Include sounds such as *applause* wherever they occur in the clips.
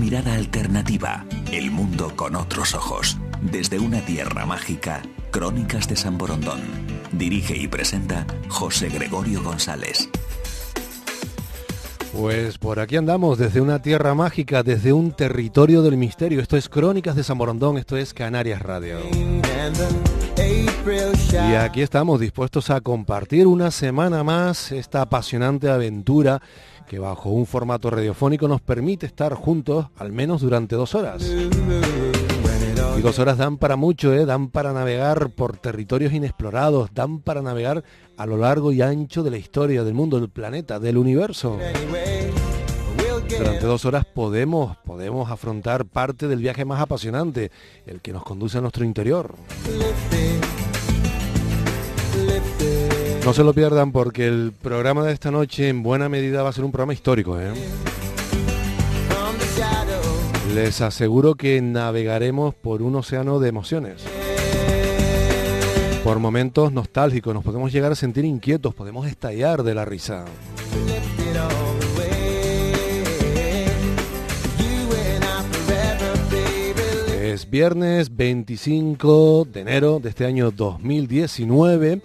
mirada alternativa, el mundo con otros ojos. Desde una tierra mágica, Crónicas de San Borondón. Dirige y presenta José Gregorio González. Pues por aquí andamos, desde una tierra mágica, desde un territorio del misterio. Esto es Crónicas de San Borondón, esto es Canarias Radio. Y aquí estamos dispuestos a compartir una semana más esta apasionante aventura que bajo un formato radiofónico nos permite estar juntos al menos durante dos horas. Y dos horas dan para mucho, ¿eh? dan para navegar por territorios inexplorados, dan para navegar a lo largo y ancho de la historia, del mundo, del planeta, del universo durante dos horas podemos, podemos afrontar parte del viaje más apasionante, el que nos conduce a nuestro interior. No se lo pierdan porque el programa de esta noche en buena medida va a ser un programa histórico. ¿eh? Les aseguro que navegaremos por un océano de emociones. Por momentos nostálgicos nos podemos llegar a sentir inquietos, podemos estallar de la risa. Es viernes 25 de enero de este año 2019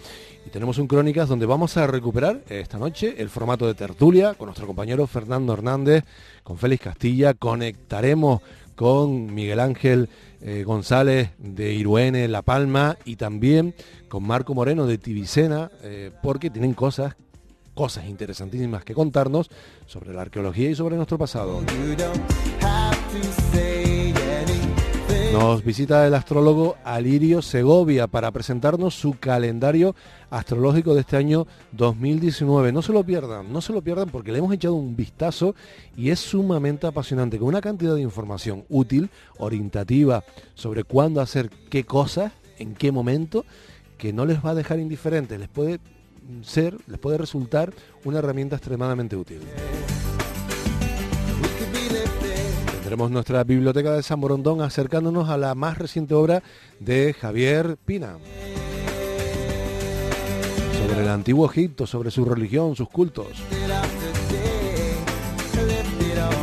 y tenemos un Crónicas donde vamos a recuperar esta noche el formato de tertulia con nuestro compañero Fernando Hernández, con Félix Castilla, conectaremos con Miguel Ángel eh, González de Iruene, La Palma y también con Marco Moreno de Tibicena, eh, porque tienen cosas, cosas interesantísimas que contarnos sobre la arqueología y sobre nuestro pasado. Nos visita el astrólogo Alirio Segovia para presentarnos su calendario astrológico de este año 2019. No se lo pierdan, no se lo pierdan porque le hemos echado un vistazo y es sumamente apasionante, con una cantidad de información útil, orientativa, sobre cuándo hacer qué cosas, en qué momento, que no les va a dejar indiferentes, les puede ser, les puede resultar una herramienta extremadamente útil. Tendremos nuestra biblioteca de San Borondón acercándonos a la más reciente obra de Javier Pina. Sobre el antiguo Egipto, sobre su religión, sus cultos.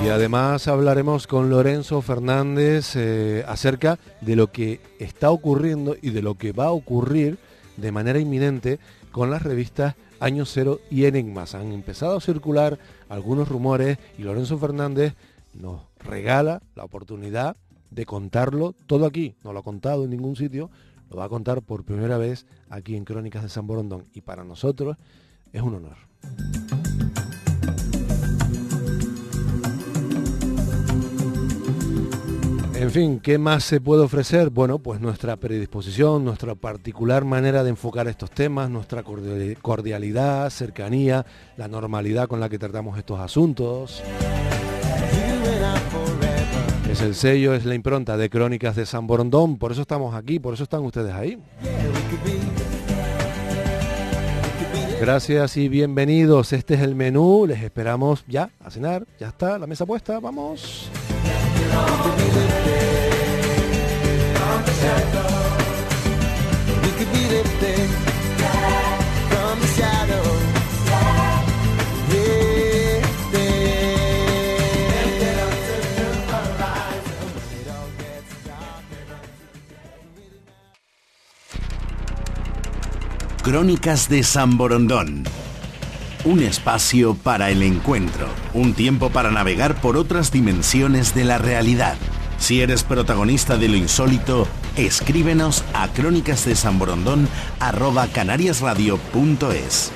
Y además hablaremos con Lorenzo Fernández eh, acerca de lo que está ocurriendo y de lo que va a ocurrir de manera inminente con las revistas Año Cero y Enigmas. Han empezado a circular algunos rumores y Lorenzo Fernández nos regala la oportunidad de contarlo todo aquí. No lo ha contado en ningún sitio, lo va a contar por primera vez aquí en Crónicas de San Borondón. Y para nosotros es un honor. En fin, ¿qué más se puede ofrecer? Bueno, pues nuestra predisposición, nuestra particular manera de enfocar estos temas, nuestra cordialidad, cercanía, la normalidad con la que tratamos estos asuntos es el sello, es la impronta de Crónicas de San Borondón, por eso estamos aquí, por eso están ustedes ahí. Gracias y bienvenidos, este es el menú, les esperamos ya a cenar, ya está, la mesa puesta, vamos. Crónicas de San Borondón. Un espacio para el encuentro, un tiempo para navegar por otras dimensiones de la realidad. Si eres protagonista de lo insólito, escríbenos a crónicasdesanborondón@canariasradio.es.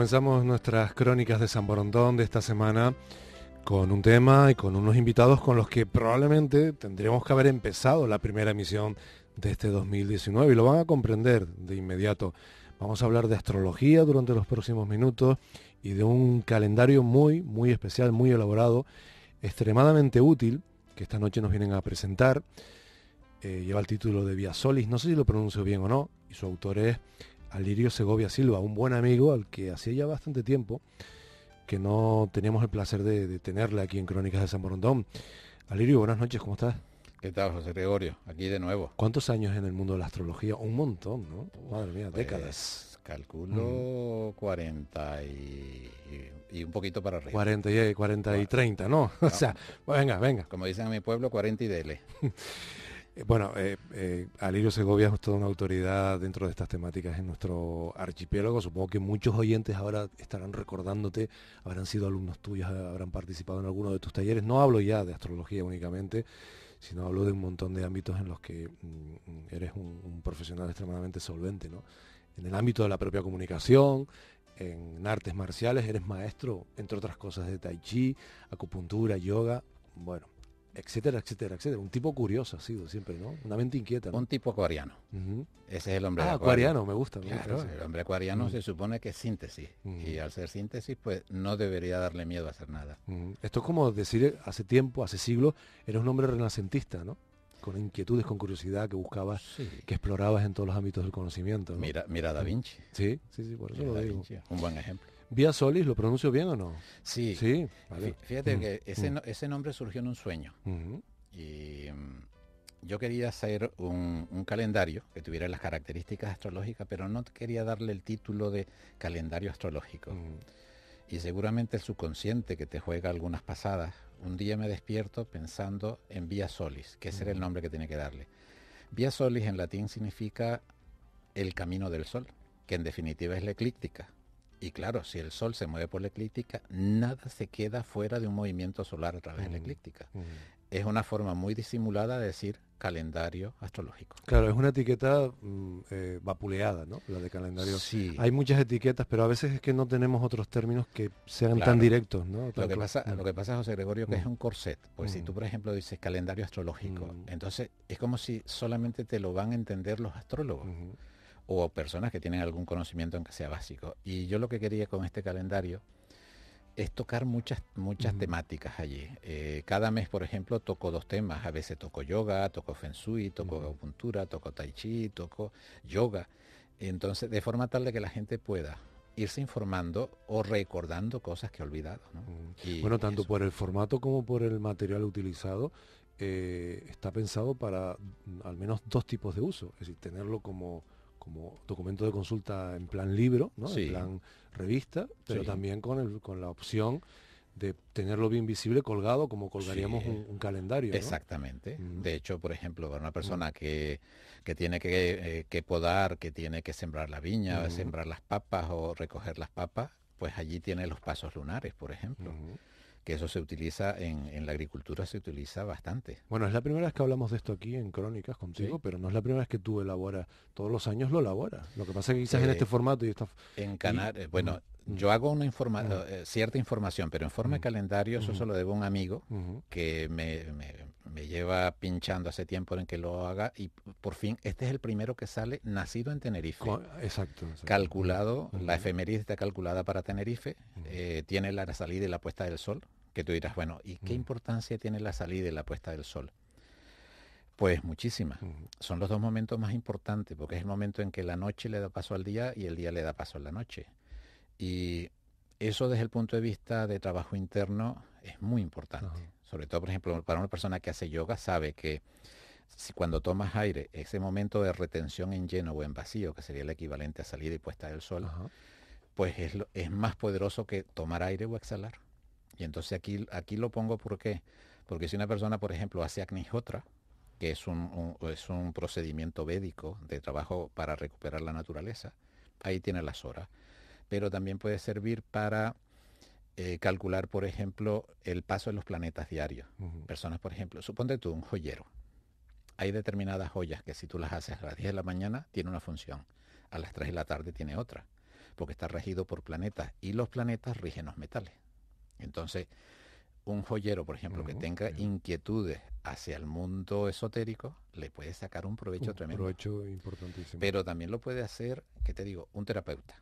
Comenzamos nuestras crónicas de San Borondón de esta semana con un tema y con unos invitados con los que probablemente tendríamos que haber empezado la primera emisión de este 2019 y lo van a comprender de inmediato. Vamos a hablar de astrología durante los próximos minutos y de un calendario muy, muy especial, muy elaborado, extremadamente útil, que esta noche nos vienen a presentar. Eh, lleva el título de Via Solis, no sé si lo pronuncio bien o no, y su autor es Alirio Segovia Silva, un buen amigo al que hacía ya bastante tiempo que no teníamos el placer de, de tenerle aquí en Crónicas de San Borondón. Alirio, buenas noches, ¿cómo estás? ¿Qué tal, José Gregorio? Aquí de nuevo. ¿Cuántos años en el mundo de la astrología? Un montón, ¿no? Madre mía, pues, décadas. Calculo 40 mm. y, un poquito para arriba. 40 y, 40 y 30, ¿no? *laughs* O sea, pues venga, venga. Como dicen a mi pueblo, 40 y dele. *laughs* Eh, bueno, eh, eh, Alirio Segovia es toda una autoridad dentro de estas temáticas en nuestro archipiélago. Supongo que muchos oyentes ahora estarán recordándote, habrán sido alumnos tuyos, habrán participado en alguno de tus talleres. No hablo ya de astrología únicamente, sino hablo de un montón de ámbitos en los que mm, eres un, un, profesional extremadamente solvente, ¿no? En el ámbito de la propia comunicación, en artes marciales, eres maestro, entre otras cosas, de tai chi, acupuntura, yoga. Bueno, etcétera, etcétera, etcétera. Un tipo curioso ha sido siempre, ¿no? Una mente inquieta. Un tipo acuariano. Ese es el hombre ah, acuariano. me gusta. el hombre acuariano se supone que es síntesis. Y al ser síntesis, pues no debería darle miedo a hacer nada. Esto es como decir eh, hace tiempo, hace siglos, era un hombre renacentista, ¿no? Con inquietudes, con curiosidad que buscabas, que explorabas en todos los ámbitos del conocimiento. Mira, mira Da Vinci. Sí, sí, sí, por eso lo digo. un buen ejemplo. Vía Solis, ¿lo pronuncio bien o no? Sí. Sí. Fíjate mm. que mm. ese, nombre surgió en un sueño. Y mm, yo quería hacer un, un, calendario que tuviera las características astrológicas, pero no quería darle el título de calendario astrológico. Y seguramente el subconsciente que te juega algunas pasadas. Un día me despierto pensando en Vía Solis, que ese era el nombre que tenía que darle. Vía Solis en latín significa el camino del sol, que en definitiva es la eclíptica. Y claro, si el Sol se mueve por la eclíptica, nada se queda fuera de un movimiento solar a través de la mm, eclíptica. Mm. Es una forma muy disimulada de decir calendario astrológico. Claro, es una etiqueta mm, eh, vapuleada, ¿no? La de calendario. Sí. Hay muchas etiquetas, pero a veces es que no tenemos otros términos que sean tan directos, ¿no? lo, que pasa, lo que pasa, José Gregorio, que es un corset. Pues si tú, por ejemplo, dices calendario astrológico, entonces es como si solamente te lo van a entender los astrólogos o personas que tienen algún conocimiento aunque sea básico. Y yo lo que quería con este calendario es tocar muchas, muchas temáticas allí. Eh, cada mes, por ejemplo, toco dos temas. A veces toco yoga, toco feng shui, toco acupuntura, toco tai chi, toco yoga. Entonces, de forma tal de que la gente pueda irse informando o recordando cosas que ha olvidado. Mm. bueno, tanto por el formato como por el material utilizado, eh, está pensado para mm, al menos dos tipos de uso. Es decir, tenerlo como como documento de consulta en plan libro, ¿no? en plan revista, pero también con, el, con la opción de tenerlo bien visible colgado como colgaríamos un, calendario. Exactamente. De hecho, por ejemplo, para una persona que, que, tiene eh, que, podar, que tiene que sembrar la viña, sembrar las papas o recoger las papas, pues allí tiene los pasos lunares, por ejemplo que eso se utiliza en, la agricultura, se utiliza bastante. Bueno, es la primera vez que hablamos de esto aquí en Crónicas contigo, pero no es la primera vez que tú elaboras, todos los años lo elaboras. Lo que pasa es que quizás en este formato y esta... En Canarias, eh, bueno, yo hago una eh, cierta información, pero en forma de calendario eso solo lo debo un amigo que me, lleva pinchando hace tiempo en que lo haga y por fin este es el primero que sale nacido en Tenerife. Exacto, Calculado, la efeméride está calculada para Tenerife, eh, tiene la salida y la puesta del sol, que tú dirás, bueno, ¿y qué importancia tiene la salida y la puesta del sol? Pues muchísima, Son los dos momentos más importantes, porque es el momento en que la noche le da paso al día y el día le da paso a la noche. Y eso desde el punto de vista de trabajo interno es muy importante. Sobre todo, por ejemplo, para una persona que hace yoga sabe que si cuando tomas aire, ese momento de retención en lleno o en vacío, que sería el equivalente a salida y puesta del sol, pues es, más poderoso que tomar aire o exhalar. Y entonces aquí, aquí lo pongo ¿por porque si una persona, por ejemplo, hace agnihotra, que es un, es un procedimiento védico de trabajo para recuperar la naturaleza, ahí tiene las horas pero también puede servir para eh, calcular, por ejemplo, el paso de los planetas diarios. Personas, por ejemplo, suponte tú un joyero. Hay determinadas joyas que si tú las haces a las 10 de la mañana tiene una función, a las 3 de la tarde tiene otra, porque está regido por planetas y los planetas rigen los metales. Entonces, un joyero, por ejemplo, que tenga inquietudes hacia el mundo esotérico, le puede sacar un provecho tremendo. Un provecho importantísimo. Pero también lo puede hacer, ¿qué te digo, un terapeuta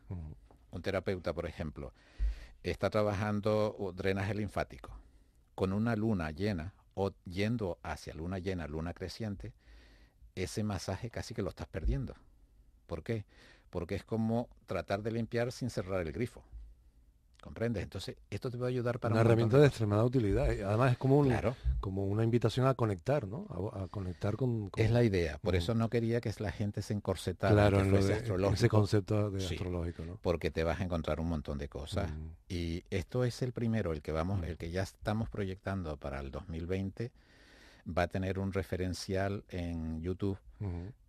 un terapeuta, por ejemplo, está trabajando drenaje linfático con una luna llena o yendo hacia luna llena, luna creciente, ese masaje casi que lo estás perdiendo. ¿Por qué? Porque es como tratar de limpiar sin cerrar el grifo. ¿Comprendes? Entonces, esto te va a ayudar para... Una herramienta de, extremada utilidad. Eh, además, es como, un, como una invitación a conectar, ¿no? A, conectar con, Es la idea. Por eso no quería que la gente se encorsetara en ese concepto de astrológico, ¿no? Porque te vas a encontrar un montón de cosas. Mm. Y esto es el primero, el que, vamos, el mm. que ya estamos proyectando para el 2020. Va a tener un referencial en YouTube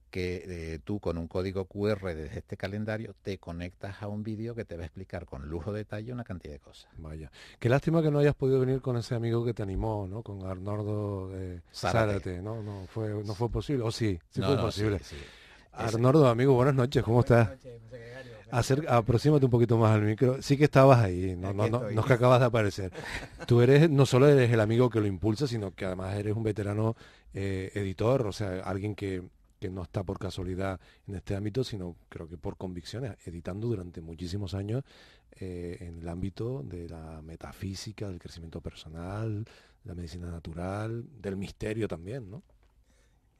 que eh, tú con un código QR desde este calendario te conectas a un vídeo que te va a explicar con lujo detalle una cantidad de cosas. Vaya, qué lástima que no hayas podido venir con ese amigo que te animó, ¿no? Con Arnoldo eh, ¿no? No fue, posible, o sí, sí fue posible. Sí, amigo, buenas noches, ¿cómo buenas estás? Noches, un poquito más al micro. Sí que estabas ahí, no, es que acabas de aparecer. Tú eres, no solo eres el amigo que lo impulsa, sino que además eres un veterano eh, editor, o sea, alguien que que no está por casualidad en este ámbito, sino creo que por convicciones, editando durante muchísimos años eh, en el ámbito de la metafísica, del crecimiento personal, la medicina natural, del misterio también, ¿no?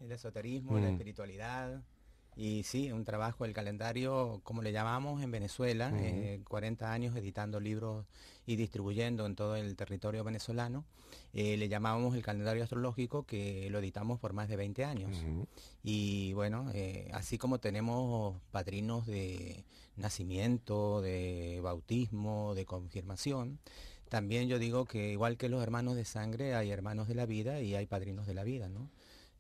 El esoterismo, la mm. espiritualidad. Y sí, un trabajo, el calendario, como le llamamos en Venezuela, 40 eh, años editando libros y distribuyendo en todo el territorio venezolano. Eh, le llamábamos el calendario astrológico que lo editamos por más de 20 años. Y bueno, eh, así como tenemos padrinos de nacimiento, de bautismo, de confirmación, también yo digo que igual que los hermanos de sangre, hay hermanos de la vida y hay padrinos de la vida, ¿no?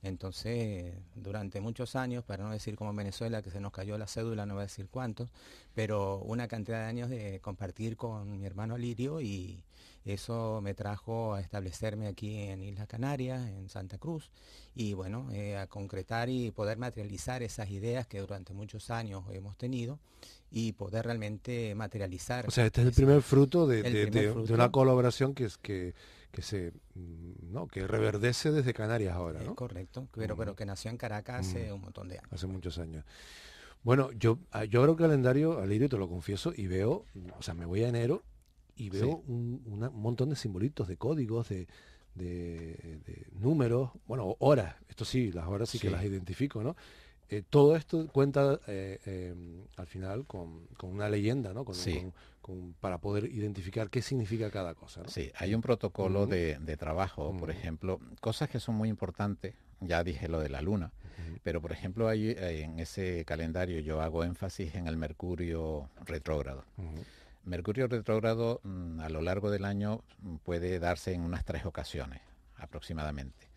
Entonces, durante muchos años, para no decir como en Venezuela, que se nos cayó la cédula, no voy a decir cuántos, pero una cantidad de años de compartir con mi hermano Lirio y eso me trajo a establecerme aquí en Isla Canarias, en Santa Cruz, y bueno, eh, a concretar y poder materializar esas ideas que durante muchos años hemos tenido y poder realmente materializar. O sea, este es el primer fruto. de una colaboración que es que que se mm, no que reverdece desde Canarias ahora, ¿no? correcto, pero, pero mm. que nació en Caracas hace mm. un montón de años. Hace muchos años. Bueno, yo, ah, yo abro el calendario, Alirio, te lo confieso, y veo, o sea, me voy a enero y veo un, montón de simbolitos, de códigos, de, números, bueno, horas, esto sí, las horas sí, que las identifico, ¿no? Eh, todo esto cuenta eh, em, al final con, una leyenda, ¿no? para poder identificar qué significa cada cosa. Sí, hay un protocolo de, trabajo, por ejemplo, cosas que son muy importantes, ya dije lo de la luna, pero por ejemplo eh, en ese calendario yo hago énfasis en el Mercurio retrógrado. Mercurio retrógrado mm, a lo largo del año mm, puede darse en unas tres ocasiones aproximadamente.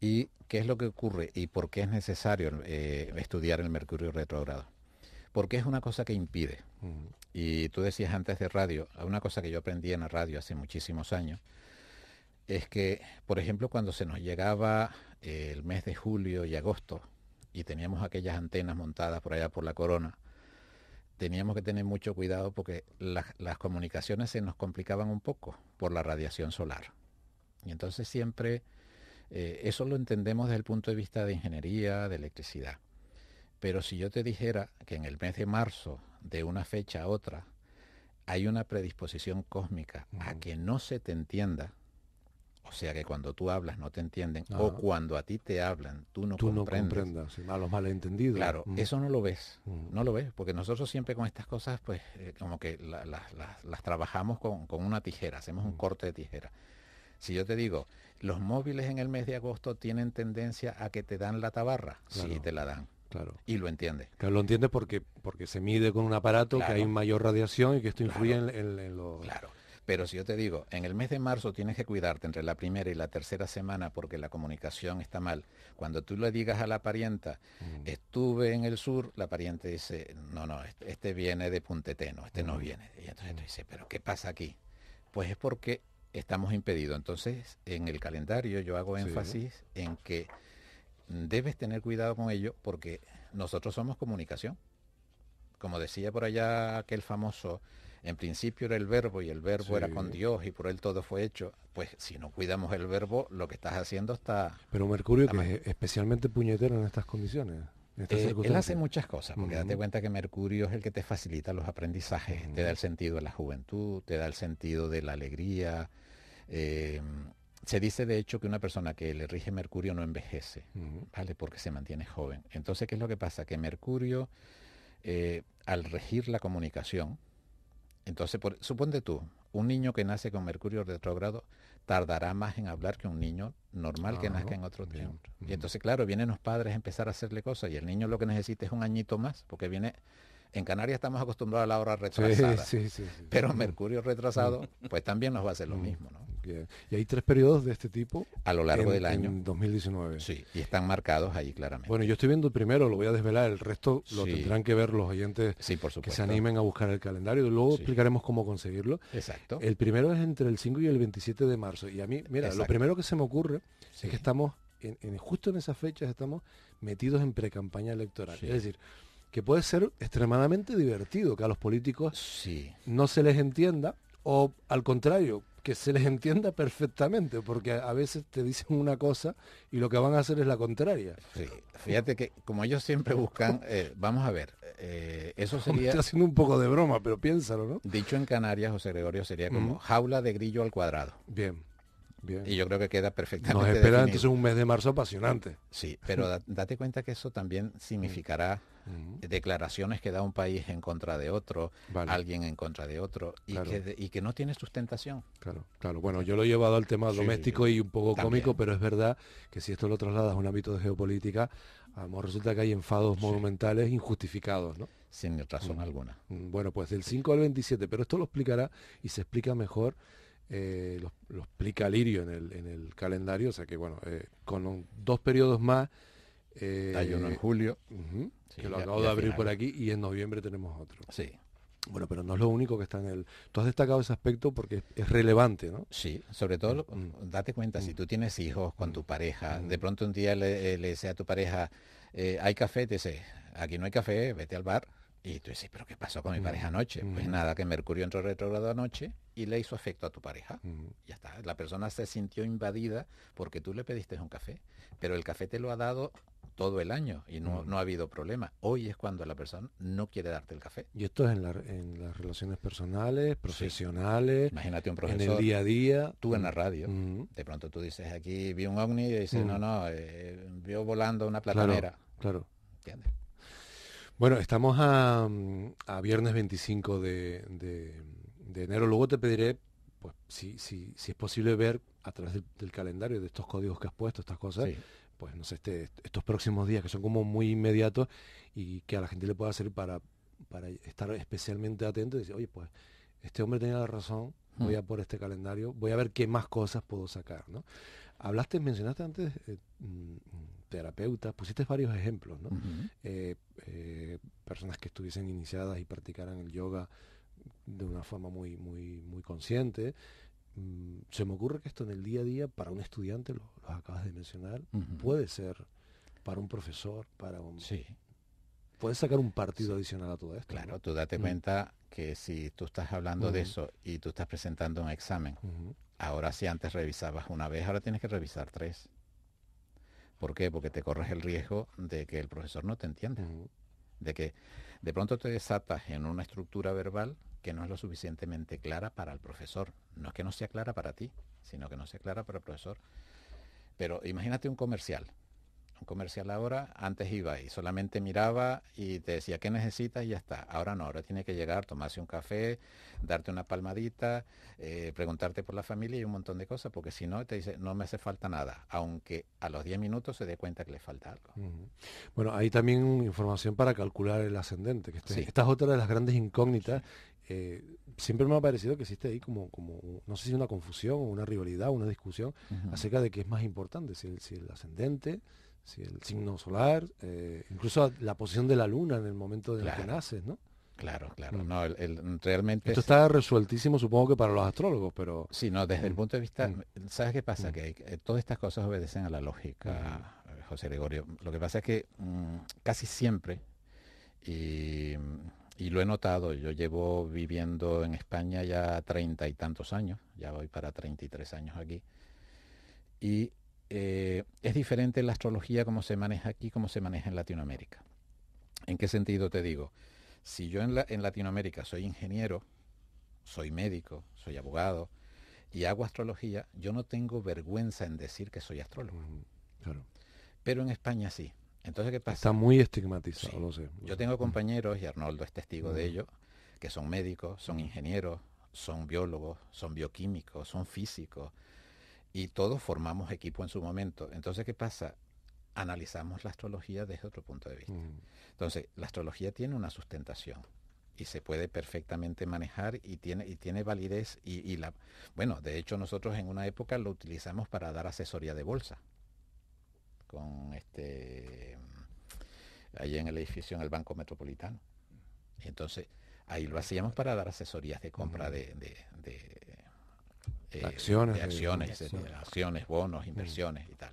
¿Y qué es lo que ocurre y por qué es necesario eh, estudiar el Mercurio retrógrado? porque es una cosa que impide. Y tú decías antes de radio, una cosa que yo aprendí en la radio hace muchísimos años, es que, por ejemplo, cuando se nos llegaba eh, el mes de julio y agosto y teníamos aquellas antenas montadas por allá por la corona, teníamos que tener mucho cuidado porque las comunicaciones se nos complicaban un poco por la radiación solar. Y entonces siempre eh, eso lo entendemos desde el punto de vista de ingeniería, de electricidad. Pero si yo te dijera que en el mes de marzo, de una fecha a otra, hay una predisposición cósmica a que no se te entienda, o sea que cuando tú hablas no te entienden, o cuando a ti te hablan tú no comprendes. No malentendidos. Claro, eso no lo ves, no lo ves, porque nosotros siempre con estas cosas, pues eh, como que las trabajamos con, una tijera, hacemos un corte de tijera. Si yo te digo, los móviles en el mes de agosto tienen tendencia a que te dan la tabarra, si sí te la dan. Claro. Y lo entiende. lo entiende porque, porque se mide con un aparato que hay mayor radiación y que esto influye en, en, Claro. Pero si yo te digo, en el mes de marzo tienes que cuidarte entre la primera y la tercera semana porque la comunicación está mal. Cuando tú le digas a la parienta, mm. estuve en el sur, la parienta dice, no, no, este, este viene de Punteteno, este no mm. viene. Y entonces mm. pero ¿qué pasa aquí? Pues es porque estamos impedidos. Entonces, en el calendario yo hago énfasis en que debes tener cuidado con ello porque nosotros somos comunicación. Como decía por allá aquel famoso, en principio era el verbo y el verbo era con Dios y por él todo fue hecho. Pues si no cuidamos el verbo, lo que estás haciendo está... Pero Mercurio que es especialmente puñetero en estas condiciones. Eh, él hace muchas cosas, porque date cuenta que Mercurio es el que te facilita los aprendizajes, te da el sentido de la juventud, te da el sentido de la alegría, eh, se dice de hecho que una persona que le rige Mercurio no envejece, ¿vale? Porque se mantiene joven. Entonces, ¿qué es lo que pasa? Que Mercurio, eh, al regir la comunicación, entonces, suponte tú, un niño que nace con Mercurio retrógrado tardará más en hablar que un niño normal que nazca en otro tiempo. Y entonces, claro, vienen los padres a empezar a hacerle cosas y el niño lo que necesita es un añito más, porque viene... En Canarias estamos acostumbrados a la hora retrasada, pero Mercurio retrasado, pues también nos va a hacer lo mismo, ¿no? Y hay tres periodos de este tipo. A lo largo del año. En 2019. Sí, y están marcados ahí claramente. Bueno, yo estoy viendo el primero, lo voy a desvelar, el resto lo tendrán que ver los oyentes sí, por que se animen a buscar el calendario. Luego explicaremos cómo conseguirlo. Exacto. El primero es entre el 5 y el 27 de marzo. Y a mí, mira, lo primero que se me ocurre es que estamos, en, justo en esas fechas, estamos metidos en precampaña electoral. Es decir, que puede ser extremadamente divertido que a los políticos no se les entienda o al contrario, que se les *laughs* entienda perfectamente, porque a veces te dicen una cosa y lo que van a hacer es la contraria. Sí, fíjate que como ellos siempre buscan, eh, vamos a ver, eh, eso *laughs* sería... estoy haciendo un poco de broma, pero piénsalo, ¿no? Dicho en Canarias, José Gregorio, sería como jaula de grillo al cuadrado. Bien. Y yo creo que queda perfectamente. Nos espera entonces un mes de marzo apasionante. Sí, pero date cuenta que eso también *laughs* significará declaraciones que da un país en contra de otro, alguien en contra de otro, y, que, no tiene sustentación. Claro, claro. Bueno, yo lo he llevado al tema doméstico y un poco cómico, pero es verdad que si esto lo trasladas a un ámbito de geopolítica, resulta que hay enfados monumentales injustificados, ¿no? Sin razón mm. alguna. Mm, bueno, pues del 5 al 27, pero esto lo explicará y se explica mejor eh, lo, explica Lirio en el, calendario, o sea que bueno, eh, con dos periodos más. Eh, hay uno en julio, que lo acabo de abrir por aquí, y en noviembre tenemos otro. Sí. Bueno, pero no es lo único que está en el... Tú has destacado ese aspecto porque es relevante, ¿no? Sí, sobre todo, mm. date cuenta, si mm. tú tienes hijos con tu pareja, mm. de pronto un día le, sea a tu pareja, hay café, te dice, aquí no hay café, vete al bar. Y tú dices, ¿pero qué pasó con mi mm. pareja anoche? Pues mm. nada, que Mercurio entró retrogrado anoche y le hizo afecto a tu pareja. Mm. Ya está, la persona se sintió invadida porque tú le pediste un café, pero el café te lo ha dado todo el año y no, ha habido problema. Hoy es cuando la persona no quiere darte el café. Y esto es en, las relaciones personales, profesionales. Imagínate un profesor. En el día a día. Tú en la radio. De pronto tú dices, aquí vi un ovni y dices, no, no, eh, vio volando una platanera. Claro, claro. ¿Entiendes? Bueno, estamos a, mm, viernes 25 de, enero. Luego te pediré, pues, si, si, si es posible ver a través del, calendario de estos códigos que has puesto, estas cosas, pues no sé, este, estos próximos días que son como muy inmediatos y que a la gente le pueda hacer para, para estar especialmente atento y decir, oye, pues este hombre tenía la razón, voy hmm. a por este calendario, voy a ver qué más cosas puedo sacar, ¿no? Hablaste, mencionaste antes eh, mm, terapeuta, pusiste varios ejemplos, ¿no? Eh, eh, personas que estuviesen iniciadas y practicaran el yoga de una forma muy, muy, muy consciente. Mm, se me ocurre que esto en el día a día, para un estudiante, lo acabas de mencionar, puede ser para un profesor, para un... Sí. Puedes sacar un partido adicional a todo esto. Claro, tú date mm. cuenta que si tú estás hablando de eso y tú estás presentando un examen, ahora si antes revisabas una vez, ahora tienes que revisar tres. ¿Por qué? Porque te corres el riesgo de que el profesor no te entienda. De que de pronto te desatas en una estructura verbal que no es lo suficientemente clara para el profesor. No es que no sea clara para ti, sino que no sea clara para el profesor. Pero imagínate un comercial comercial ahora, antes iba y solamente miraba y te decía qué necesitas y ya está. Ahora no, ahora tiene que llegar, tomarse un café, darte una palmadita, eh, preguntarte por la familia y un montón de cosas, porque si no te dice no me hace falta nada, aunque a los 10 minutos se dé cuenta que le falta algo. Bueno, hay también información para calcular el ascendente, que este esta es otra de las grandes incógnitas. Eh, siempre me ha parecido que existe ahí como, no sé si una confusión, una rivalidad, una discusión acerca de qué es más importante, si el ascendente, el signo solar, eh, incluso la posición de la luna en el momento de las que naces, ¿no? Claro, claro. Mm. No, realmente Esto está resueltísimo, supongo que para los astrólogos, pero... Sí, no, desde el mm, punto de vista... Mm. ¿Sabes qué pasa? Que eh, todas estas cosas obedecen a la lógica, eh, José Gregorio. Lo que pasa es que casi siempre, y, lo he notado, yo llevo viviendo en España ya treinta y tantos años, ya voy para 33 años aquí, y eh, es diferente la astrología como se maneja aquí, como se maneja en Latinoamérica. ¿En qué sentido te digo? Si yo en, Latinoamérica soy ingeniero, soy médico, soy abogado y hago astrología, yo no tengo vergüenza en decir que soy astrólogo. Mm, Pero en España sí. Entonces, ¿qué pasa? Está muy estigmatizado, Yo tengo mm. compañeros, y Arnoldo es testigo de mm. ello, que son médicos, son ingenieros, son biólogos, son bioquímicos, son físicos, y todos formamos equipo en su momento. Entonces, ¿qué pasa? Analizamos la astrología desde otro punto de vista. Mm. Entonces, la astrología tiene una sustentación y se puede perfectamente manejar y tiene, y tiene validez y, la bueno de hecho nosotros en una época lo utilizamos para dar asesoría de bolsa con este ahí en el edificio en el banco metropolitano entonces ahí lo hacíamos para dar asesorías de compra de eh, acciones, acciones, acciones, bonos, mm. inversiones y tal.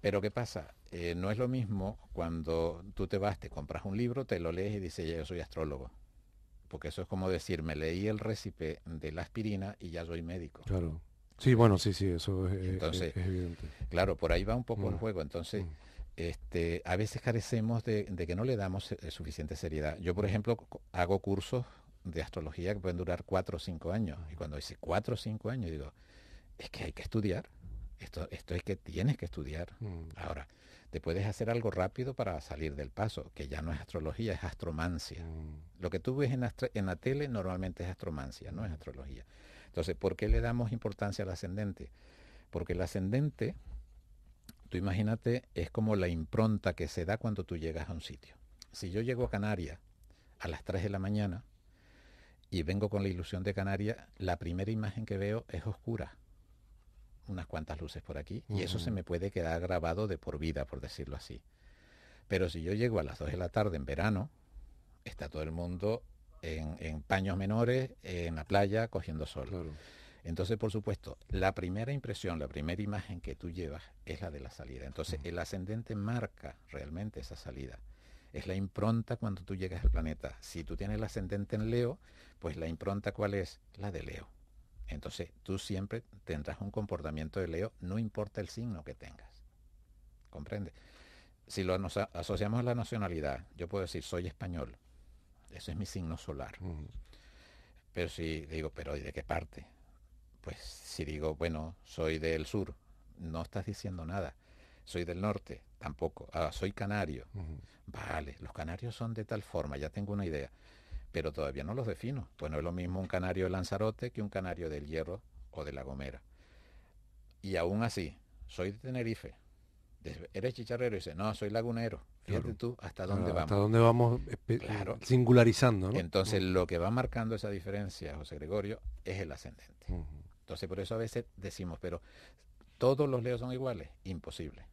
Pero ¿qué pasa? Eh, no es lo mismo cuando tú te vas, te compras un libro, te lo lees y dices, yo soy astrólogo. Porque eso es como decir, me leí el récipe de la aspirina y ya soy médico. Claro. Sí, bueno, sí, sí, eso es, Entonces, Claro, por ahí va un poco el mm. juego. Entonces, mm. este, a veces carecemos de, que no le damos eh, suficiente seriedad. Yo, por ejemplo, hago cursos de astrología que pueden durar cuatro o cinco años. Y cuando dice cuatro o cinco años, digo, es que hay que estudiar. Esto, esto es que tienes que estudiar. Mm. Ahora, te puedes hacer algo rápido para salir del paso, que ya no es astrología, es astromancia. Mm. Lo que tú ves en, en, la tele normalmente es astromancia, no es astrología. Entonces, ¿por qué le damos importancia al ascendente? Porque el ascendente, tú imagínate, es como la impronta que se da cuando tú llegas a un sitio. Si yo llego a Canarias a las 3 de la mañana, y vengo con la ilusión de Canarias, la primera imagen que veo es oscura. Unas cuantas luces por aquí. Y eso se me puede quedar grabado de por vida, por decirlo así. Pero si yo llego a las 2 de la tarde en verano, está todo el mundo en, paños menores, en la playa, cogiendo sol. Entonces, por supuesto, la primera impresión, la primera imagen que tú llevas es la de la salida. Entonces, el ascendente marca realmente esa salida es la impronta cuando tú llegas al planeta. Si tú tienes el ascendente en Leo, pues la impronta cuál es? La de Leo. Entonces tú siempre tendrás un comportamiento de Leo, no importa el signo que tengas. ¿Comprende? Si lo asociamos a la nacionalidad, yo puedo decir soy español. Eso es mi signo solar. Mm. Pero si digo, pero ¿y de qué parte? Pues si digo, bueno, soy del sur, no estás diciendo nada soy del norte, tampoco, ah, soy canario. Vale, los canarios son de tal forma, ya tengo una idea, pero todavía no los defino. Pues no es lo mismo un canario de Lanzarote que un canario del Hierro o de La Gomera. Y aún así, soy de Tenerife. Eres chicharrero y dice, no, soy lagunero. Fíjate tú hasta ah, dónde vamos. Hasta dónde vamos singularizando. Entonces, lo que va marcando esa diferencia, José Gregorio, es el ascendente. Entonces, por eso a veces decimos, pero todos los leos son iguales. Imposible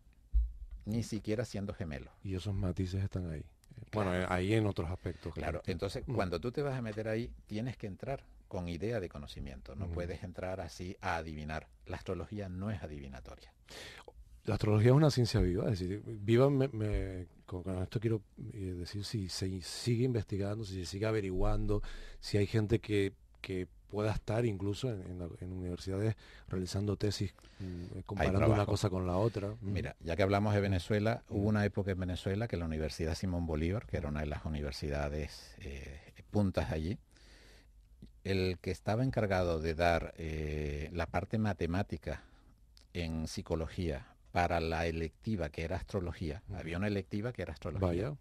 ni siquiera siendo gemelo. Y esos matices están ahí. Bueno, ahí en otros aspectos. Claro, entonces mm. cuando tú te vas a meter ahí, tienes que entrar con idea de conocimiento, no mm. puedes entrar así a adivinar. La astrología no es adivinatoria. La astrología es una ciencia viva, es decir, viva, con, esto quiero eh, decir si se sigue investigando, si se sigue averiguando, si hay gente que que pueda estar incluso en, universidades realizando tesis mm, eh, comparando una cosa con la otra. Mm. Mira, ya que hablamos de mm. Venezuela, hubo una época en Venezuela que la Universidad Simón Bolívar, que era una de las universidades eh, puntas allí, el que estaba encargado de dar eh, la parte matemática en psicología para la electiva que era astrología, había una electiva que era astrología.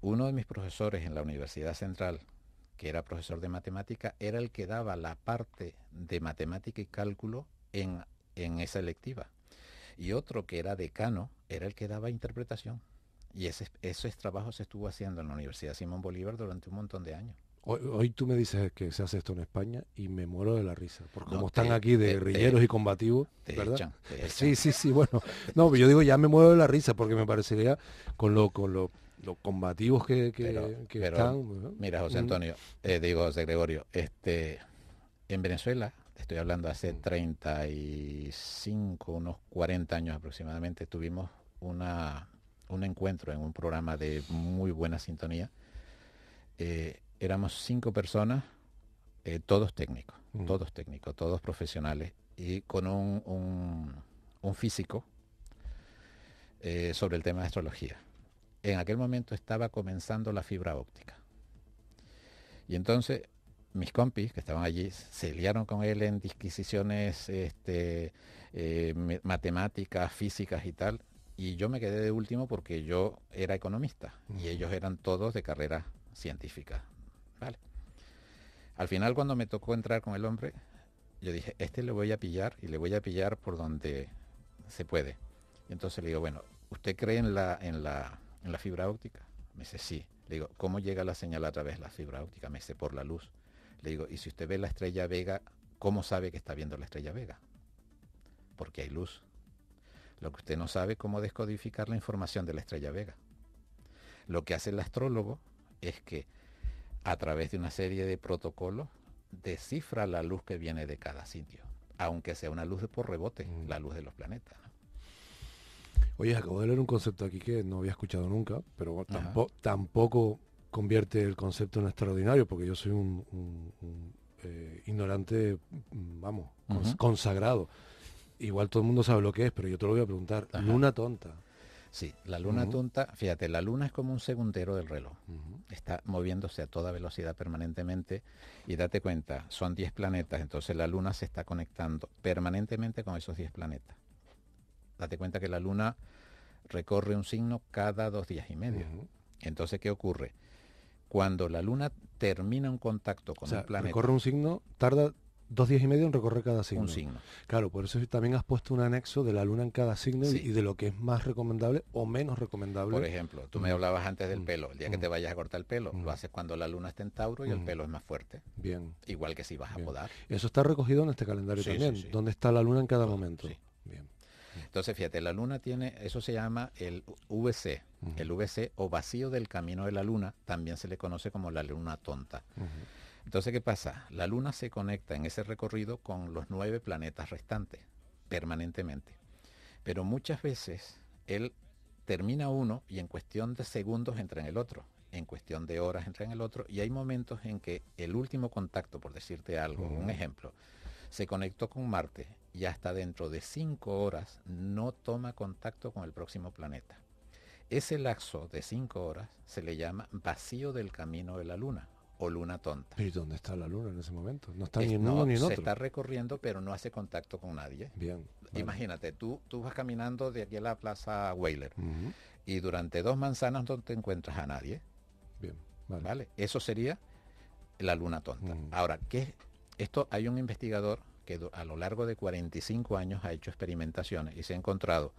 Uno de mis profesores en la Universidad Central, que era profesor de matemática, era el que daba la parte de matemática y cálculo en, en esa electiva. Y otro que era decano, era el que daba interpretación. Y ese, trabajo se estuvo haciendo en la Universidad Simón Bolívar durante un montón de años. Hoy, tú me dices que se hace esto en España y me muero de la risa, porque como están e aquí de guerrilleros y e combativos, ¿verdad? Sí, sí, sí, bueno. No, yo digo ya me muero de la risa porque me parecería con lo con lo los combativos que, Mira, José Antonio, eh, digo José Gregorio, este, en Venezuela, estoy hablando hace 35, unos 40 años aproximadamente, tuvimos una, un encuentro en un programa de muy buena sintonía. Eh, éramos cinco personas, eh, todos técnicos, todos técnicos, todos profesionales, y con un, físico sobre el tema de astrología en aquel momento estaba comenzando la fibra óptica. Y entonces mis compis que estaban allí se liaron con él en disquisiciones este, eh, matemáticas, físicas y tal. Y yo me quedé de último porque yo era economista y ellos eran todos de carrera científica. Al final cuando me tocó entrar con el hombre, yo dije, este le voy a pillar y le voy a pillar por donde se puede. Y entonces le digo, bueno, ¿usted cree en la, en la en la fibra óptica? Me dice, sí. Le digo, ¿cómo llega la señal a través de la fibra óptica? Me dice, por la luz. Le digo, ¿y si usted ve la estrella Vega, cómo sabe que está viendo la estrella Vega? Porque hay luz. Lo que usted no sabe es cómo descodificar la información de la estrella Vega. Lo que hace el astrólogo es que a través de una serie de protocolos descifra la luz que viene de cada sitio, aunque sea una luz de por rebote, mm. la luz de los planetas. Oye, acabo de leer un concepto aquí que no había escuchado nunca, pero tampoco convierte el concepto en extraordinario, porque yo soy un, eh, ignorante, mm, vamos, consagrado. Igual todo el mundo sabe lo que es, pero yo te lo voy a preguntar. La Luna tonta. Sí, la luna tonta, fíjate, la luna es como un segundero del reloj. Está moviéndose a toda velocidad permanentemente y date cuenta, son 10 planetas, entonces la luna se está conectando permanentemente con esos 10 planetas date cuenta que la luna recorre un signo cada dos días y medio. Entonces, ¿qué ocurre? Cuando la luna termina un contacto con o el planeta... Recorre un signo, tarda dos días y medio en recorrer cada signo. Un signo. Claro, por eso también has puesto un anexo de la luna en cada signo y de lo que es más recomendable o menos recomendable. Por ejemplo, tú me mm. hablabas antes del mm. pelo. El día que mm. te vayas a cortar el pelo, lo haces cuando la luna está en Tauro y el pelo es más fuerte. Bien. Igual que si vas a podar. Eso está recogido en este calendario también, donde está la luna en cada momento. Entonces, fíjate, la luna tiene, eso se llama el VC, el VC o vacío del camino de la luna, también se le conoce como la luna tonta. Entonces, ¿qué pasa? La luna se conecta en ese recorrido con los nueve planetas restantes, permanentemente. Pero muchas veces él termina uno y en cuestión de segundos entra en el otro en cuestión de horas entra en el otro y hay momentos en que el último contacto, por decirte algo, un ejemplo, se conectó con Marte y hasta dentro de cinco horas no toma contacto con el próximo planeta. Ese laxo de cinco horas se le llama vacío del camino de la luna o luna tonta. ¿Y dónde está la luna en ese momento? No está ni en ni otro. Se está recorriendo, pero no hace contacto con nadie. Bien. Imagínate, tú, tú vas caminando de aquí a la plaza Weyler y durante dos manzanas no te encuentras a nadie. Bien. Vale. Eso sería la luna tonta. Ahora, ¿qué? Esto hay un investigador que a lo largo de 45 años ha hecho experimentaciones y se ha encontrado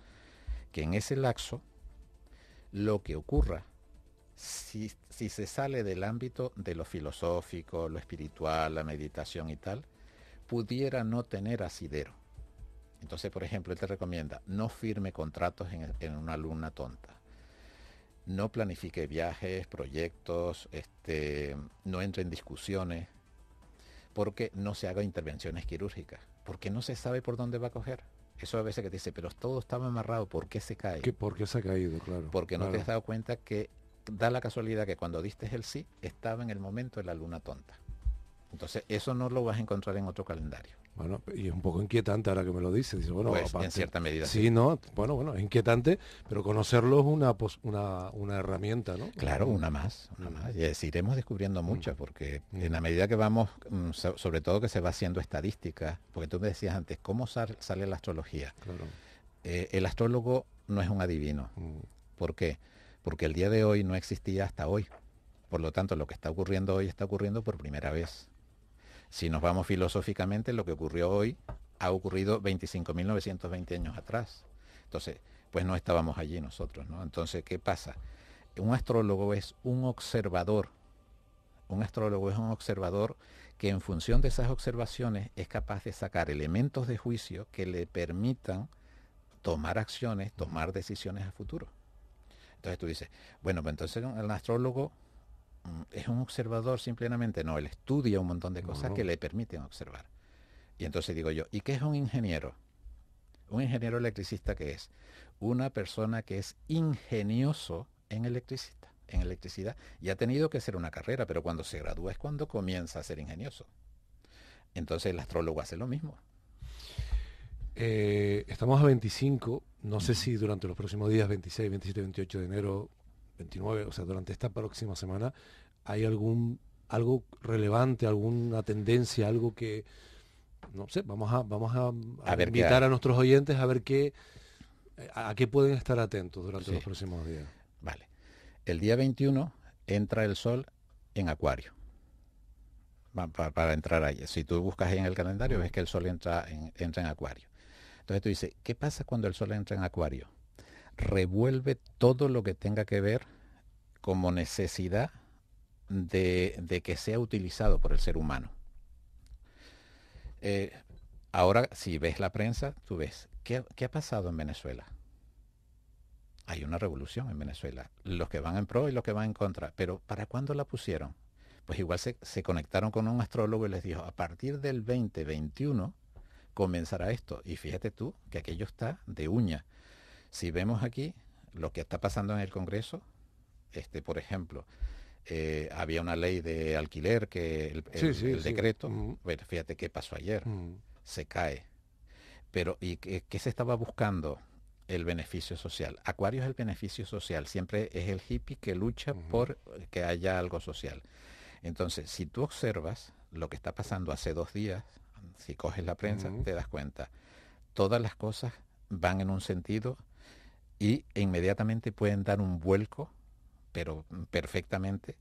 que en ese laxo lo que ocurra, si, se sale del ámbito de lo filosófico, lo espiritual, la meditación y tal, pudiera no tener asidero. Entonces, por ejemplo, él te recomienda no firme contratos en, una luna tonta. No planifique viajes, proyectos, este, no entre en discusiones, porque no se hagan intervenciones quirúrgicas, porque no se sabe por dónde va a coger. Eso a veces que te dice, pero todo estaba amarrado, ¿por qué se cae? ¿Por qué se ha caído? Claro. Porque no te has dado cuenta que da la casualidad que cuando diste el sí, estaba en el momento de la luna tonta. Entonces, eso no lo vas a encontrar en otro calendario. Bueno, y es un poco inquietante ahora que me lo dice. bueno, pues, en cierta medida. Sí, no, bueno, bueno, es inquietante, pero conocerlo es una, una, herramienta, ¿no? Claro, una más, una Y iremos descubriendo muchas, mm. porque en la medida que vamos, mm, sobre todo que se va haciendo estadística, porque tú me decías antes, ¿cómo sale la astrología? Eh, el astrólogo no es un adivino. Mm. ¿Por qué? Porque el día de hoy no existía hasta hoy. Por lo tanto, lo que está ocurriendo hoy está ocurriendo por primera vez. Si nos vamos filosóficamente, lo que ocurrió hoy ha ocurrido 25.920 años atrás. Entonces, pues no estábamos allí nosotros, ¿no? Entonces, ¿qué pasa? Un astrólogo es un observador. Un astrólogo es un observador que en función de esas observaciones es capaz de sacar elementos de juicio que le permitan tomar acciones, tomar decisiones a futuro. Entonces tú dices, bueno, pues entonces el astrólogo Mm, es un observador simplemente, no, él estudia un montón de cosas que le permiten observar. Y entonces digo yo, ¿y qué es un ingeniero? Un ingeniero electricista que es una persona que es ingenioso en electricista, en electricidad, y ha tenido que hacer una carrera, pero cuando se gradúa es cuando comienza a ser ingenioso. Entonces el astrólogo hace lo mismo. Eh, estamos a 25, no sé si durante los próximos días, 26, 27, 28 de enero, 29, o sea, durante esta próxima semana, ¿hay algún algo relevante, alguna tendencia, algo que no sé, vamos a vamos a, invitar a nuestros oyentes a ver qué a, qué pueden estar atentos durante los próximos días. Vale. El día 21 entra el sol en Acuario. Para, entrar ahí. Si tú buscas en el calendario, ves que el sol entra entra en Acuario. Entonces tú dices, ¿qué pasa cuando el sol entra en Acuario? revuelve todo lo que tenga que ver como necesidad de, que sea utilizado por el ser humano. Eh, ahora, si ves la prensa, tú ves, ¿qué, ha pasado en Venezuela? Hay una revolución en Venezuela, los que van en pro y los que van en contra, pero ¿para cuándo la pusieron? Pues igual se, se conectaron con un astrólogo y les dijo, a partir del 2021 comenzará esto. Y fíjate tú que aquello está de uña. Si vemos aquí lo que está pasando en el Congreso, este, por ejemplo, eh, había una ley de alquiler que el, decreto, mm. fíjate qué pasó ayer, mm. se cae. Pero ¿y qué, se estaba buscando? El beneficio social. Acuario es el beneficio social, siempre es el hippie que lucha por que haya algo social. Entonces, si tú observas lo que está pasando hace dos días, si coges la prensa, te das cuenta, todas las cosas van en un sentido y e inmediatamente pueden dar un vuelco, pero mm, perfectamente.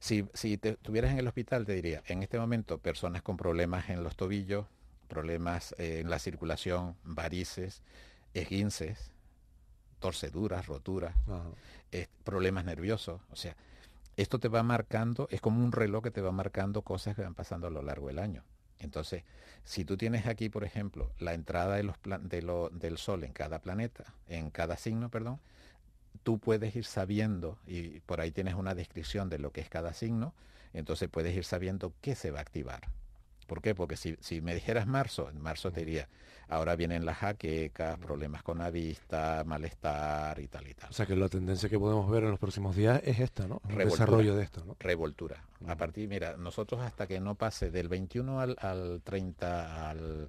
Si, te estuvieras en el hospital, te diría, en este momento personas con problemas en los tobillos, problemas eh, en la circulación, varices, esguinces, torceduras, roturas, problemas nerviosos. O sea, esto te va marcando, es como un reloj que te va marcando cosas que van pasando a lo largo del año. Entonces, si tú tienes aquí, por ejemplo, la entrada del Sol en cada planeta, en cada signo, perdón, tú puedes ir sabiendo, y por ahí tienes una descripción de lo que es cada signo, entonces puedes ir sabiendo qué se va a activar. ¿Por qué? Porque si, me dijeras marzo, en marzo te diría, ahora vienen las jaquecas, problemas con la vista, malestar y tal y tal. O sea que la tendencia que podemos ver en los próximos días es esta, ¿no? desarrollo de esto, ¿no? Revoltura. A partir, mira, nosotros hasta que no pase del 21 al, 30, al...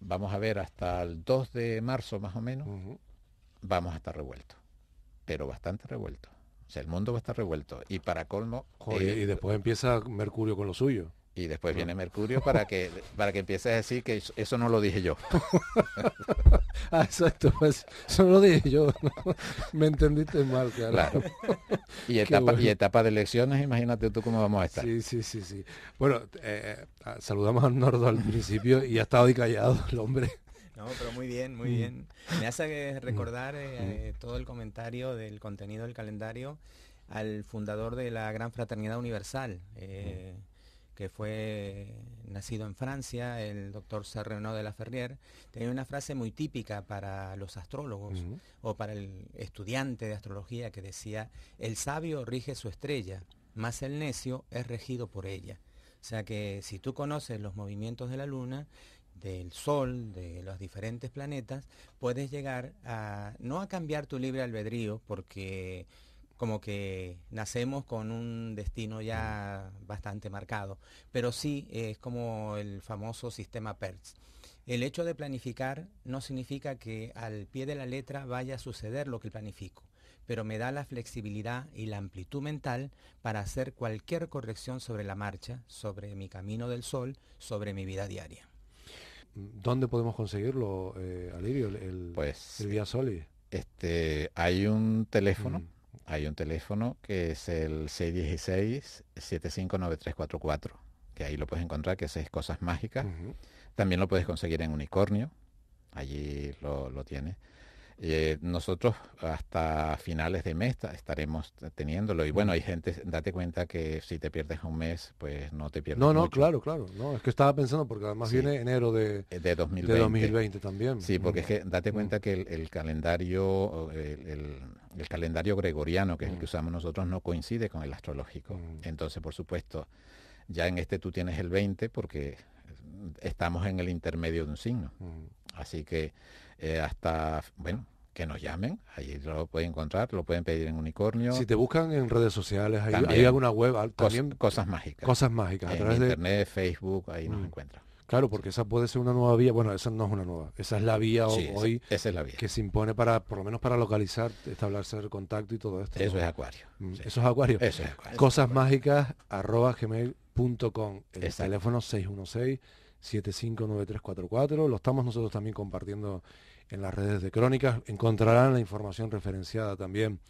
Vamos a ver, hasta el 2 de marzo más o menos, vamos a estar revueltos, pero bastante revueltos. O sea, el mundo va a estar revuelto. Y para colmo... y eh, después empieza Mercurio con lo suyo. Y después viene Mercurio para que para que empieces a decir que eso no lo dije yo. ah, exacto, eso no lo dije yo. *laughs* Ah, pues, Me entendiste mal, claro. Y, etapa, de elecciones, imagínate tú cómo vamos a estar. Sí, sí, sí, sí. Bueno, eh, eh, ah, saludamos al Nordo al principio y ha estado ahí callado el hombre. No, pero muy bien, muy bien. Mm. Me hace mm. recordar eh, mm. todo el comentario del contenido del calendario al fundador de la Gran Fraternidad Universal que fue nacido en Francia, el doctor Serrano de la Ferrière tenía una frase muy típica para los astrólogos o para el estudiante de astrología que decía, el sabio rige su estrella, más el necio es regido por ella. O sea que si tú conoces los movimientos de la luna, del Sol, de los diferentes planetas, puedes llegar a no a cambiar tu libre albedrío, porque como que nacemos con un destino ya bastante marcado, pero sí es como el famoso sistema PERTS. El hecho de planificar no significa que al pie de la letra vaya a suceder lo que planifico, pero me da la flexibilidad y la amplitud mental para hacer cualquier corrección sobre la marcha, sobre mi camino del sol, sobre mi vida diaria. ¿Dónde podemos conseguirlo, eh, Alirio, el, el, pues, Este, hay un teléfono. Mm hay un teléfono que es el 616-759344, que ahí lo puedes encontrar, que es Cosas Mágicas. También lo puedes conseguir en Unicornio, allí lo, lo tienes. Eh, nosotros hasta finales de mes estaremos teniéndolo. Y bueno, hay gente, date cuenta que si te pierdes un mes, pues no te pierdes. No, no, claro, claro. No, es que estaba pensando porque además viene enero de, eh, de, 2020. también. Sí, porque es que mm. date cuenta mm. que el, calendario, el, calendario gregoriano, que es el que mm. usamos nosotros, no coincide con el astrológico. Entonces, por supuesto, ya en este tú tienes el 20 porque estamos en el intermedio de un signo. Así que eh, hasta, bueno, que nos llamen, allí lo pueden encontrar, lo pueden pedir en Unicornio. Si te buscan en redes sociales, hay, alguna web, también cosas mágicas. Cosas mágicas. través internet, Facebook, ahí nos mm. encuentran. Claro, porque esa puede ser una nueva vía. Bueno, esa no es una nueva. Esa es la vía hoy es la vía. que se impone para, por lo menos para localizar, establecer el contacto y todo esto. Eso es Acuario. Mm, eso es Acuario. Eso es Acuario. Cosas mágicas, arroba gmail.com. El teléfono 616. 759344. Lo estamos nosotros también compartiendo en las redes de Crónicas. Encontrarán la información referenciada también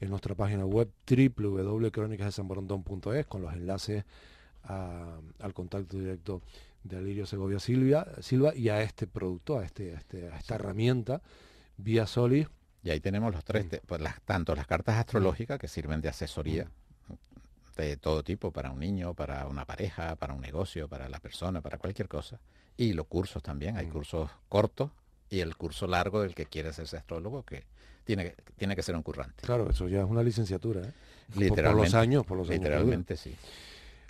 en nuestra página web es con los enlaces al contacto directo de Alirio Segovia Silvia, Silva y a este producto, a, este, este esta herramienta, Vía Solis. Y ahí tenemos los tres, mm. pues tanto las cartas mm. astrológicas que sirven de asesoría, mm de todo tipo, para un niño, para una pareja, para un negocio, para la persona, para cualquier cosa. Y los cursos también, hay mm. cursos cortos y el curso largo del que quiere hacerse astrólogo, que tiene, tiene que ser un currante. Claro, eso ya es una licenciatura, Literalmente. ¿eh? Por, los años, por los años. Literalmente, sí.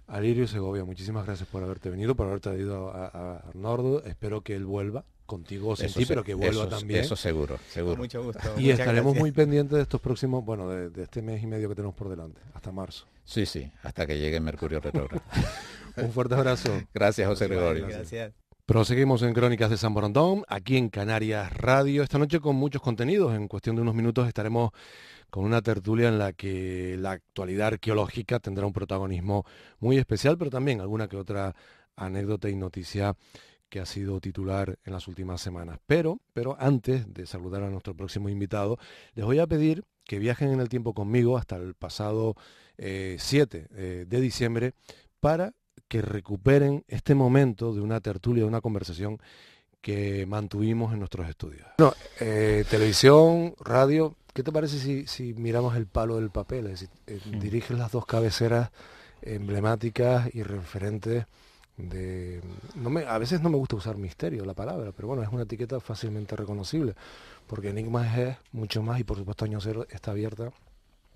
Alirio Segovia, muchísimas gracias por haberte venido, por haberte traído a, a Espero que él vuelva contigo sentí, pero que vuelva también. Eso seguro, seguro. Con mucho gusto. Y estaremos muy pendientes de estos próximos, bueno, de, este mes y medio que tenemos por delante, hasta marzo. Sí, sí, hasta que llegue Mercurio retrógrado. *laughs* Un fuerte abrazo. Gracias, José Gregorio. Gracias. Proseguimos en Crónicas de San Borondón, aquí en Canarias Radio, esta noche con muchos contenidos. En cuestión de unos minutos estaremos con una tertulia en la que la actualidad arqueológica tendrá un protagonismo muy especial, pero también alguna que otra anécdota y noticia que ha sido titular en las últimas semanas. Pero, pero antes de saludar a nuestro próximo invitado, les voy a pedir que viajen en el tiempo conmigo hasta el pasado 7 eh, eh, de diciembre para que recuperen este momento de una tertulia, de una conversación que mantuvimos en nuestros estudios. No, eh, televisión, radio, ¿qué te parece si, si miramos el palo del papel? Es decir, diriges las dos cabeceras emblemáticas y referentes de no me, a veces no me gusta usar misterio la palabra, pero bueno, es una etiqueta fácilmente reconocible, porque Enigma es mucho más y por supuesto Año Cero está abierta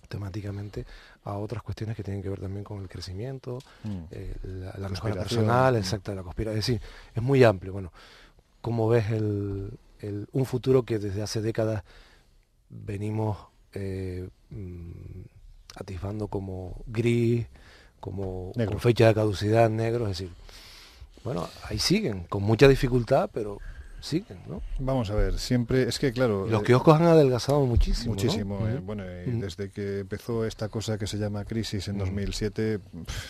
temáticamente a otras cuestiones que tienen que ver también con el crecimiento, mm. eh, la, la mejora personal, mm. exacta, la conspiración, es decir, es muy amplio. Bueno, como ves el, un futuro que desde hace décadas venimos eh, mm, atisbando como gris, como fecha de caducidad negro, es decir, bueno, ahí siguen, con mucha dificultad, pero Vamos a ver, siempre es que claro. Los eh, kioscos han adelgazado muchísimo. Muchísimo. Eh, bueno, desde que empezó esta cosa que se llama crisis en 2007,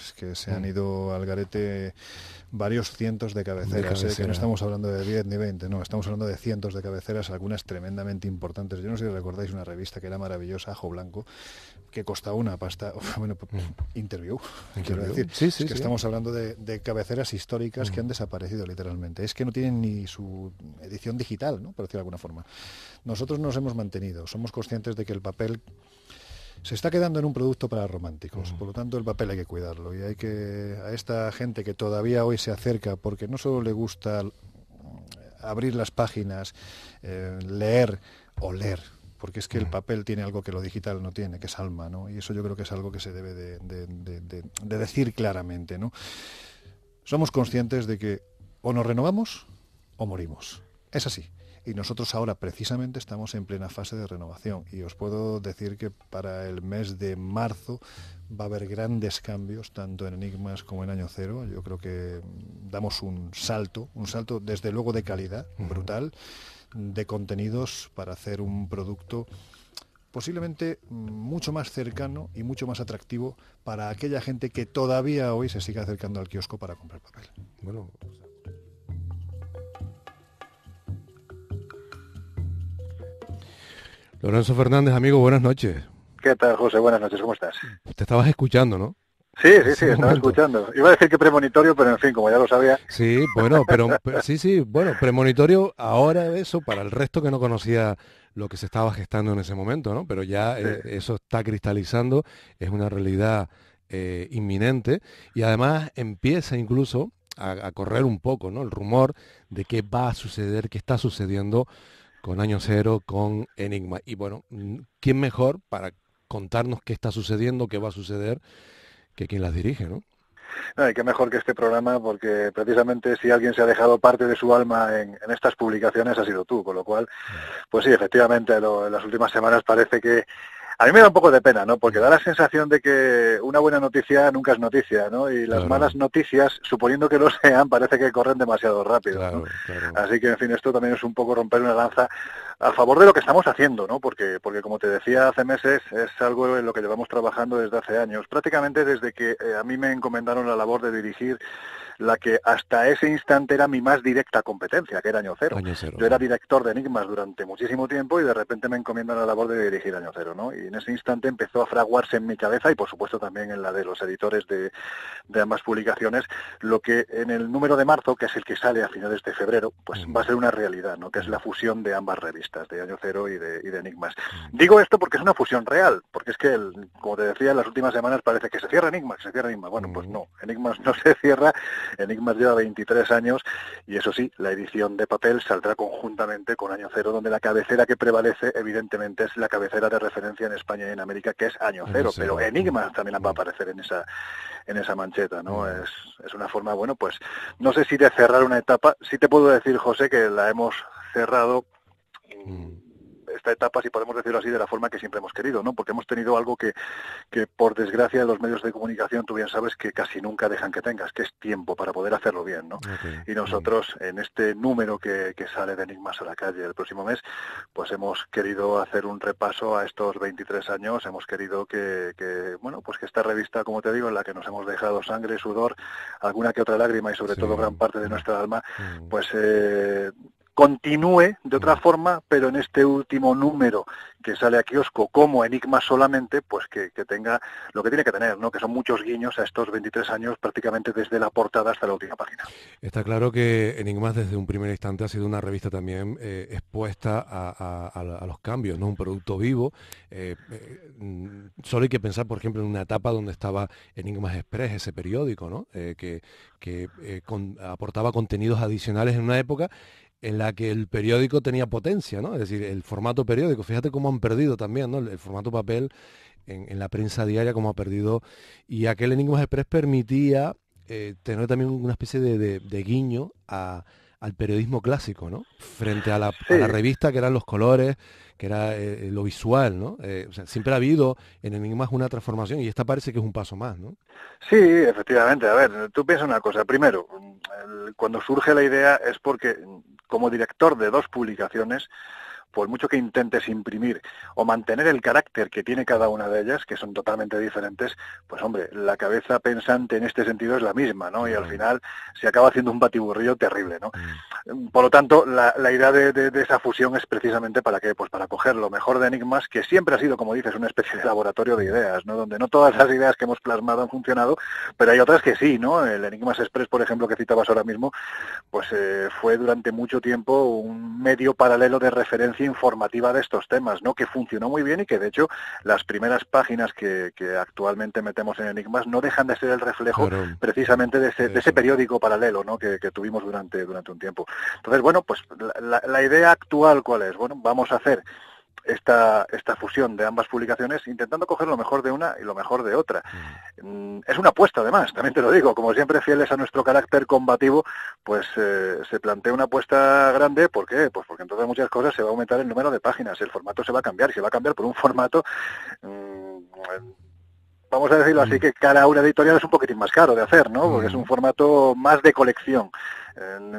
es que se han ido al garete varios cientos de cabeceras, eh, que no estamos hablando de 10 ni 20, no, estamos hablando de cientos de cabeceras, algunas tremendamente importantes. Yo no sé si recordáis una revista que era maravillosa, Ajo Blanco, que costaba una pasta, bueno, interview, ¿Interview? quiero decir. es que estamos hablando de cabeceras históricas que han desaparecido literalmente. Es que no tienen ni su edición digital, ¿no? por decirlo de alguna forma. Nosotros nos hemos mantenido, somos conscientes de que el papel se está quedando en un producto para románticos. Por lo tanto, el papel hay que cuidarlo y hay que a esta gente que todavía hoy se acerca porque no solo le gusta eh, abrir las páginas, eh, leer o leer, porque es que el papel tiene algo que lo digital no tiene, que es alma, ¿no? Y eso yo creo que es algo que se debe de, de decir claramente, ¿no? Somos conscientes de que o nos renovamos o morimos. Es así. Y nosotros ahora precisamente estamos en plena fase de renovación y os puedo decir que para el mes de marzo va a haber grandes cambios, tanto en Enigmas como en Año Cero. Yo creo que damos un salto, un salto desde luego de calidad, brutal, de contenidos para hacer un producto posiblemente mucho más cercano y mucho más atractivo para aquella gente que todavía hoy se sigue acercando al kiosco para comprar papel. Bueno, Lorenzo Fernández, amigo, buenas noches. ¿Qué tal, José? Buenas noches, ¿cómo estás? Te estabas escuchando, ¿no? Sí, sí, sí, estaba escuchando. Iba a decir que premonitorio, pero en fin, como ya lo sabía. Sí, bueno, pero, sí, sí, bueno, premonitorio ahora eso para el resto que no conocía lo que se estaba gestando en ese momento, ¿no? Pero ya eh, eso está cristalizando, es una realidad eh, inminente y además empieza incluso a, a correr un poco, ¿no? El rumor de qué va a suceder, qué está sucediendo con Año Cero, con Enigma. Y bueno, mm, ¿quién mejor para contarnos qué está sucediendo, qué va a suceder, que quien las dirige, ¿no? No, y qué mejor que este programa, porque precisamente si alguien se ha dejado parte de su alma en, estas publicaciones ha sido tú, con lo cual, pues sí, efectivamente, en las últimas semanas parece que a mí me da un poco de pena, ¿no? Porque da la sensación de que una buena noticia nunca es noticia, ¿no? Y las malas noticias, suponiendo que lo sean, parece que corren demasiado rápido. Así que, en fin, esto también es un poco romper una lanza a favor de lo que estamos haciendo, ¿no? Porque, porque como te decía hace meses, es algo en lo que llevamos trabajando desde hace años. Prácticamente desde que eh, a mí me encomendaron la labor de dirigir la que hasta ese instante era mi más directa competencia, que era Año Cero. Yo era director de Enigmas durante muchísimo tiempo y de repente me encomiendan la labor de dirigir Año Cero, ¿no? Y en ese instante empezó a fraguarse en mi cabeza y por supuesto también en la de los editores de, de ambas publicaciones, lo que en el número de marzo, que es el que sale a finales de febrero, pues va a ser una realidad, ¿no? Que es la fusión de ambas revistas, de Año Cero y de, y de Enigmas. Digo esto porque es una fusión real, porque es que, el, como te decía, en las últimas semanas parece que se cierra Enigmas, se cierra Enigmas. Bueno, pues no, Enigmas no *laughs* se cierra, Enigmas lleva 23 años y eso sí, la edición de papel saldrá conjuntamente con Año Cero, donde la cabecera que prevalece evidentemente es la cabecera de referencia en España y en América, que es Año Cero, pero Enigmas también va a aparecer en esa en esa mancheta, ¿no? Es, es una forma, bueno, pues no sé si de cerrar una etapa, sí te puedo decir, José, que la hemos cerrado mm esta etapa, si podemos decirlo así, de la forma que siempre hemos querido, ¿no? Porque hemos tenido algo que, por desgracia, los medios de comunicación, tú bien sabes, que casi nunca dejan que tengas, que es tiempo para poder hacerlo bien, ¿no? y nosotros, en este número que, sale de Enigmas a la calle el próximo mes, pues hemos querido hacer un repaso a estos 23 años, hemos querido que, bueno, pues que esta revista, como te digo, en la que nos hemos dejado sangre, sudor, alguna que otra lágrima y sobre todo gran parte de mm. nuestra alma, mm. pues eh, continúe de otra mm. forma, pero en este último número que sale a kiosco como Enigma solamente, pues que, tenga lo que tiene que tener, ¿no? que son muchos guiños a estos 23 años prácticamente desde la portada hasta la última página. Está claro que Enigmas desde un primer instante ha sido una revista también eh, expuesta a, los cambios, no un producto vivo. Eh, eh, solo hay que pensar, por ejemplo, en una etapa donde estaba Enigmas Express, ese periódico, ¿no? que, aportaba contenidos adicionales en una época en la que el periódico tenía potencia, ¿no? Es decir, el formato periódico. Fíjate cómo han perdido también, ¿no? El, formato papel en, la prensa diaria, cómo ha perdido. Y aquel Enigma Express permitía eh, tener también una especie de guiño a, al periodismo clásico, ¿no? Frente a la, revista que eran los colores, que era eh, eh, lo visual, ¿no? Eh, o sea, siempre ha habido en el Enigmas una transformación y esta parece que es un paso más, ¿no? Sí, efectivamente. A ver, tú piensas una cosa. Primero, cuando surge la idea es porque como director de dos publicaciones, por mucho que intentes imprimir o mantener el carácter que tiene cada una de ellas, que son totalmente diferentes, pues hombre, la cabeza pensante en este sentido es la misma, ¿no? Y al mm. final se acaba haciendo un batiburrillo terrible, ¿no? Mm. Por lo tanto, la, idea de, esa fusión es precisamente para qué, pues para coger lo mejor de Enigmas, que siempre ha sido, como dices, una especie de laboratorio de ideas, ¿no? Donde no todas las ideas que hemos plasmado han funcionado, pero hay otras que sí, ¿no? El Enigmas Express, por ejemplo, que citabas ahora mismo, pues eh, fue durante mucho tiempo un medio paralelo de referencia informativa de estos temas, ¿no? que funcionó muy bien y que de hecho las primeras páginas que, actualmente metemos en Enigmas no dejan de ser el reflejo precisamente de ese, periódico paralelo ¿no? que, tuvimos durante, durante un tiempo. Entonces, bueno, pues la, la idea actual cuál es? Bueno, vamos a hacer esta, esta fusión de ambas publicaciones, intentando coger lo mejor de una y lo mejor de otra. Mm, es una apuesta, además, también te lo digo, como siempre, fieles a nuestro carácter combativo, pues eh, se plantea una apuesta grande, ¿por qué? Pues porque entonces muchas cosas se va a aumentar el número de páginas, el formato se va a cambiar, y se va a cambiar por un formato... Mm, vamos a decirlo así, mm. que cada una editorial es un poquitín más caro de hacer, ¿no? Porque es un mm. formato más de colección.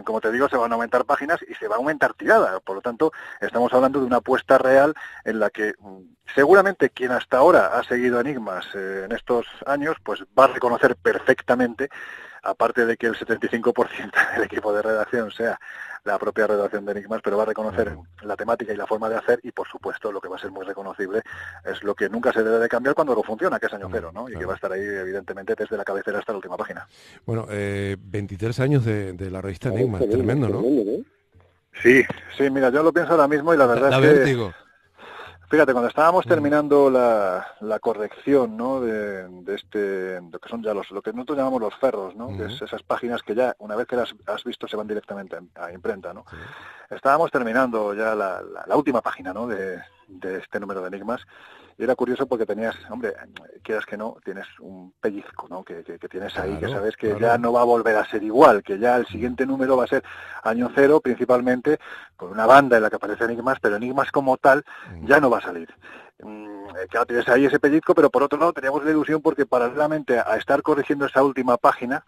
como te digo, se van a aumentar páginas y se va a aumentar tirada. Por lo tanto, estamos hablando de una apuesta real en la que mm, seguramente quien hasta ahora ha seguido Enigmas eh, en estos años, pues va a reconocer perfectamente aparte de que el 75% *laughs* del equipo de redacción sea la propia redacción de Enigmas, pero va a reconocer la temática y la forma de hacer y, por supuesto, lo que va a ser muy reconocible es lo que nunca se debe de cambiar cuando algo funciona, que es año cero, ¿no? Y que va a estar ahí, evidentemente, desde la cabecera hasta la última página. Bueno, 23 eh, años de, la revista ah, Enigmas, tremendo, ¿no? Sí, sí, mira, yo lo pienso ahora mismo y la verdad es que... Fíjate, cuando estábamos mm. terminando la, la corrección ¿no? de, este, lo que son ya los, lo que nosotros llamamos los ferros, ¿no? esas páginas que ya una vez que las has visto se van directamente a, imprenta. ¿no? Estábamos terminando ya la, última página ¿no? de, de este número de enigmas. Y era curioso porque tenías, hombre, quieras que no, tienes un pellizco, ¿no? Que, que, tienes ahí, que sabes que ya no va a volver a ser igual, que ya el siguiente número va a ser año cero, principalmente con una banda en la que aparece enigmas, pero enigmas como tal mm. ya no va a salir mm, eh, claro, tienes ahí ese pellizco, pero por otro lado teníamos la ilusión porque paralelamente a estar corrigiendo esa última página,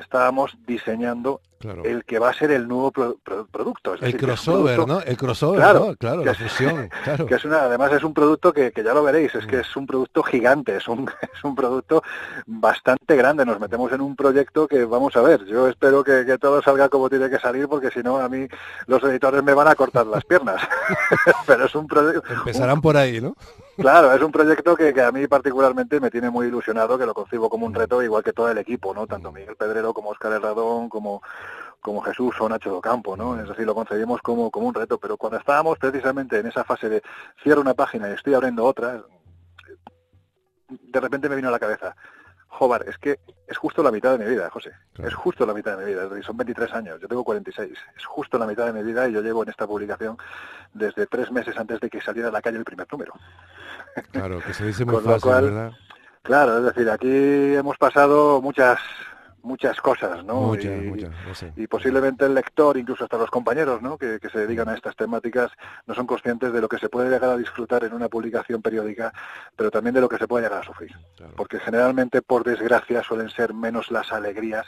estábamos diseñando el que va a ser el nuevo producto. el crossover, ¿no? El crossover, claro, claro la *laughs* Que es una, además es un producto que, ya lo veréis, es mm. que es un producto gigante, es un, *laughs* es un producto bastante grande. Nos metemos en un proyecto que vamos a ver. Yo espero que, todo salga como tiene que salir, porque si no, a mí los editores me van a cortar las piernas. *laughs* Pero es un proyecto... Empezarán por ahí, ¿no? Claro, es un proyecto que, a mí particularmente me tiene muy ilusionado, que lo concibo como un reto, igual que todo el equipo, ¿no? Tanto Miguel Pedrero como Oscar Herradón, como, como Jesús o Nacho Campo, ¿no? Es decir, lo concebimos como, un reto, pero cuando estábamos precisamente en esa fase de cierro una página y estoy abriendo otra, de repente me vino a la cabeza, Jobar, es que es justo la mitad de mi vida, José. Es justo la mitad de mi vida. son 23 años, yo tengo 46. Es justo la mitad de mi vida y yo llevo en esta publicación desde tres meses antes de que saliera a la calle el primer número. Claro, que se dice *laughs* muy Claro, es decir, aquí hemos pasado muchas muchas cosas, ¿no? y, posiblemente el lector, incluso hasta los compañeros, ¿no? Que, se dedican a estas temáticas, no son conscientes de lo que se puede llegar a disfrutar en una publicación periódica, pero también de lo que se puede llegar a sufrir. Porque generalmente, por desgracia, suelen ser menos las alegrías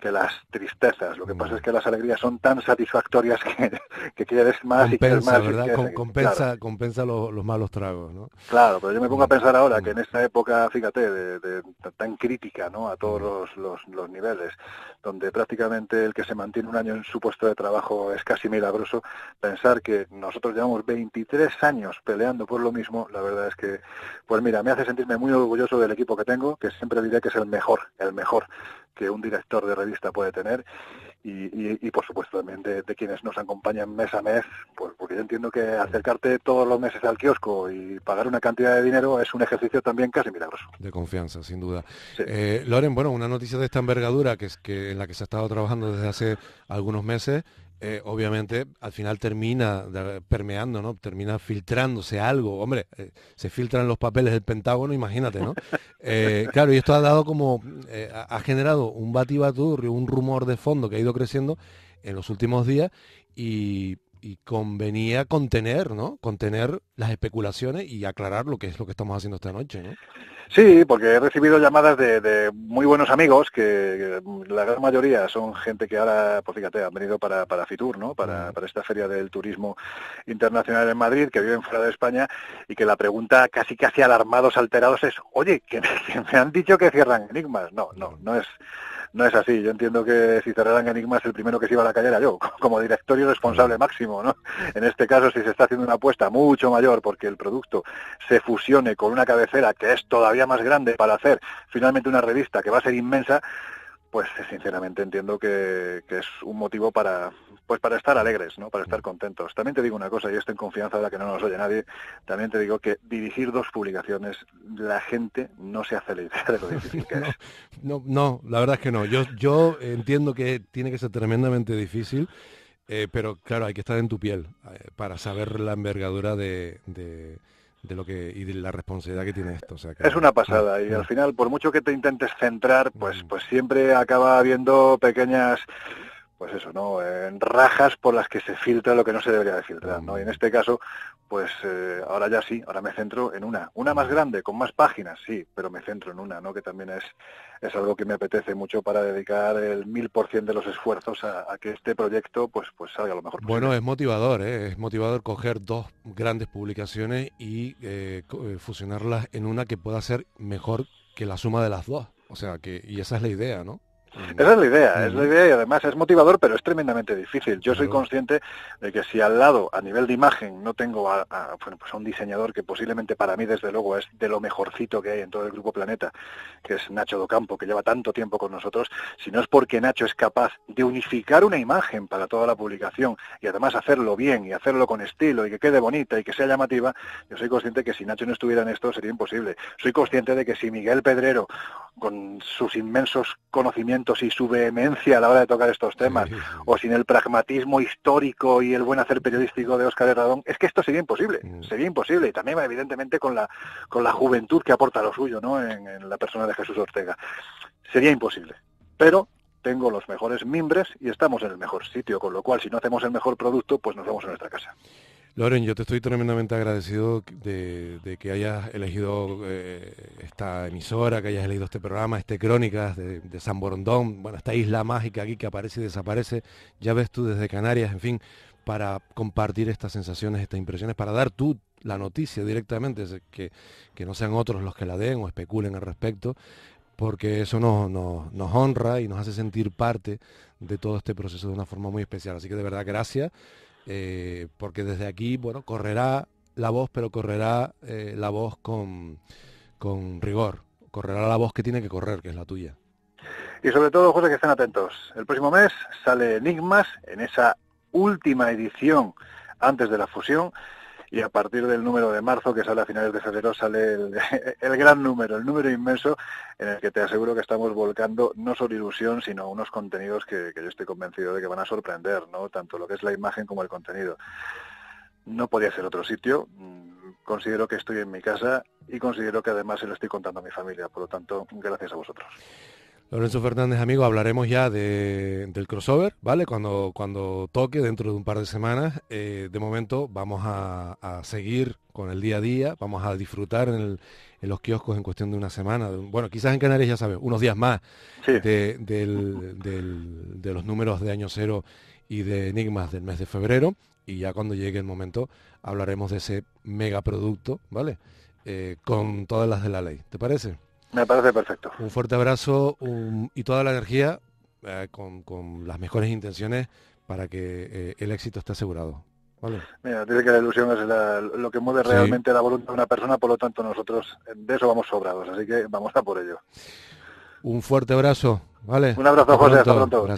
que las tristezas. Lo que pasa es que las alegrías son tan satisfactorias que, *laughs* quieres más y quieres más. compensa compensa los, malos tragos, ¿no? Claro, pero yo me pongo a pensar ahora que en esta época, fíjate, de, tan crítica ¿no? a todos los, los, niveles, donde prácticamente el que se mantiene un año en su puesto de trabajo es casi milagroso, pensar que nosotros llevamos 23 años peleando por lo mismo, la verdad es que, pues mira, me hace sentirme muy orgulloso del equipo que tengo, que siempre diré que es el mejor, el mejor que un director de revista puede tener y, por supuesto también de, quienes nos acompañan mes a mes, pues porque yo entiendo que acercarte todos los meses al kiosco y pagar una cantidad de dinero es un ejercicio también casi milagroso. De confianza, sin duda. Eh, Loren, bueno, una noticia de esta envergadura que es que en la que se ha estado trabajando desde hace algunos meses eh, obviamente al final termina permeando, ¿no? Termina filtrándose algo. Hombre, eh, se filtran los papeles del Pentágono, imagínate, ¿no? *laughs* Eh, claro, y esto ha dado como, ha generado un batibaturri, un rumor de fondo que ha ido creciendo en los últimos días y, convenía contener, ¿no? Contener las especulaciones y aclarar lo que es lo que estamos haciendo esta noche, ¿no? Sí, porque he recibido llamadas de, muy buenos amigos, que, la gran mayoría son gente que ahora, pues fíjate, han venido para, para Fitur, ¿no? Mm. Para, esta feria del turismo internacional en Madrid, que viven fuera de España, y que la pregunta casi casi alarmados, alterados es, oye, que *laughs* que me han dicho que cierran enigmas. No, no, no es no es así. Yo entiendo que si cerraran enigmas, el primero que se iba a la calle era yo, *laughs* como directorio responsable mm. máximo. ¿no? En este caso, si se está haciendo una apuesta mucho mayor porque el producto se fusione con una cabecera que es todavía más grande para hacer finalmente una revista que va a ser inmensa, pues sinceramente entiendo que, que es un motivo para, pues para estar alegres, ¿no? Para estar mm. contentos. También te digo una cosa, y estoy en confianza de la que no nos oye nadie, también te digo que dirigir dos publicaciones, la gente no se hace la de lo *laughs* difícil que no, es. No, la verdad es que no. Yo, yo entiendo que tiene que ser tremendamente difícil, eh, pero claro, hay que estar en tu piel eh, para saber la envergadura de, lo que y de la responsabilidad que tiene esto. es una pasada y al final, por mucho que te intentes centrar, pues, mm. pues siempre acaba habiendo pequeñas pues eso, ¿no? En rajas por las que se filtra lo que no se debería de filtrar, ¿no? Y en este caso, pues eh, ahora ya sí, ahora me centro en una. Una más grande, con más páginas, sí, pero me centro en una, ¿no? Que también es, es algo que me apetece mucho para dedicar el mil por cien de los esfuerzos a, que este proyecto pues, pues salga lo mejor Bueno, es motivador, ¿eh? Es motivador coger dos grandes publicaciones y eh, eh, fusionarlas en una que pueda ser mejor que la suma de las dos. O sea, que, y esa es la idea, ¿no? Esa es la idea, es la idea y además es motivador, pero es tremendamente difícil. Yo soy consciente de que si al lado, a nivel de imagen, no tengo pues a, un diseñador que posiblemente para mí, desde luego, es de lo mejorcito que hay en todo el Grupo Planeta, que es Nacho Docampo, que lleva tanto tiempo con nosotros, si no es porque Nacho es capaz de unificar una imagen para toda la publicación y además hacerlo bien y hacerlo con estilo y que quede bonita y que sea llamativa, yo soy consciente que si Nacho no estuviera en esto sería imposible. Soy consciente de que si Miguel Pedrero, con sus inmensos conocimientos, y su vehemencia a la hora de tocar estos temas, o sin el pragmatismo histórico y el buen hacer periodístico de Óscar Herradón, es que esto sería imposible, mm. sería imposible, y también evidentemente con la, con la juventud que aporta lo suyo, ¿no?, en, en la persona de Jesús Ortega. Sería imposible, pero tengo los mejores mimbres y estamos en el mejor sitio, con lo cual si no hacemos el mejor producto, pues nos vamos a nuestra casa. Loren, yo te estoy tremendamente agradecido de, que hayas elegido eh, esta emisora, que hayas elegido este programa, este Crónicas de, San Borondón, bueno, esta isla mágica aquí que aparece y desaparece, ya ves tú desde Canarias, en fin, para compartir estas sensaciones, estas impresiones, para dar tú la noticia directamente, que, que no sean otros los que la den o especulen al respecto, porque eso nos, nos, honra y nos hace sentir parte de todo este proceso de una forma muy especial. Así que de verdad, gracias. Eh, porque desde aquí, bueno, correrá la voz, pero correrá eh, la voz con, con rigor, correrá la voz que tiene que correr, que es la tuya. Y sobre todo, José, que estén atentos. El próximo mes sale Enigmas en esa última edición antes de la fusión y a partir del número de marzo, que sale a finales de febrero, sale *laughs* el, gran número, el número inmenso en el que te aseguro que estamos volcando no solo ilusión, sino unos contenidos que, que yo estoy convencido de que van a sorprender, ¿no? tanto lo que es la imagen como el contenido. No podía ser otro sitio, mm, considero que estoy en mi casa y considero que además se lo estoy contando a mi familia, por lo tanto, gracias a vosotros. Lorenzo Fernández, amigo, hablaremos ya del crossover, ¿vale? Cuando, cuando toque, dentro de un par de semanas. Eh, de momento vamos a, seguir con el día a día, vamos a disfrutar en, los kioscos en cuestión de una semana. Bueno, quizás en Canarias ya sabes, unos días más de, los números de año cero y de enigmas del mes de febrero. Y ya cuando llegue el momento hablaremos de ese megaproducto, ¿vale? Eh, con todas las de la ley. ¿Te parece? Me parece perfecto. Un fuerte abrazo y toda la energía eh, con, las mejores intenciones para que eh, el éxito esté asegurado. Vale. Mira, dice que la ilusión es lo que mueve realmente la voluntad de una persona, por lo tanto nosotros de eso vamos sobrados, así que vamos a por ello. Un fuerte abrazo, ¿vale? Un abrazo, José, hasta pronto.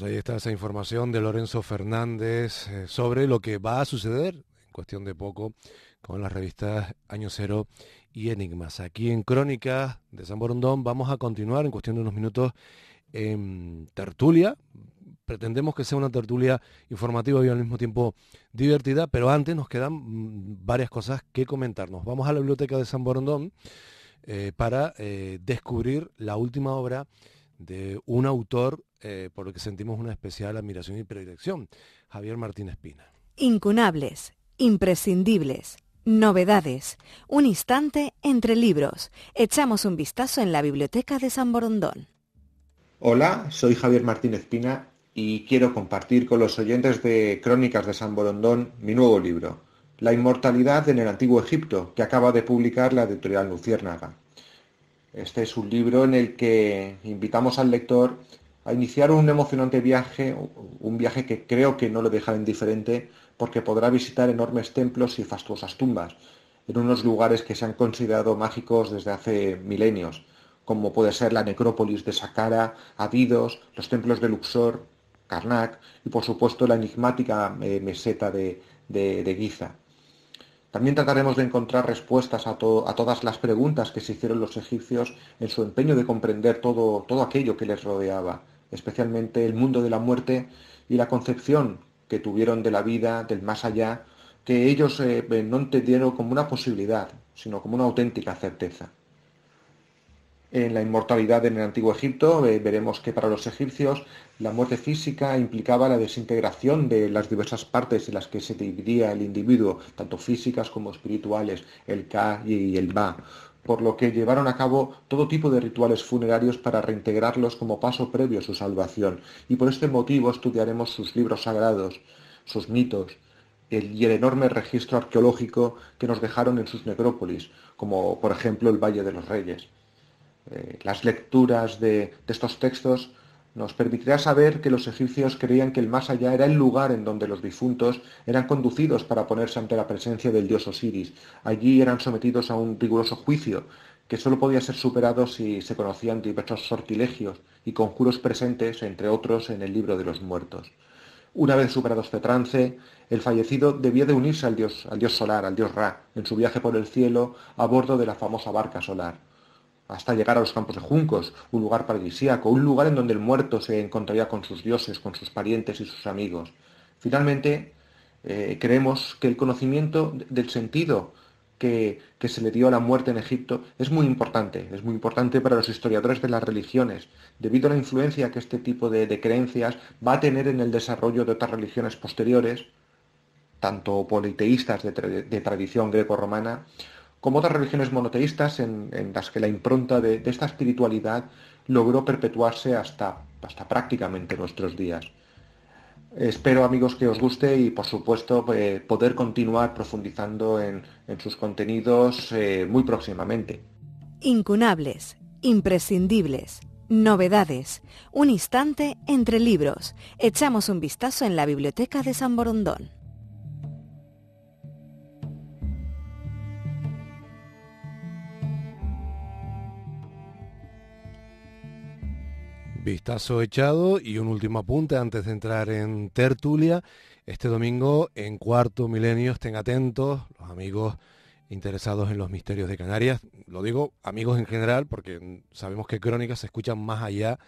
Pues ahí está esa información de Lorenzo Fernández eh, sobre lo que va a suceder en cuestión de poco con las revistas Año Cero y Enigmas. Aquí en Crónicas de San Borondón vamos a continuar en cuestión de unos minutos en tertulia. Pretendemos que sea una tertulia informativa y al mismo tiempo divertida, pero antes nos quedan mm, varias cosas que comentarnos. Vamos a la biblioteca de San Borondón eh, para eh, descubrir la última obra de un autor eh, por lo que sentimos una especial admiración y predilección, Javier Martínez Pina. Incunables, imprescindibles, novedades, un instante entre libros. Echamos un vistazo en la biblioteca de San Borondón. Hola, soy Javier Martínez Pina y quiero compartir con los oyentes de Crónicas de San Borondón mi nuevo libro, La inmortalidad en el antiguo Egipto, que acaba de publicar la editorial Luciérnaga. Este es un libro en el que invitamos al lector a iniciar un emocionante viaje, un viaje que creo que no le dejará indiferente, porque podrá visitar enormes templos y fastuosas tumbas, en unos lugares que se han considerado mágicos desde hace milenios, como puede ser la necrópolis de Saqqara, Abidos, los templos de Luxor, Karnak y por supuesto la enigmática eh, meseta de, de, Giza. También trataremos de encontrar respuestas a, todas las preguntas que se hicieron los egipcios en su empeño de comprender todo aquello que les rodeaba especialmente el mundo de la muerte y la concepción que tuvieron de la vida, del más allá, que ellos eh, eh, no entendieron como una posibilidad, sino como una auténtica certeza. En la inmortalidad en el Antiguo Egipto eh, veremos que para los egipcios la muerte física implicaba la desintegración de las diversas partes en las que se dividía el individuo, tanto físicas como espirituales, el Ka y el Ba, por lo que llevaron a cabo todo tipo de rituales funerarios para reintegrarlos como paso previo a su salvación, y por este motivo estudiaremos sus libros sagrados, sus mitos, y el enorme registro arqueológico que nos dejaron en sus necrópolis, como por ejemplo el Valle de los Reyes. Eh, las lecturas de estos textos nos permitirá saber que los egipcios creían que el más allá era el lugar en donde los difuntos eran conducidos para ponerse ante la presencia del dios Osiris. Allí eran sometidos a un riguroso juicio que sólo podía ser superado si se conocían diversos sortilegios y conjuros presentes, entre otros, en el libro de los muertos. Una vez superado este trance, el fallecido debía de unirse al dios, al dios solar, al dios Ra, en su viaje por el cielo a bordo de la famosa barca solar hasta llegar a los campos de juncos, un lugar paradisíaco, un lugar en donde el muerto se encontraría con sus dioses, con sus parientes y sus amigos. Finalmente, eh, creemos que el conocimiento del sentido que, se le dio a la muerte en Egipto es muy importante, es muy importante para los historiadores de las religiones, debido a la influencia que este tipo de, creencias va a tener en el desarrollo de otras religiones posteriores, tanto politeístas de, de tradición greco-romana, como otras religiones monoteístas en, las que la impronta de, esta espiritualidad logró perpetuarse hasta, hasta prácticamente nuestros días. Espero amigos que os guste y por supuesto eh, poder continuar profundizando en, sus contenidos eh, muy próximamente. Incunables, imprescindibles, novedades, un instante entre libros. Echamos un vistazo en la biblioteca de San Borondón. Vistazo echado y un último apunte antes de entrar en tertulia. Este domingo en Cuarto Milenio estén atentos los amigos interesados en los misterios de Canarias. Lo digo amigos en general porque sabemos que crónicas se escuchan más allá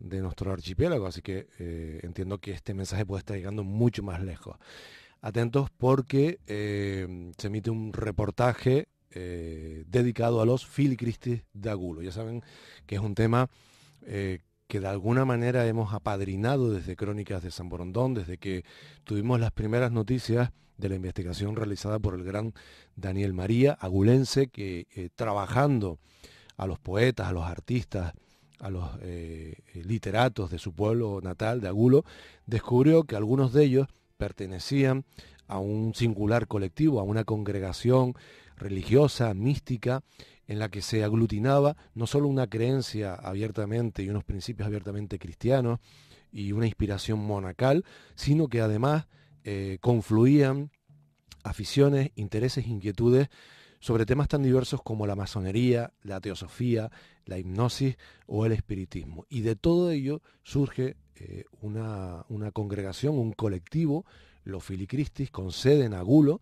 de nuestro archipiélago, así que eh, entiendo que este mensaje puede estar llegando mucho más lejos. Atentos porque eh, se emite un reportaje eh, dedicado a los filicristis de Agulo. Ya saben que es un tema que de alguna manera hemos apadrinado desde Crónicas de San Borondón, desde que tuvimos las primeras noticias de la investigación realizada por el gran Daniel María Agulense, que eh, trabajando a los poetas, a los artistas, a los eh, eh, literatos de su pueblo natal, de Agulo, descubrió que algunos de ellos pertenecían a un singular colectivo, a una congregación religiosa, mística, en la que se aglutinaba no solo una creencia abiertamente y unos principios abiertamente cristianos y una inspiración monacal, sino que además eh, confluían aficiones, intereses, inquietudes sobre temas tan diversos como la masonería, la teosofía, la hipnosis o el espiritismo. Y de todo ello surge eh, una, una, congregación, un colectivo, los filicristis, con sede en Agulo,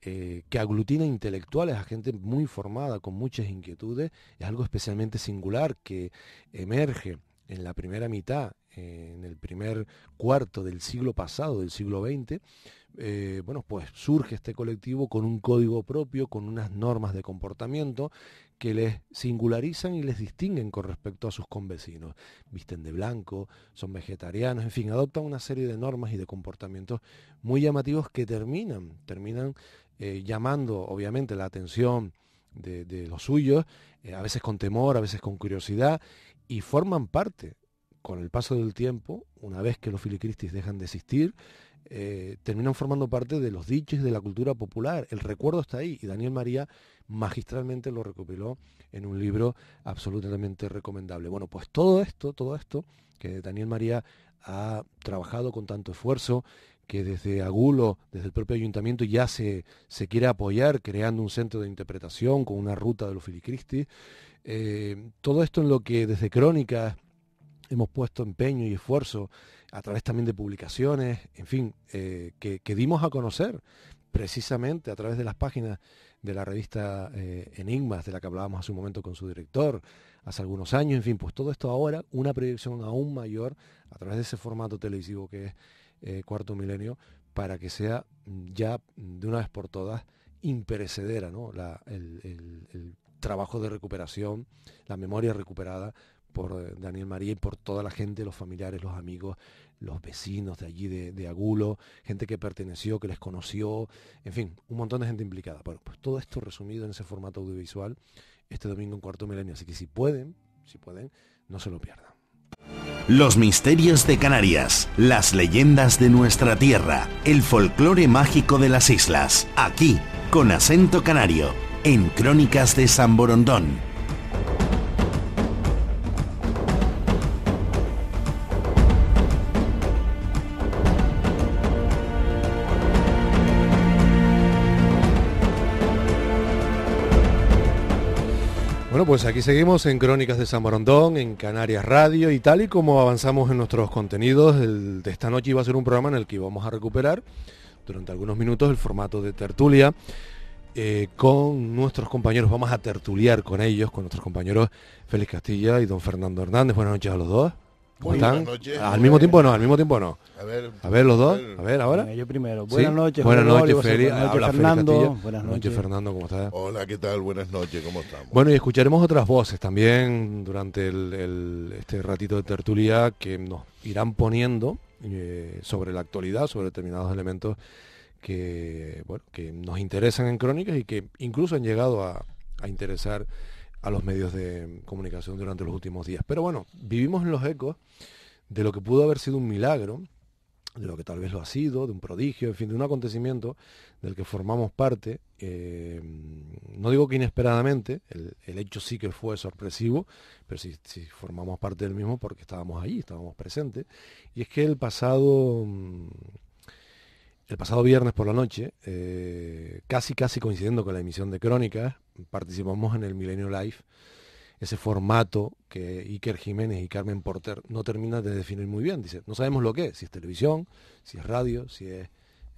eh, que aglutina intelectuales, a gente muy formada, con muchas inquietudes, es algo especialmente singular que emerge en la primera mitad, eh, en el primer cuarto del siglo pasado, del siglo XX, eh, bueno, pues surge este colectivo con un código propio, con unas normas de comportamiento que les singularizan y les distinguen con respecto a sus convecinos. Visten de blanco, son vegetarianos, en fin, adoptan una serie de normas y de comportamientos muy llamativos que terminan, terminan eh, llamando obviamente la atención de, los suyos, eh, a veces con temor, a veces con curiosidad, y forman parte, con el paso del tiempo, una vez que los filicristis dejan de existir, eh, terminan formando parte de los dichos de la cultura popular. El recuerdo está ahí y Daniel María magistralmente lo recopiló en un libro absolutamente recomendable. Bueno, pues todo esto, todo esto que Daniel María ha trabajado con tanto esfuerzo, que desde Agulo, desde el propio ayuntamiento, ya se, se quiere apoyar creando un centro de interpretación con una ruta de los filicristi. Eh, todo esto en lo que desde Crónicas hemos puesto empeño y esfuerzo a través también de publicaciones, en fin, eh, que, dimos a conocer precisamente a través de las páginas de la revista eh, Enigmas, de la que hablábamos hace un momento con su director, hace algunos años, en fin, pues todo esto ahora, una proyección aún mayor a través de ese formato televisivo que es eh, cuarto milenio para que sea mm, ya mm, de una vez por todas imperecedera el, trabajo de recuperación, la memoria recuperada por eh, Daniel María y por toda la gente, los familiares, los amigos, los vecinos de allí de, de, Agulo, gente que perteneció, que les conoció, en fin, un montón de gente implicada. Bueno, pues todo esto resumido en ese formato audiovisual este domingo en cuarto milenio. Así que si pueden, si pueden, no se lo pierdan. Los misterios de Canarias, las leyendas de nuestra tierra, el folclore mágico de las islas, aquí, con acento canario, en Crónicas de San Borondón Bueno, pues aquí seguimos en Crónicas de San Marondón, en Canarias Radio y tal y como avanzamos en nuestros contenidos, de esta noche iba a ser un programa en el que íbamos a recuperar durante algunos minutos el formato de tertulia eh, con nuestros compañeros, vamos a tertuliar con ellos, con nuestros compañeros Félix Castilla y don Fernando Hernández. Buenas noches a los dos. ¿Cómo ah, Al mismo tiempo no, al mismo tiempo no. A ver, los dos, a ver ahora. Yo primero. Buenas noches. Buenas noches, Fernando. buenas noches. Fernando. ¿Cómo estás? Hola, ¿qué tal? Buenas noches, ¿cómo estamos? Bueno, y escucharemos otras voces también durante este ratito de tertulia que nos irán poniendo eh, sobre la actualidad, sobre determinados elementos que, que nos interesan en crónicas y que incluso han llegado a interesar a los medios de comunicación durante los últimos días. Pero bueno, vivimos en los ecos de lo que pudo haber sido un milagro, de lo que tal vez lo ha sido, de un prodigio, en fin, de un acontecimiento del que formamos parte. Eh, no digo que inesperadamente, el, hecho sí que fue sorpresivo, pero sí, formamos parte del mismo porque estábamos ahí, estábamos presentes. Y es que el pasado mm, el pasado viernes por la noche, eh, casi casi coincidiendo con la emisión de Crónicas, participamos en el Milenio Live, ese formato que Iker Jiménez y Carmen Porter no terminan de definir muy bien. Dice, no sabemos lo que es, si es televisión, si es radio, si es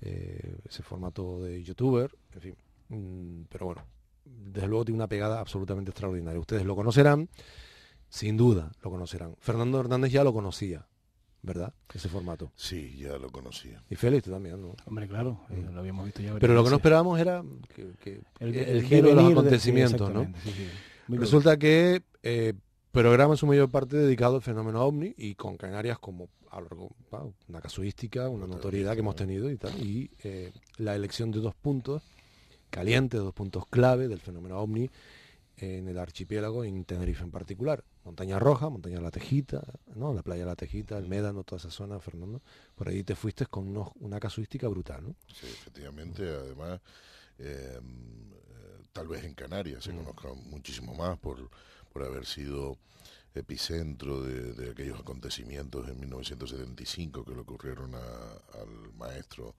eh, ese formato de youtuber, en fin. Mm, pero bueno, desde luego tiene una pegada absolutamente extraordinaria. Ustedes lo conocerán, sin duda lo conocerán. Fernando Hernández ya lo conocía, ¿verdad? Ese formato. Sí, ya lo conocía. Y Félix también, ¿no? Hombre, claro, eh, lo habíamos visto ya. Pero lo que no esperábamos era el, giro de los acontecimientos, ¿no? Resulta que eh, programa en su mayor parte dedicado al fenómeno ovni y con Canarias como algo, una casuística, una notoriedad que hemos tenido y tal. Y eh, la elección de dos puntos calientes, dos puntos clave del fenómeno ovni en el archipiélago, en Tenerife en particular. Montaña Roja, Montaña La Tejita, ¿no? La playa La Tejita, el Médano, toda esa zona, Fernando. Por ahí te fuiste con una casuística brutal, ¿no? Sí, efectivamente, además, em, eh, tal vez en Canarias se mm. conozca muchísimo más por, haber sido epicentro de, aquellos acontecimientos en 1975 que le ocurrieron al maestro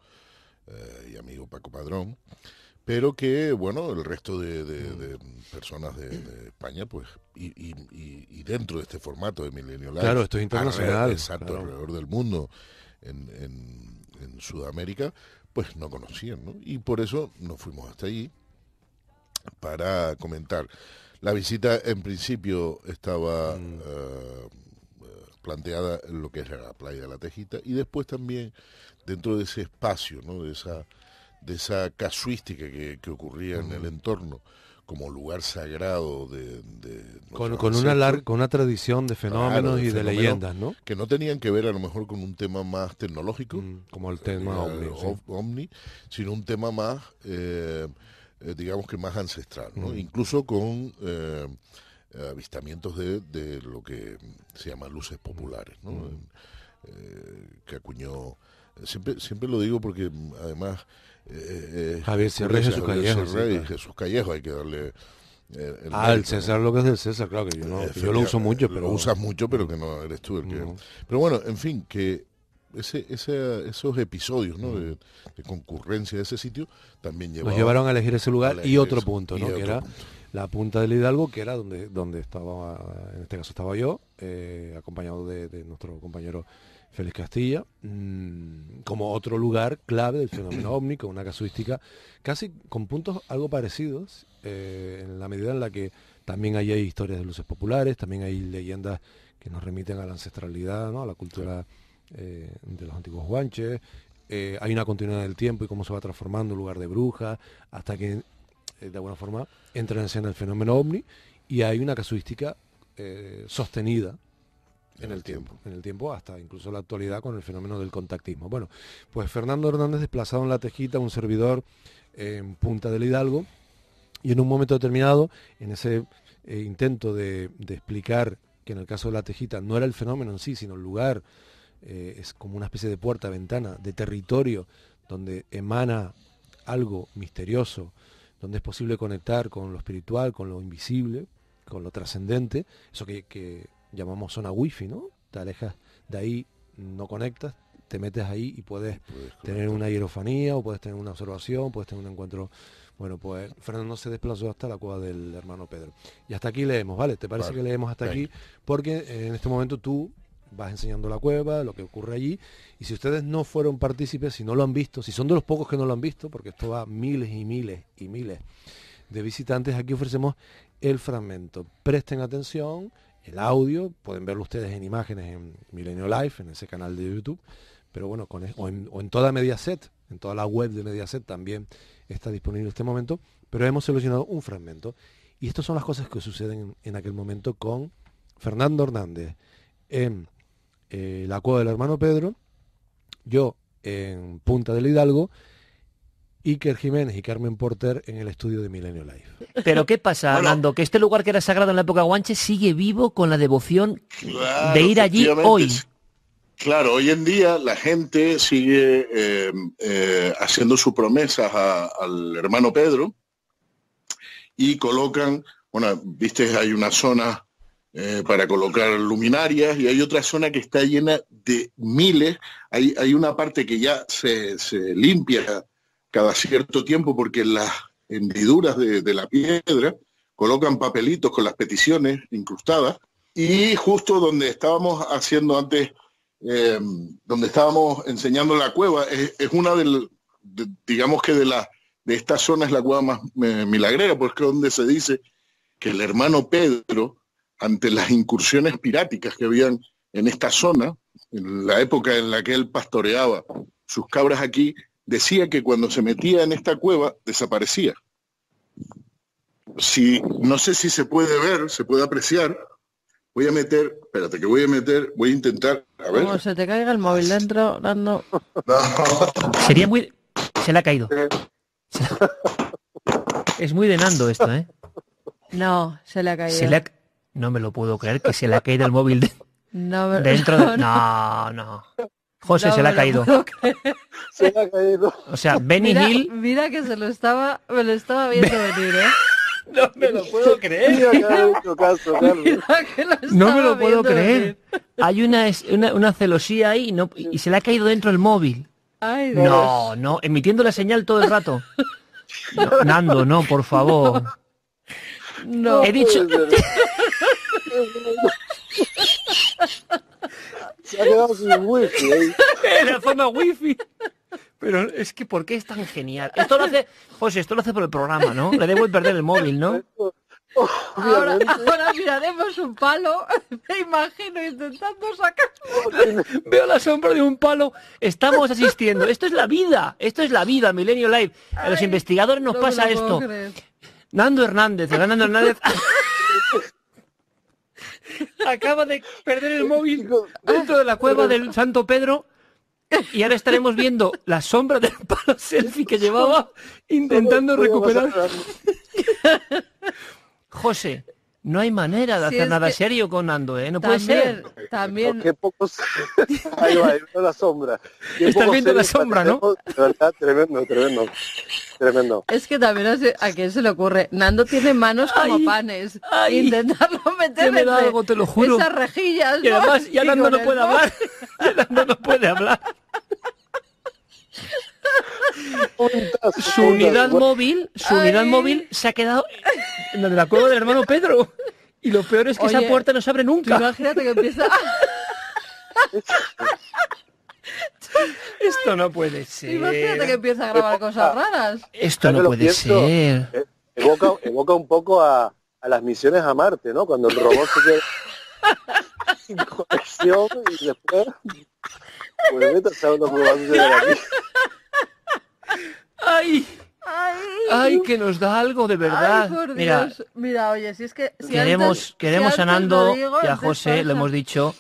eh, y amigo Paco Padrón pero que, bueno, el resto de, mm. personas de, España, pues, y, dentro de este formato de Milenio Claro, esto es internacional. Alrededor, del mundo, en, Sudamérica, pues no conocían, ¿no? Y por eso nos fuimos hasta allí para comentar. La visita, en principio, estaba... Mm. Eh, eh, planteada en lo que es la playa de la Tejita y después también dentro de ese espacio, ¿no? de esa de esa casuística que, ocurría en el entorno como lugar sagrado de... con, con una con una tradición de fenómenos y de leyendas, ¿no? Que no tenían que ver a lo mejor con un tema más tecnológico, mm, como el tema eh, ovni, sino un tema más, eh, eh, digamos que más ancestral, ¿no? Mm. Incluso con avistamientos de, lo que se llama luces mm, populares, ¿no? que acuñó... Siempre, siempre lo digo porque además Javier eh, Sierra y Jesús Callejo. Callejo, hay que darle. Eh, al ah, el César lo que es el César, claro que yo, no, yo lo uso mucho. Pero... Lo usas mucho, pero que no eres tú el que. Pero bueno, en fin, que ese, esos episodios ¿no? Mm. de, concurrencia de ese sitio también Nos llevaron a elegir ese lugar y otro punto, ¿no? que era la punta del Hidalgo, que era donde, donde estaba, en este caso estaba yo, eh, acompañado de, de, nuestro compañero Félix Castilla, mm, como otro lugar clave del fenómeno *clears throat* ovni, con una casuística casi con puntos algo parecidos, eh, en la medida en la que también hay historias de luces populares, también hay leyendas que nos remiten a la ancestralidad, ¿no? a la cultura eh, de los antiguos guanches, eh, hay una continuidad del tiempo y cómo se va transformando un lugar de brujas, hasta que de alguna forma entra en escena el fenómeno ovni y hay una casuística sostenida en el tiempo. En el tiempo hasta incluso la actualidad con el fenómeno del contactismo. Bueno, pues Fernando Hernández desplazado en la Tejita, un servidor en Punta del Hidalgo, y en un momento determinado, en ese eh, intento de, explicar que en el caso de la Tejita no era el fenómeno en sí, sino el lugar, eh, es como una especie de puerta, ventana, de territorio donde emana algo misterioso, donde es posible conectar con lo espiritual, con lo invisible, con lo trascendente, eso que llamamos zona wifi, ¿no? Te alejas de ahí, no conectas, te metes ahí y puedes, tener una hierofanía o puedes tener una observación, puedes tener un encuentro. Bueno, pues Fernando se desplazó hasta la cueva del hermano Pedro. Y hasta aquí leemos, ¿vale? ¿Te parece que leemos hasta aquí? Porque eh, en este momento tú vas enseñando la cueva, lo que ocurre allí. Y si ustedes no fueron partícipes, si no lo han visto, si son de los pocos que no lo han visto, porque esto va miles y miles y miles de visitantes, aquí ofrecemos el fragmento. Presten atención el audio, pueden verlo ustedes en imágenes en Milenio Life, en ese canal de YouTube, pero bueno, con, o, en, toda Mediaset, en toda la web de Mediaset también está disponible en este momento, pero hemos seleccionado un fragmento y estas son las cosas que suceden en, aquel momento con Fernando Hernández en eh, la cueva del hermano Pedro, yo en Punta del Hidalgo, Iker Jiménez y Carmen Porter en el estudio de Milenio Life. Pero ¿qué pasa, Armando? Que este lugar que era sagrado en la época guanche sigue vivo con la devoción de ir allí hoy. Claro, hoy en día la gente sigue eh, eh, haciendo sus promesas al hermano Pedro y colocan, bueno, viste, hay una zona eh, para colocar luminarias y hay otra zona que está llena de miles. Hay, hay una parte que ya se, se limpia cada cierto tiempo porque las hendiduras de, la piedra colocan papelitos con las peticiones incrustadas y justo donde estábamos haciendo antes, eh, donde estábamos enseñando la cueva, es, una del, de, digamos que de la de esta zona es la cueva más eh, porque es donde se dice que el hermano Pedro, ante las incursiones piráticas que habían en esta zona, en la época en la que él pastoreaba sus cabras aquí, decía que cuando se metía en esta cueva desaparecía. Si, no sé si se puede ver, se puede apreciar. Voy a meter, espérate, que voy a meter, voy a intentar, a ver. se te caiga el móvil ah, dentro, dando... Sería muy... Se le ha caído. Eh. *laughs* Es muy de Nando esto, ¿eh? No, se le ha caído. No me lo puedo creer que se le ha caído el móvil dentro *laughs* No, no. José se le ha caído. *laughs* Se le ha caído. O sea, Benny Hill. Mira que se lo estaba, me lo estaba viendo venir, ¿eh? *laughs* No me lo puedo creer. no me lo puedo creer. Hay una, una, celosía ahí y, se le ha caído dentro el móvil. No, no, emitiendo la señal todo el rato. Nando, no, por favor. No. He dicho. *laughs* wifi. ¿eh? *laughs* En wifi. Pero es que, ¿por qué es tan genial? Esto lo hace, José, esto lo hace por el programa, ¿no? Le debo perder el móvil, ¿no? ahora, ahora, miraremos un palo, *laughs* me imagino intentando sacar Veo la sombra de un palo. Estamos asistiendo. Esto es la vida. Esto es la vida, Milenio Live. A los investigadores nos pasa esto. Nando Hernández, Nando Hernández. *laughs* acaba de perder el móvil dentro de la cueva del Santo Pedro y ahora estaremos viendo la sombra del palo selfie que llevaba intentando recuperar. *laughs* José, no hay manera de hacer nada serio con Nando, ¿eh? No puede ser. También. pocos... *laughs* ahí va, de la sombra. Qué Estás de la sombra, ¿no? De verdad, tremendo, tremendo. Tremendo. Es que también hace, a quién se le ocurre. Nando tiene manos como panes. Ay, Intentarlo meter me algo, te lo juro. esas rejillas. ¿no? Y además, *laughs* ya Nando no puede hablar. ya Nando no puede hablar su unidad móvil, su unidad móvil se ha quedado en la cueva del hermano Pedro. Y lo peor es que esa puerta no se abre nunca. Imagínate que empieza. *laughs* Esto no puede ser. Imagínate que empieza a grabar cosas raras. Esto no puede ser. Eh, evoca, evoca un poco a, a, las misiones a Marte, ¿no? Cuando el robot se queda sin conexión y después. Pues, ¡Ay! Ay, que nos da algo de verdad. mira, mira, oye, si es que queremos, queremos a José, lo hemos dicho,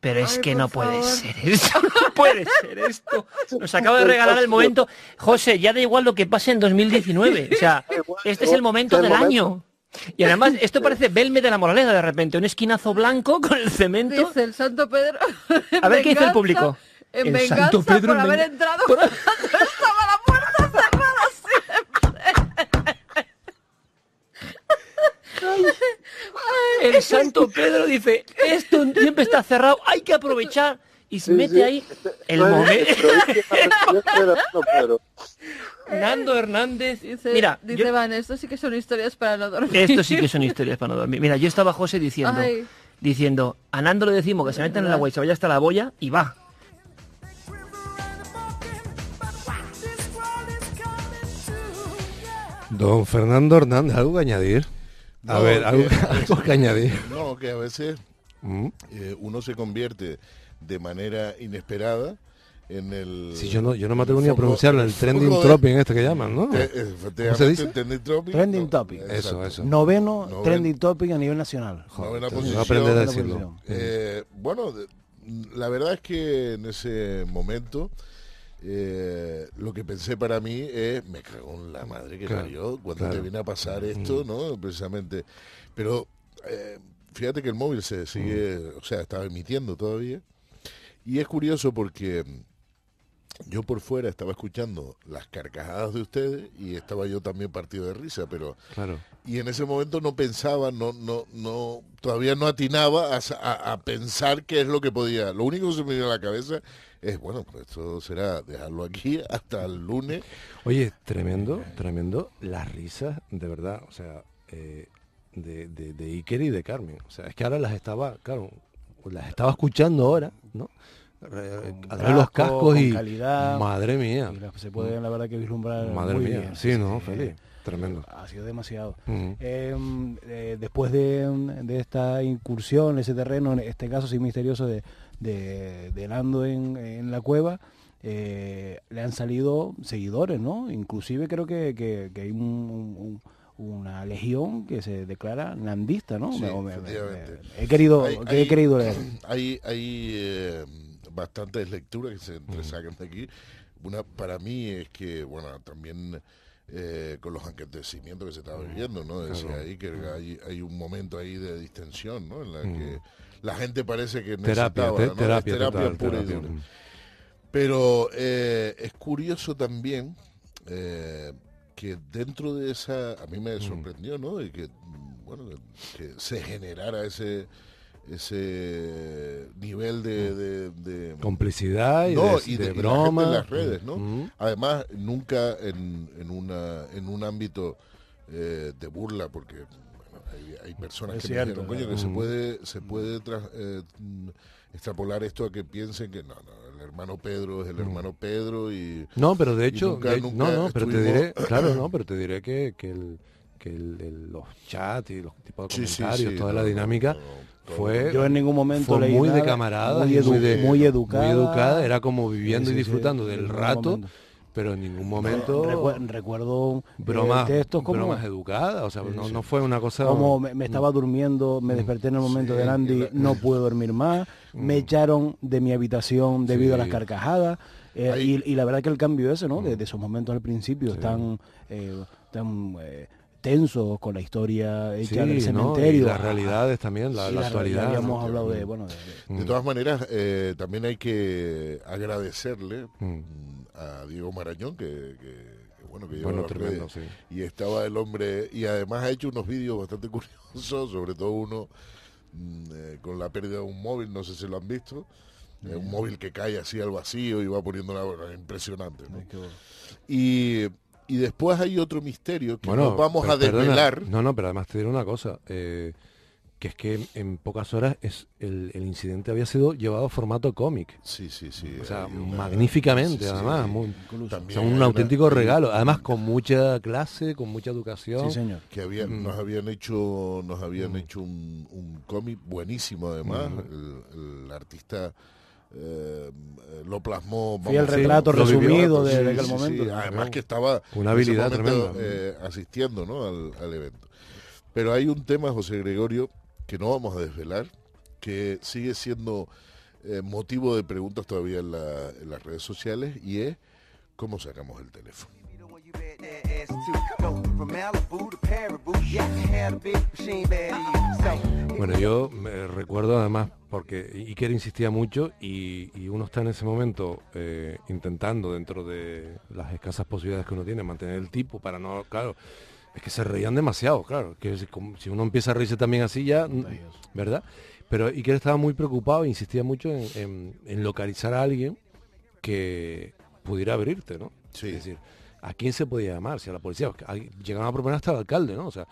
pero es que no puede ser esto, no puede ser esto. Nos acaba de regalar el momento. José, ya da igual lo que pase en 2019, o sea, *laughs* este es el momento del año. Y además, esto parece Belme de la Moraleja de repente, un esquinazo blanco con el cemento. el Santo Pedro. *laughs* A ver qué dice el público. En haber entrado. *laughs* El santo Pedro dice, esto siempre está cerrado, hay que aprovechar. Y se mete ahí el momento. Nando Hernández. Dice, mira, Van, esto sí que son historias para no dormir. Esto sí que son historias para no dormir. Mira, yo estaba José diciendo, diciendo, a Nando le decimos que se metan en la agua se vaya hasta la boya y va. Don Fernando Hernández, ¿algo que añadir? a ver, algo, que, añadir. No, que a veces mm. eh, uno se convierte de manera inesperada en el. Sí, yo no, yo no me atrevo ni a pronunciarlo, el trending topic, en este que llaman, ¿no? ¿Cómo se dice? Trending topic. eso, eso. Noveno, trending topic a nivel nacional. posición. a decirlo. Eh, bueno, la verdad es que en ese momento. Eh, lo que pensé para mí es, me cagó en la madre que claro, cuando te viene a pasar mm. esto, ¿no? Precisamente. Pero eh, fíjate que el móvil se sigue, mm. o sea, estaba emitiendo todavía. Y es curioso porque mm, yo por fuera estaba escuchando las carcajadas de ustedes y estaba yo también partido de risa, pero claro. y en ese momento no pensaba, no, no, no, todavía no atinaba a, pensar qué es lo que podía. Lo único que se me dio a la cabeza bueno, pues esto será dejarlo aquí *laughs* hasta el lunes. Oye, tremendo, tremendo las risas, de verdad, o sea, eh, de, de, Iker y de Carmen. O sea, es que ahora las estaba, claro, las estaba escuchando ahora, ¿no? Eh, eh, a los cascos y madre mía se puede mm. la verdad que vislumbrar madre mía bien. sí no feliz tremendo ha sido demasiado mm. em, después de, de esta incursión ese terreno en este caso sí misterioso de de, de en, la cueva, eh, le han salido seguidores, ¿no? Inclusive creo que, que, hay una legión que se declara nandista, ¿no? he querido, he querido leer. Hay, hay eh, bastantes lecturas que se mm. entresacan de aquí. Una para mí es que, bueno, también... Eh, con los acontecimientos que se estaba mm, viviendo, ¿no? Decía ahí que mm. hay, un momento ahí de distensión, ¿no? En la mm. que la gente parece que terapia, necesitaba, terapia, terapia terapia. Pero eh, es curioso también eh, que dentro de esa, a mí me sorprendió, ¿no? De que se generara ese ese nivel de, mm. complicidad y, de, broma en las redes no mm, mm. además nunca en, una en un ámbito eh, de burla porque hay, personas que se puede se puede eh, extrapolar esto a que piensen que no no el hermano Pedro es el hermano Pedro y no pero de hecho nunca, no no pero claro *clears throat* no pero te diré que, los chats y los tipos de comentarios, toda la dinámica, fue, Yo en ningún momento muy de camarada, muy, educada, era como viviendo y disfrutando del rato. Pero en ningún momento recuerdo eh, bromas, como bromas educadas, o sea, no, fue una cosa como me, estaba mm. durmiendo, me mm. desperté en el momento de Andy, no puedo dormir más, mm. me echaron de mi habitación debido a las carcajadas. Eh, y, la verdad que el cambio ese, ¿no? Desde esos momentos al principio, están eh, tan, con la historia hecha cementerio. las realidades también, la, actualidad. hablado de, mm. de, mm. todas maneras, eh, también hay que agradecerle mm. a Diego Marañón que, bueno, que lleva tremendo, sí. Y estaba el hombre, y además ha hecho unos vídeos bastante *laughs* curiosos, sobre todo uno eh, con la pérdida de un móvil, no sé si lo han visto. Eh, un móvil que cae así al vacío y va poniendo una... Impresionante, ¿no? Y y después hay otro misterio que nos vamos a desvelar. no, no, pero además te diré una cosa. Eh, que es que en, pocas horas es el, incidente había sido llevado a formato cómic. Sí, sí, sí. O sea, magníficamente, además. un auténtico regalo. Además, con mucha clase, con mucha educación. Sí, señor. Que mm. nos habían hecho, nos habían mm. hecho un, cómic buenísimo, además. Mm. el, artista eh, lo plasmó y el relato resumido de, aquel momento además que estaba una habilidad eh, asistiendo ¿no? al, evento pero hay un tema José Gregorio que no vamos a desvelar que sigue siendo eh, motivo de preguntas todavía en, en, las redes sociales y es cómo sacamos el teléfono. Bueno, yo me recuerdo además porque Iker insistía mucho y, uno está en ese momento eh, intentando dentro de las escasas posibilidades que uno tiene mantener el tipo para no, claro, es que se reían demasiado, claro, que si, uno empieza a reírse también así ya, ¿verdad? Pero Iker estaba muy preocupado e insistía mucho en, localizar a alguien que pudiera abrirte, ¿no? Sí. Es decir, ¿a quién se podía llamar? Si a la policía, llegaban a proponer hasta al alcalde, ¿no? O sea,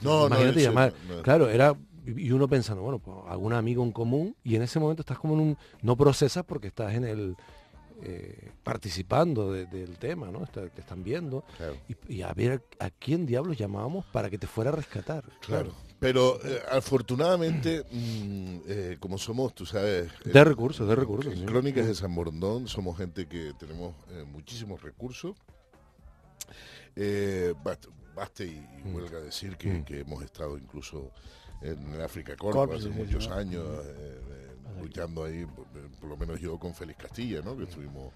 no, imagínate no, llamar. Claro, era y uno pensando, bueno, pues, algún amigo en común y en ese momento estás como en un no procesas porque estás en el eh, participando del tema, ¿no? te están viendo y, a ver a, quién diablos llamábamos para que te fuera a rescatar. Claro. Pero eh, afortunadamente, mm, eh, como somos, tú sabes... de recursos, de recursos. En Crónicas de San Bordón somos gente que tenemos muchísimos recursos eh, baste y, vuelvo mm. a decir mm. que, hemos estado incluso en África Corp hace muchos años, eh, eh, luchando ahí, por, lo menos yo con Félix Castilla, ¿no? que mm. estuvimos...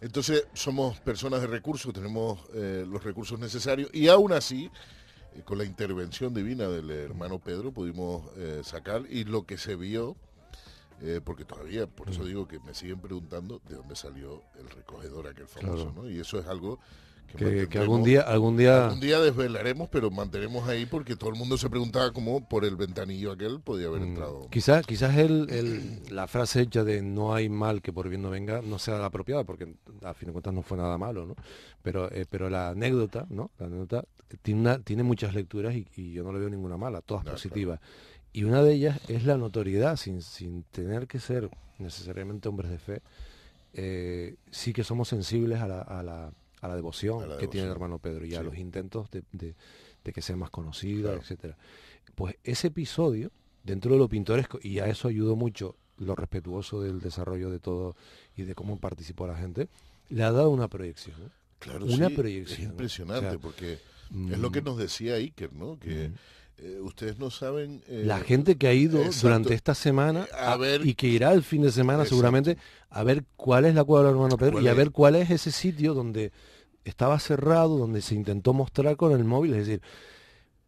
Entonces somos personas de recursos, tenemos los recursos necesarios y aún así, con la intervención divina del hermano Pedro, pudimos sacar y lo que se vio... porque todavía, por eso digo que me siguen preguntando de dónde salió el recogedor aquel famoso, ¿no? Y eso es algo que, algún día algún día día desvelaremos pero mantenemos ahí porque todo el mundo se preguntaba cómo por el ventanillo aquel podía haber mm, entrado quizás quizás el, *clears throat* la frase hecha de no hay mal que por bien no venga no sea la apropiada porque a fin de cuentas no fue nada malo no pero eh, pero la anécdota no la anécdota tiene muchas lecturas y, yo no le veo ninguna mala todas positivas y una de ellas es la notoriedad sin sin tener que ser necesariamente hombres de fe eh, sí que somos sensibles a la a la devoción, que tiene el hermano Pedro y a los intentos de, que sea más conocida, etcétera. Pues ese episodio, dentro de lo pintoresco, y a eso ayudó mucho lo respetuoso del desarrollo de todo y de cómo participó la gente, le ha dado una proyección. Claro, una proyección. impresionante porque es lo que mm. nos decía Iker, ¿no? Que eh, ustedes no saben... Eh, la gente que ha ido durante esta semana eh, y que irá el fin de semana seguramente a ver cuál es la cuadra hermano Pedro y a ver cuál es ese sitio donde estaba cerrado, donde se intentó mostrar con el móvil. Es decir,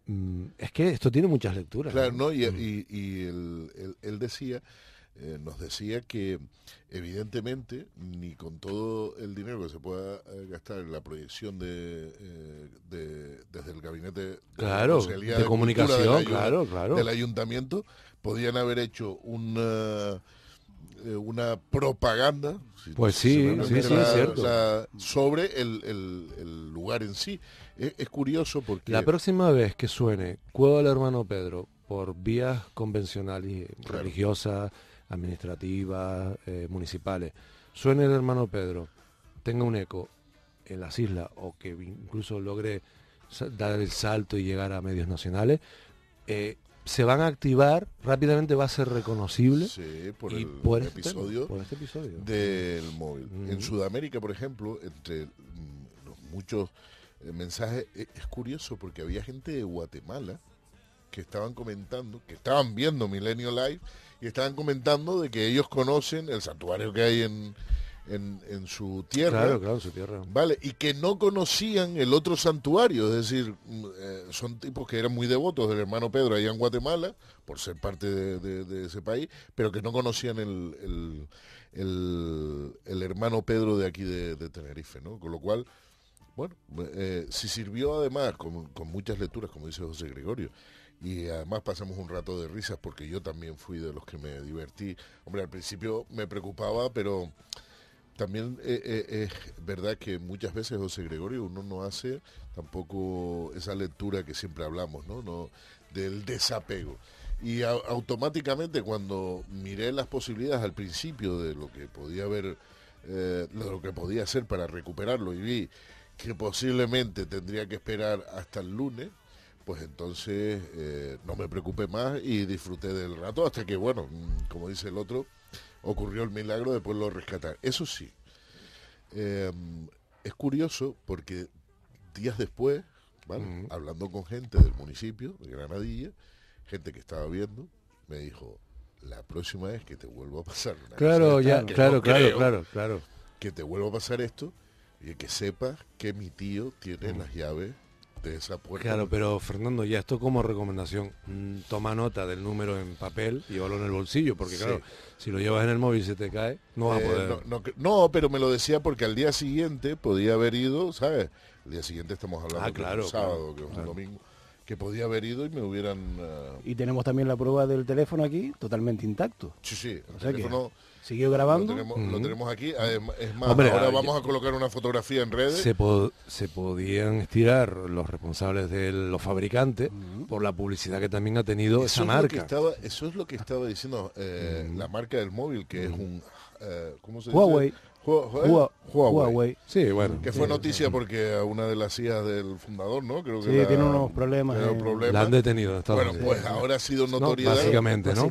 mm, es que esto tiene muchas lecturas. Claro, ¿no? Y, mm. él decía eh, nos decía que evidentemente ni con todo el dinero que se pueda eh, gastar en la proyección de, eh, desde el gabinete de, claro, comunicación, del, claro, ayuntamiento, podían haber hecho una, una propaganda pues sí, sobre el, lugar en sí. E, es, curioso porque... La próxima vez que suene Cueva del Hermano Pedro por vías convencionales, y religiosas, administrativas, eh, municipales, suene el hermano Pedro, tenga un eco en las islas o que incluso logre dar el salto y llegar a medios nacionales, eh, se van a activar, rápidamente va a ser reconocible por, el este, este episodio del móvil. En Sudamérica, por ejemplo, entre mm, los muchos eh, mensajes, es curioso porque había gente de Guatemala que estaban comentando, que estaban viendo Milenio Live y estaban comentando de que ellos conocen el santuario que hay en, su tierra. Claro, claro, su tierra. Vale, y que no conocían el otro santuario, es decir, mm, eh, son tipos que eran muy devotos del hermano Pedro allá en Guatemala, por ser parte de, ese país, pero que no conocían el, hermano Pedro de aquí de, Tenerife, ¿no? Con lo cual, bueno, eh, si sirvió además, con, con muchas lecturas, como dice José Gregorio, y además pasamos un rato de risas porque yo también fui de los que me divertí. Hombre, al principio me preocupaba, pero también eh, eh, es verdad que muchas veces, José Gregorio, uno no hace tampoco esa lectura que siempre hablamos, ¿no? no del desapego. Y automáticamente cuando miré las posibilidades al principio de lo que podía haber, eh, lo que podía hacer para recuperarlo y vi que posiblemente tendría que esperar hasta el lunes, pues entonces eh, no me preocupé más y disfruté del rato hasta que, bueno, mm, como dice el otro, ocurrió el milagro de poderlo rescatar. Eso sí, eh, es curioso porque días después, hablando con gente del municipio de Granadilla, gente que estaba viendo, me dijo, la próxima vez que te vuelva a pasar claro, ya, claro, claro, claro, claro, que te vuelva a pasar esto y que sepas que mi tío tiene las llaves Claro, pero Fernando, ya esto como recomendación, mm, toma nota del número en papel y llévalo en el bolsillo, porque claro, si lo llevas en el móvil se te cae, no eh, No, pero me lo decía porque al día siguiente podía haber ido, ¿sabes? El día siguiente estamos hablando de ah, un sábado, que es un domingo que podía haber ido y me hubieran... Eh, y tenemos también la prueba del teléfono aquí, totalmente intacto. Sí, sí, el teléfono siguió grabando. Lo tenemos, aquí. Es más, ahora ah, vamos a colocar una fotografía en redes. Se, podían estirar los responsables de los fabricantes por la publicidad que también ha tenido esa marca. Estaba, eso es lo que estaba diciendo eh, la marca del móvil, que es un... Eh, Huawei. ¿eh? Huawei. Sí, bueno. Que fue noticia porque a una de las hijas del fundador, ¿no? Creo que sí, tiene unos problemas, han detenido. bueno, pues ahora ha sido notoriedad. básicamente, ¿no?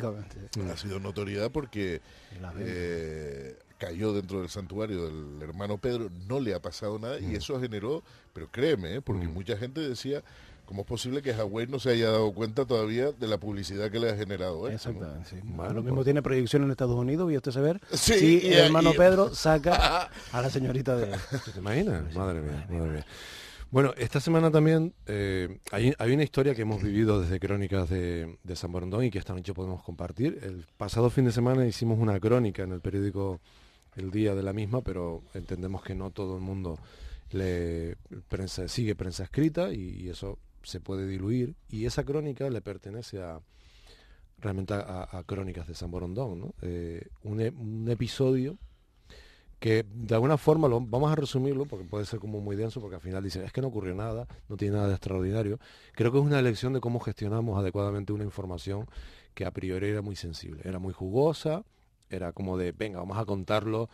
ha sido notoriedad porque eh, cayó dentro del santuario del hermano Pedro, no le ha pasado nada y mm. eso generó, pero créeme, ¿eh? porque mm. mucha gente decía, ¿Cómo es posible que Huawei no se haya dado cuenta todavía de la publicidad que le ha generado Exactamente. lo mismo pues. tiene proyección en Estados Unidos, y usted saber sí, y, el hermano *laughs* Pedro saca a la señorita de. ¿Te imaginas? Madre mía, madre mía. Bueno, esta semana también eh, hay, una historia que hemos vivido desde Crónicas de, San Borondón y que esta noche podemos compartir. El pasado fin de semana hicimos una crónica en el periódico El Día de la misma, pero entendemos que no todo el mundo le prensa, sigue prensa escrita y eso se puede diluir y esa crónica le pertenece a realmente a, crónicas de San Borondón, eh, e, un, episodio que de alguna forma lo, vamos a resumirlo porque puede ser como muy denso porque al final dicen es que no ocurrió nada, no tiene nada de extraordinario. Creo que es una elección de cómo gestionamos adecuadamente una información que a priori era muy sensible, era muy jugosa, era como de venga, vamos a contarlo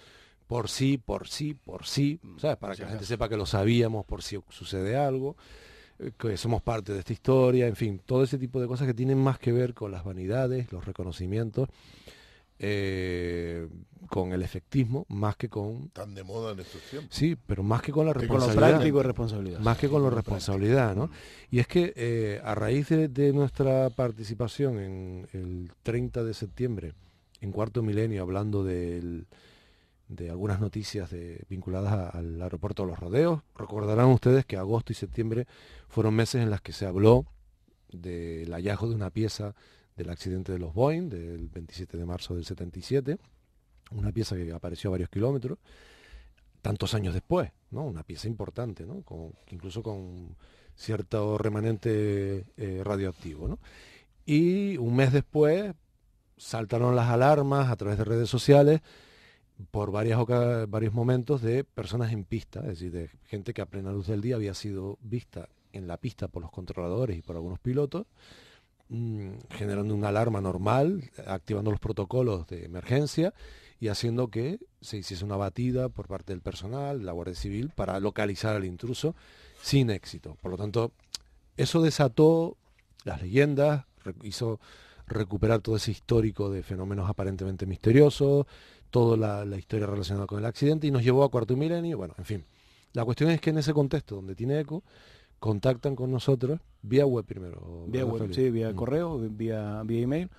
por sí, por sí, por sí, mm, Para que la gente sepa que lo sabíamos por si sucede algo que somos parte de esta historia, en fin, todo ese tipo de cosas que tienen más que ver con las vanidades, los reconocimientos, eh, con el efectismo, más que con... Tan de moda en estos tiempos. Sí, pero más que con la responsabilidad. Con y responsabilidad. Más que con la responsabilidad, ¿no? Y es que eh, a raíz de, nuestra participación en el 30 de septiembre, en Cuarto Milenio, hablando del de algunas noticias vinculadas al aeropuerto de los rodeos. Recordarán ustedes que agosto y septiembre fueron meses en las que se habló del hallazgo de una pieza del accidente de los Boeing del 27 de marzo del 77, una pieza que apareció a varios kilómetros, tantos años después, ¿no? una pieza importante, incluso con cierto remanente eh, radioactivo. Y un mes después saltaron las alarmas a través de redes sociales por varios momentos de personas en pista, es decir, de gente que a plena luz del día había sido vista en la pista por los controladores y por algunos pilotos, mm, generando una alarma normal, activando los protocolos de emergencia y haciendo que se hiciese una batida por parte del personal, la Guardia Civil, para localizar al intruso sin éxito. Por lo tanto, eso desató las leyendas, hizo recuperar todo ese histórico de fenómenos aparentemente misteriosos, toda la, historia relacionada con el accidente y nos llevó a Cuarto Milenio, bueno, en fin. La cuestión es que en ese contexto donde tiene eco, contactan con nosotros vía web primero. Vía web, sí, vía mm. correo, vía, vía email,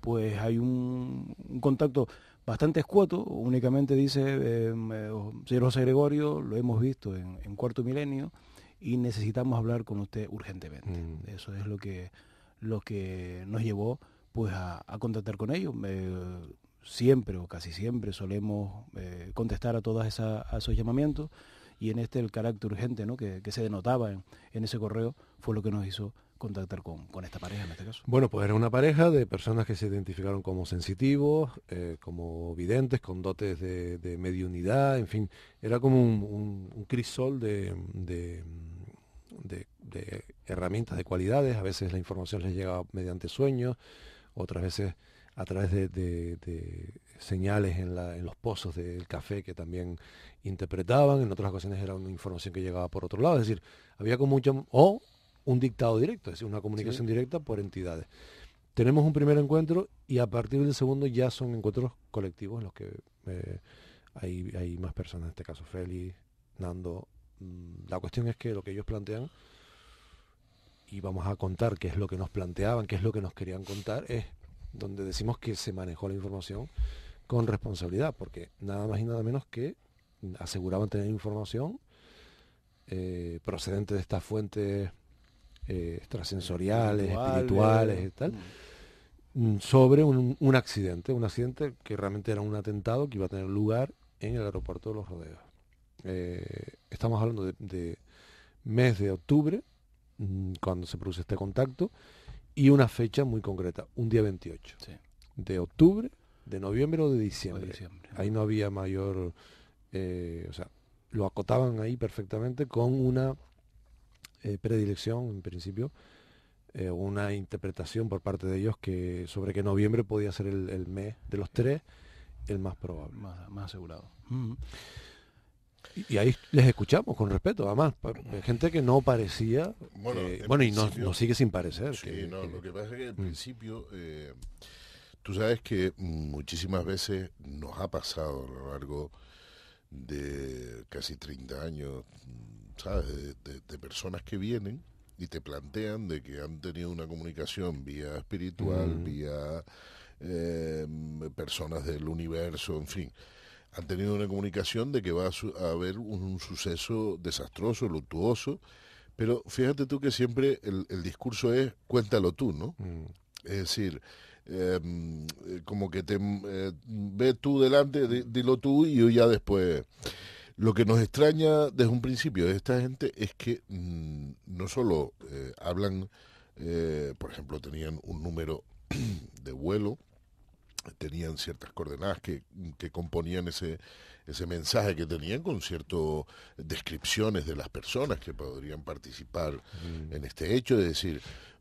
pues hay un, contacto bastante escueto, únicamente dice, eh, eh señor José Gregorio, lo hemos visto en, Cuarto Milenio y necesitamos hablar con usted urgentemente. Mm. Eso es lo que, lo que nos llevó pues a, contactar con ellos. Eh, siempre o casi siempre solemos eh, contestar a todos esos llamamientos y en este el carácter urgente que, se denotaba en, ese correo fue lo que nos hizo contactar con, esta pareja en este caso. Bueno, pues era una pareja de personas que se identificaron como sensitivos, eh, como videntes, con dotes de, mediunidad, en fin, era como un, crisol de, de herramientas, de cualidades, a veces la información les llegaba mediante sueños, otras veces a través de, señales en, los pozos del café que también interpretaban, en otras ocasiones era una información que llegaba por otro lado, es decir, había como mucho, o un dictado directo, es decir, una comunicación directa por entidades. Tenemos un primer encuentro y a partir del segundo ya son encuentros colectivos los que eh, hay, hay, más personas, en este caso Félix, Nando. Mm, la cuestión es que lo que ellos plantean, y vamos a contar qué es lo que nos planteaban, qué es lo que nos querían contar, es donde decimos que se manejó la información con responsabilidad, porque nada más y nada menos que aseguraban tener información eh, procedente de estas fuentes eh, extrasensoriales, espirituales, y tal. Mm. sobre un, accidente, un accidente que realmente era un atentado que iba a tener lugar en el aeropuerto de Los Rodeos. Eh, estamos hablando de, mes de octubre, mm, cuando se produce este contacto, y una fecha muy concreta, un día 28 de octubre, de noviembre o de diciembre. de diciembre. Ahí no había mayor, eh, o sea, lo acotaban ahí perfectamente con una eh, predilección, en principio, eh, una interpretación por parte de ellos que sobre que noviembre podía ser el, mes de los tres el más probable. Más, asegurado. Mm. Y, ahí les escuchamos con respeto, además, eh, gente que no parecía, bueno, eh, y nos sigue sin parecer. Sí, no, lo que pasa es que al mm. principio, eh, tú sabes que muchísimas veces nos ha pasado a lo largo de casi 30 años, ¿sabes? De, personas que vienen y te plantean de que han tenido una comunicación vía espiritual, vía personas del universo, en fin han tenido una comunicación de que va a, haber un, suceso desastroso, luctuoso, pero fíjate tú que siempre el, discurso es cuéntalo tú, ¿no? Mm. Es decir, em, eh, como que te eh, ve tú delante, dilo tú y yo ya después. Lo que nos extraña desde un principio de esta gente es que mm, no solo eh, hablan, por ejemplo, tenían un número *clears throat* de vuelo, tenían ciertas coordenadas que, componían ese, ese mensaje que tenían con ciertas descripciones de las personas que podrían participar mm. en este hecho, es decir,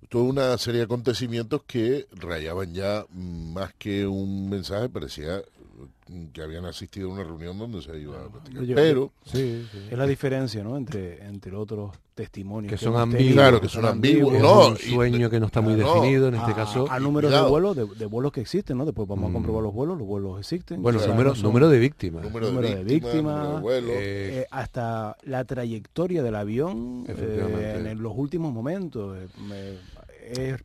toda una serie de acontecimientos que rayaban ya más que un mensaje, parecía que habían asistido a una reunión donde se iba a Pero sí, es la diferencia, ¿no? Entre, entre otros testimonios que, son ambiguos, claro, que son ambiguos, un sueño que no está muy definido en este caso. Al número de vuelos, de, vuelos que existen, ¿no? Después vamos a mm. comprobar los vuelos, los vuelos existen. Bueno, número, de víctimas, número de, víctimas, eh, eh, hasta la trayectoria del avión eh, en, los últimos momentos. es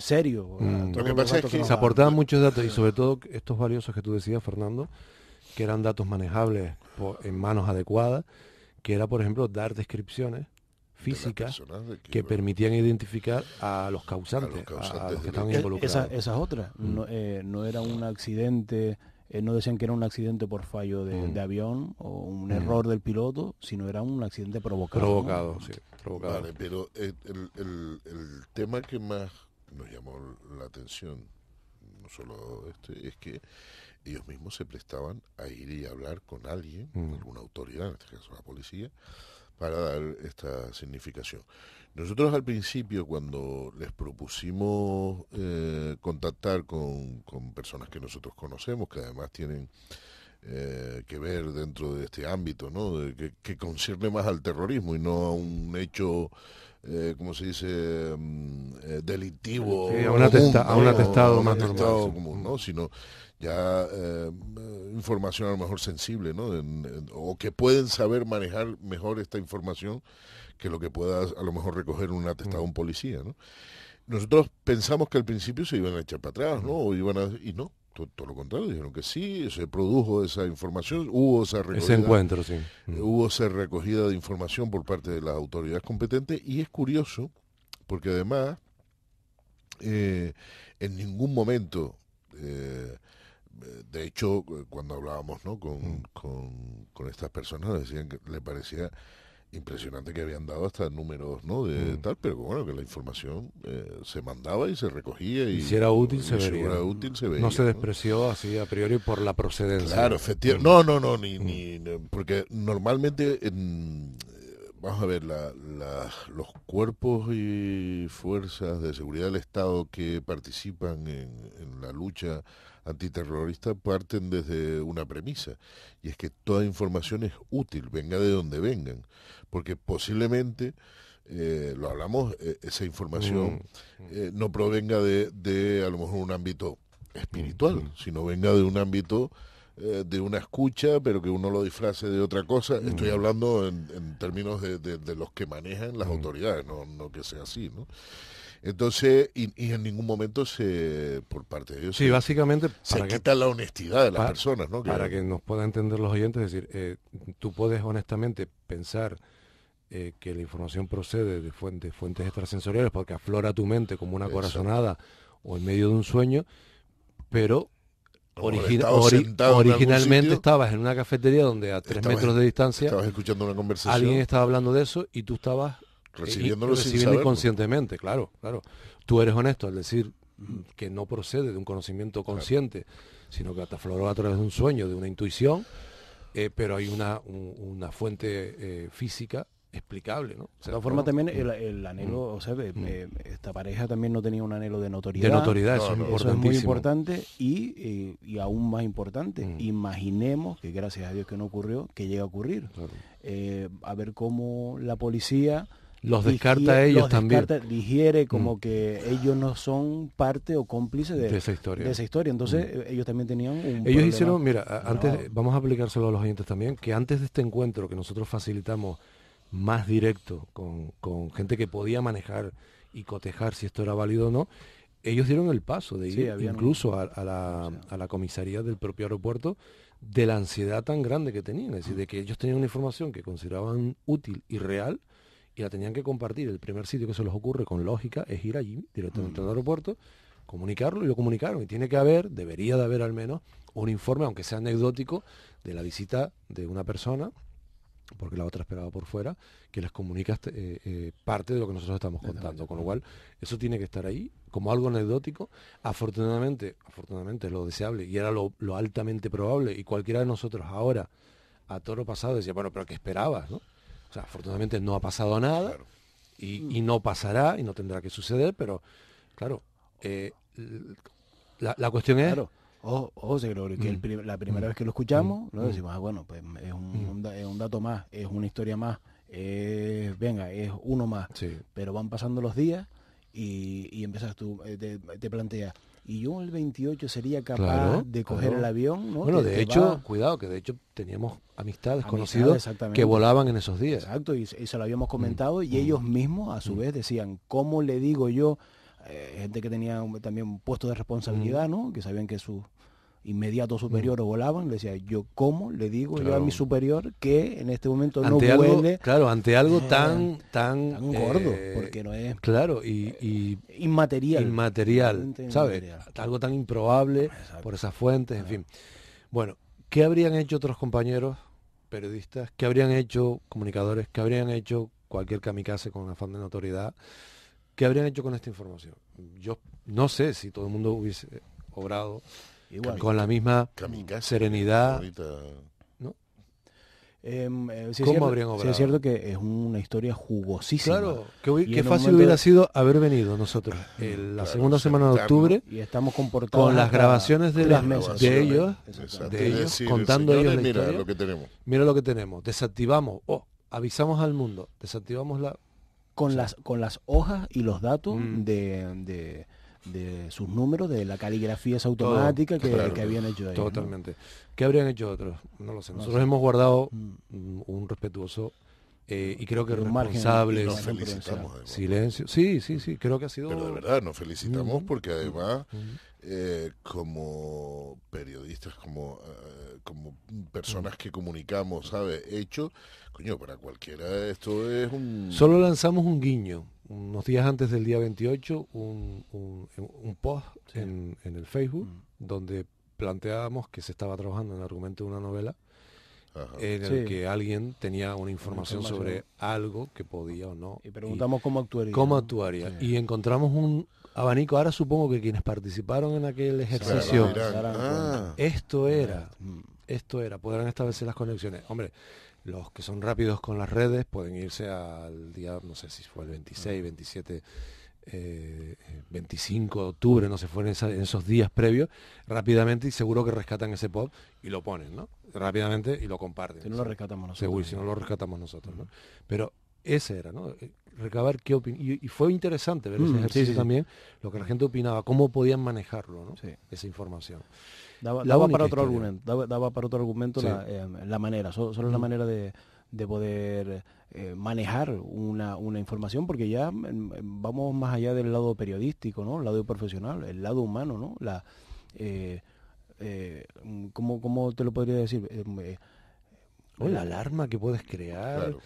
serio. Mm. se aportaban muchos datos y sobre todo estos valiosos que tú decías, Fernando, que eran datos manejables en manos adecuadas, que era, por ejemplo, dar descripciones físicas que, permitían identificar a los causantes, a los, que estaban involucrados. no, era un accidente... Eh, no decían que era un accidente por fallo de, mm. avión o un mm. error del piloto, sino era un accidente provocado. Provocado, sí, pero eh, el, tema que más nos llamó la atención, no solo este, es que ellos mismos se prestaban a ir y hablar con alguien, mm. alguna autoridad, en este caso la policía, para dar esta significación. Nosotros al principio, cuando les propusimos eh, contactar con, personas que nosotros conocemos, que además tienen eh, que ver dentro de este ámbito, ¿no? que concierne más al terrorismo y no a un hecho eh, como se dice, mm, eh, delictivo. a, un atestado más Común, ¿no? Sino ya eh, información a lo mejor sensible, ¿no? o que pueden saber manejar mejor esta información que lo que pueda a lo mejor recoger un atestado mm. un policía, ¿no? Nosotros pensamos que al principio se iban a echar para atrás, ¿no? iban y no, todo, lo contrario, dijeron que sí, se produjo esa información, hubo esa recogida. Ese encuentro, eh, mm. Hubo recogida de información por parte de las autoridades competentes y es curioso porque además eh, en ningún momento, eh, de hecho, cuando hablábamos mm. con, estas personas, decían que le parecía impresionante que habían dado hasta números no de mm. tal pero bueno que la información eh, se mandaba y se recogía y si era útil, se, útil veía no se despreció así a priori por la procedencia claro efectivamente mm. no no no ni, mm. ni porque normalmente eh, vamos a ver la, los cuerpos y fuerzas de seguridad del estado que participan en la lucha Antiterroristas parten desde una premisa, y es que toda información es útil, venga de donde vengan, porque posiblemente, eh, lo hablamos, e, esa información mm. eh, no provenga de, a lo mejor un ámbito espiritual, mm. sino venga de un ámbito eh, de una escucha, pero que uno lo disfrace de otra cosa. Estoy mm. hablando en, términos de, los que manejan las autoridades, no, no que sea así, ¿no? Entonces, y, en ningún momento se, por parte de ellos, sí, básicamente, se para quita la honestidad de las personas, ¿no? para que nos pueda entender los oyentes, es decir, eh, tú puedes honestamente pensar eh, que la información procede de fuentes, fuentes extrasensoriales porque aflora tu mente como una corazonada o en medio de un sueño, pero originalmente estabas en una cafetería donde a tres metros de distancia alguien estaba hablando de eso y tú estabas Recibiendo inconscientemente, claro, claro. Tú eres honesto al decir que no procede de un conocimiento consciente, sino que hasta afloró a través de un sueño, de una intuición, eh, pero hay una, una fuente eh, física explicable, ¿no? de todas formas, también el, anhelo, mm. o sea, mm. eh, esta pareja también no tenía un anhelo de notoriedad. De notoriedad, eso, es, muy importante y, aún más importante, mm. imaginemos, que gracias a Dios que no ocurrió, que llega a ocurrir. a ver cómo la policía los descarta a ellos los también. Descarta, digiere como mm. que ellos no son parte o cómplice de, esa, historia. Entonces mm. eh, ellos también tenían un... Ellos hicieron, mira, antes vamos a aplicárselo a los oyentes también, que antes de este encuentro que nosotros facilitamos más directo con, gente que podía manejar y cotejar si esto era válido o no, ellos dieron el paso de ir incluso la, a, la, comisaría del propio aeropuerto de la ansiedad tan grande que tenían, es decir, mm. de que ellos tenían una información que consideraban útil y real y la tenían que compartir. El primer sitio que se les ocurre con lógica es ir allí directamente al mm. aeropuerto, comunicarlo y lo comunicaron. Y tiene que haber, debería de haber al menos, un informe, aunque sea anecdótico, de la visita de una persona porque la otra esperaba por fuera, que les comunica este, eh, eh, parte de lo que nosotros estamos contando. Con lo cual, eso tiene que estar ahí como algo anecdótico. Afortunadamente, afortunadamente lo deseable y era lo, altamente probable y cualquiera de nosotros ahora, a toro pasado, decía, bueno, pero ¿qué esperabas? ¿no? O sea, afortunadamente no ha pasado nada y, no pasará y no tendrá que suceder, pero claro, eh, la, cuestión es... Mm. la primera vez que lo escuchamos, mm. Mm. decimos, ah, bueno, pues es un, dato más, es una historia más, es, venga, es uno más. Pero van pasando los días y, y tú, eh, te, te planteas, y yo el 28 sería capaz de coger el avión. ¿no? Bueno, de, hecho, cuidado, que de hecho teníamos amistades, conocidos que volaban en esos días. Exacto, y eso lo habíamos mm, comentado y mm, ellos mismos a su mm. vez decían, ¿cómo le digo yo? Eh, gente que tenía también un puesto de responsabilidad, ¿no? Que sabían que su inmediato mm. superior o volaban, le decía, yo cómo le digo yo a mi superior que en este momento no Claro, ante algo ah, tan, tan, gordo, eh, porque no es claro, y, inmaterial. Inmaterial, ¿sabes? Algo tan improbable por esas fuentes, en ah. fin. Bueno, ¿qué habrían hecho otros compañeros periodistas? ¿Qué habrían hecho comunicadores? ¿Qué habrían hecho cualquier kamikaze con afán de notoriedad? ¿Qué habrían hecho con esta información? Yo no sé si todo el mundo hubiese obrado con la misma serenidad. Em, eh, habrían es cierto que es una historia jugosísima. Claro, que, fácil hubiera sido haber venido nosotros la segunda semana de octubre y estamos comportados con las grabaciones de las mesas de ellos, de ellos contando ellos la mira lo que tenemos. Mira lo que tenemos, desactivamos, o oh, avisamos al mundo, desactivamos la con las con las hojas y los datos mm. de de sus números, de la caligrafía esa automática que, habían hecho ellos. Totalmente. ¿Qué habrían hecho otros? No lo sé. Nosotros hemos guardado mm. un respetuoso eh, y creo que era un Silencio. Sí, sí, sí, creo que ha sido. Pero de verdad, nos felicitamos mm. porque además, mm. eh, como periodistas, como. Eh, como personas que comunicamos, ¿sabes? Hecho, coño, para cualquiera esto es un... Solo lanzamos un guiño, unos días antes del día 28, un, un, post en, el Facebook, mm. donde planteábamos que se estaba trabajando en el argumento de una novela, en el que alguien tenía una información, sobre algo que podía o no. Y preguntamos cómo actuaría. Cómo actuaría. Y encontramos un abanico. Ahora supongo que quienes participaron en aquel ejercicio, esto era, mm esto era, podrán establecer las conexiones. Hombre, los que son rápidos con las redes pueden irse al día, no sé si fue el 26, 27, 25 de octubre, no sé, fueron en, esos días previos, rápidamente y seguro que rescatan ese pop y lo ponen, ¿no? Rápidamente y lo comparten. Si no lo rescatamos nosotros. Seguro, si ¿eh? no lo rescatamos nosotros, ¿no? Pero ese era, ¿no? Eh, recabar qué opinión. Y, fue interesante ver ese mm, ejercicio también, lo que la gente opinaba, cómo podían manejarlo, ¿no? Sí. Esa información. Daba, para otro argumento, daba, para otro argumento la, manera, solo, solo la manera de, poder eh, manejar una, información, porque ya mm, mm, vamos más allá del lado periodístico, ¿no? El lado profesional, el lado humano, ¿no? La, eh, eh, mm, ¿cómo, te lo podría decir? O la alarma que puedes crear.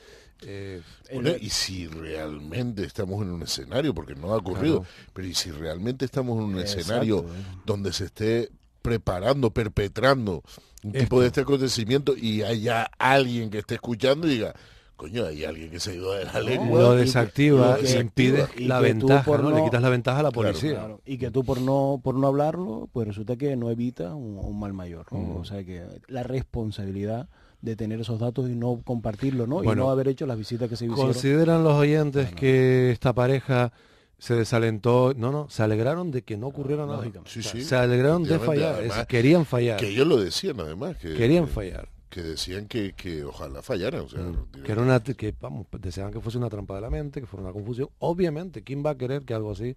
y si realmente estamos en un escenario, porque no ha ocurrido, pero si realmente estamos en un escenario donde se esté preparando, perpetrando un tipo de este acontecimiento y haya alguien que esté escuchando y diga, coño, hay alguien que se ha ido de la lengua. Lo desactiva, y, impide la ventaja, Le quitas la ventaja a la policía. Y que tú por no, por no hablarlo, pues resulta que no evita un, mal mayor. Mm. O sea que la responsabilidad de tener esos datos y no compartirlo, ¿no? y no haber hecho las visitas que se hicieron. ¿Consideran los oyentes que esta pareja se desalentó, no, no, se alegraron de que no ocurriera ah, nada. se alegraron de fallar, querían fallar. Que ellos lo decían además. Que, querían fallar. Que decían que, ojalá fallaran. Mm, que, era una, que vamos, deseaban que fuese una trampa de la mente, que fuera una confusión. Obviamente, ¿quién va a querer que algo así?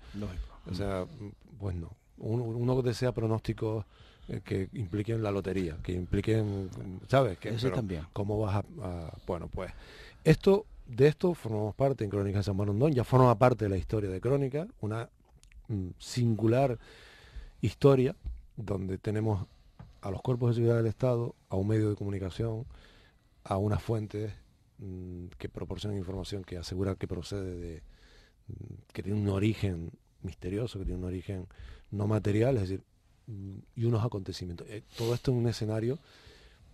O sea, pues no. Uno, uno desea pronósticos eh, que impliquen la lotería, que impliquen, ¿sabes? Que, Eso también. ¿Cómo vas a...? Bueno, pues esto de esto formamos parte en Crónica San Marondón, ya forma parte de la historia de Crónica, una mm, singular historia donde tenemos a los cuerpos de seguridad del Estado, a un medio de comunicación, a unas fuentes mm, que proporcionan información que asegura que procede de, mm, que tiene un origen misterioso, que tiene un origen no material, es decir, y unos acontecimientos. Eh, todo esto en un escenario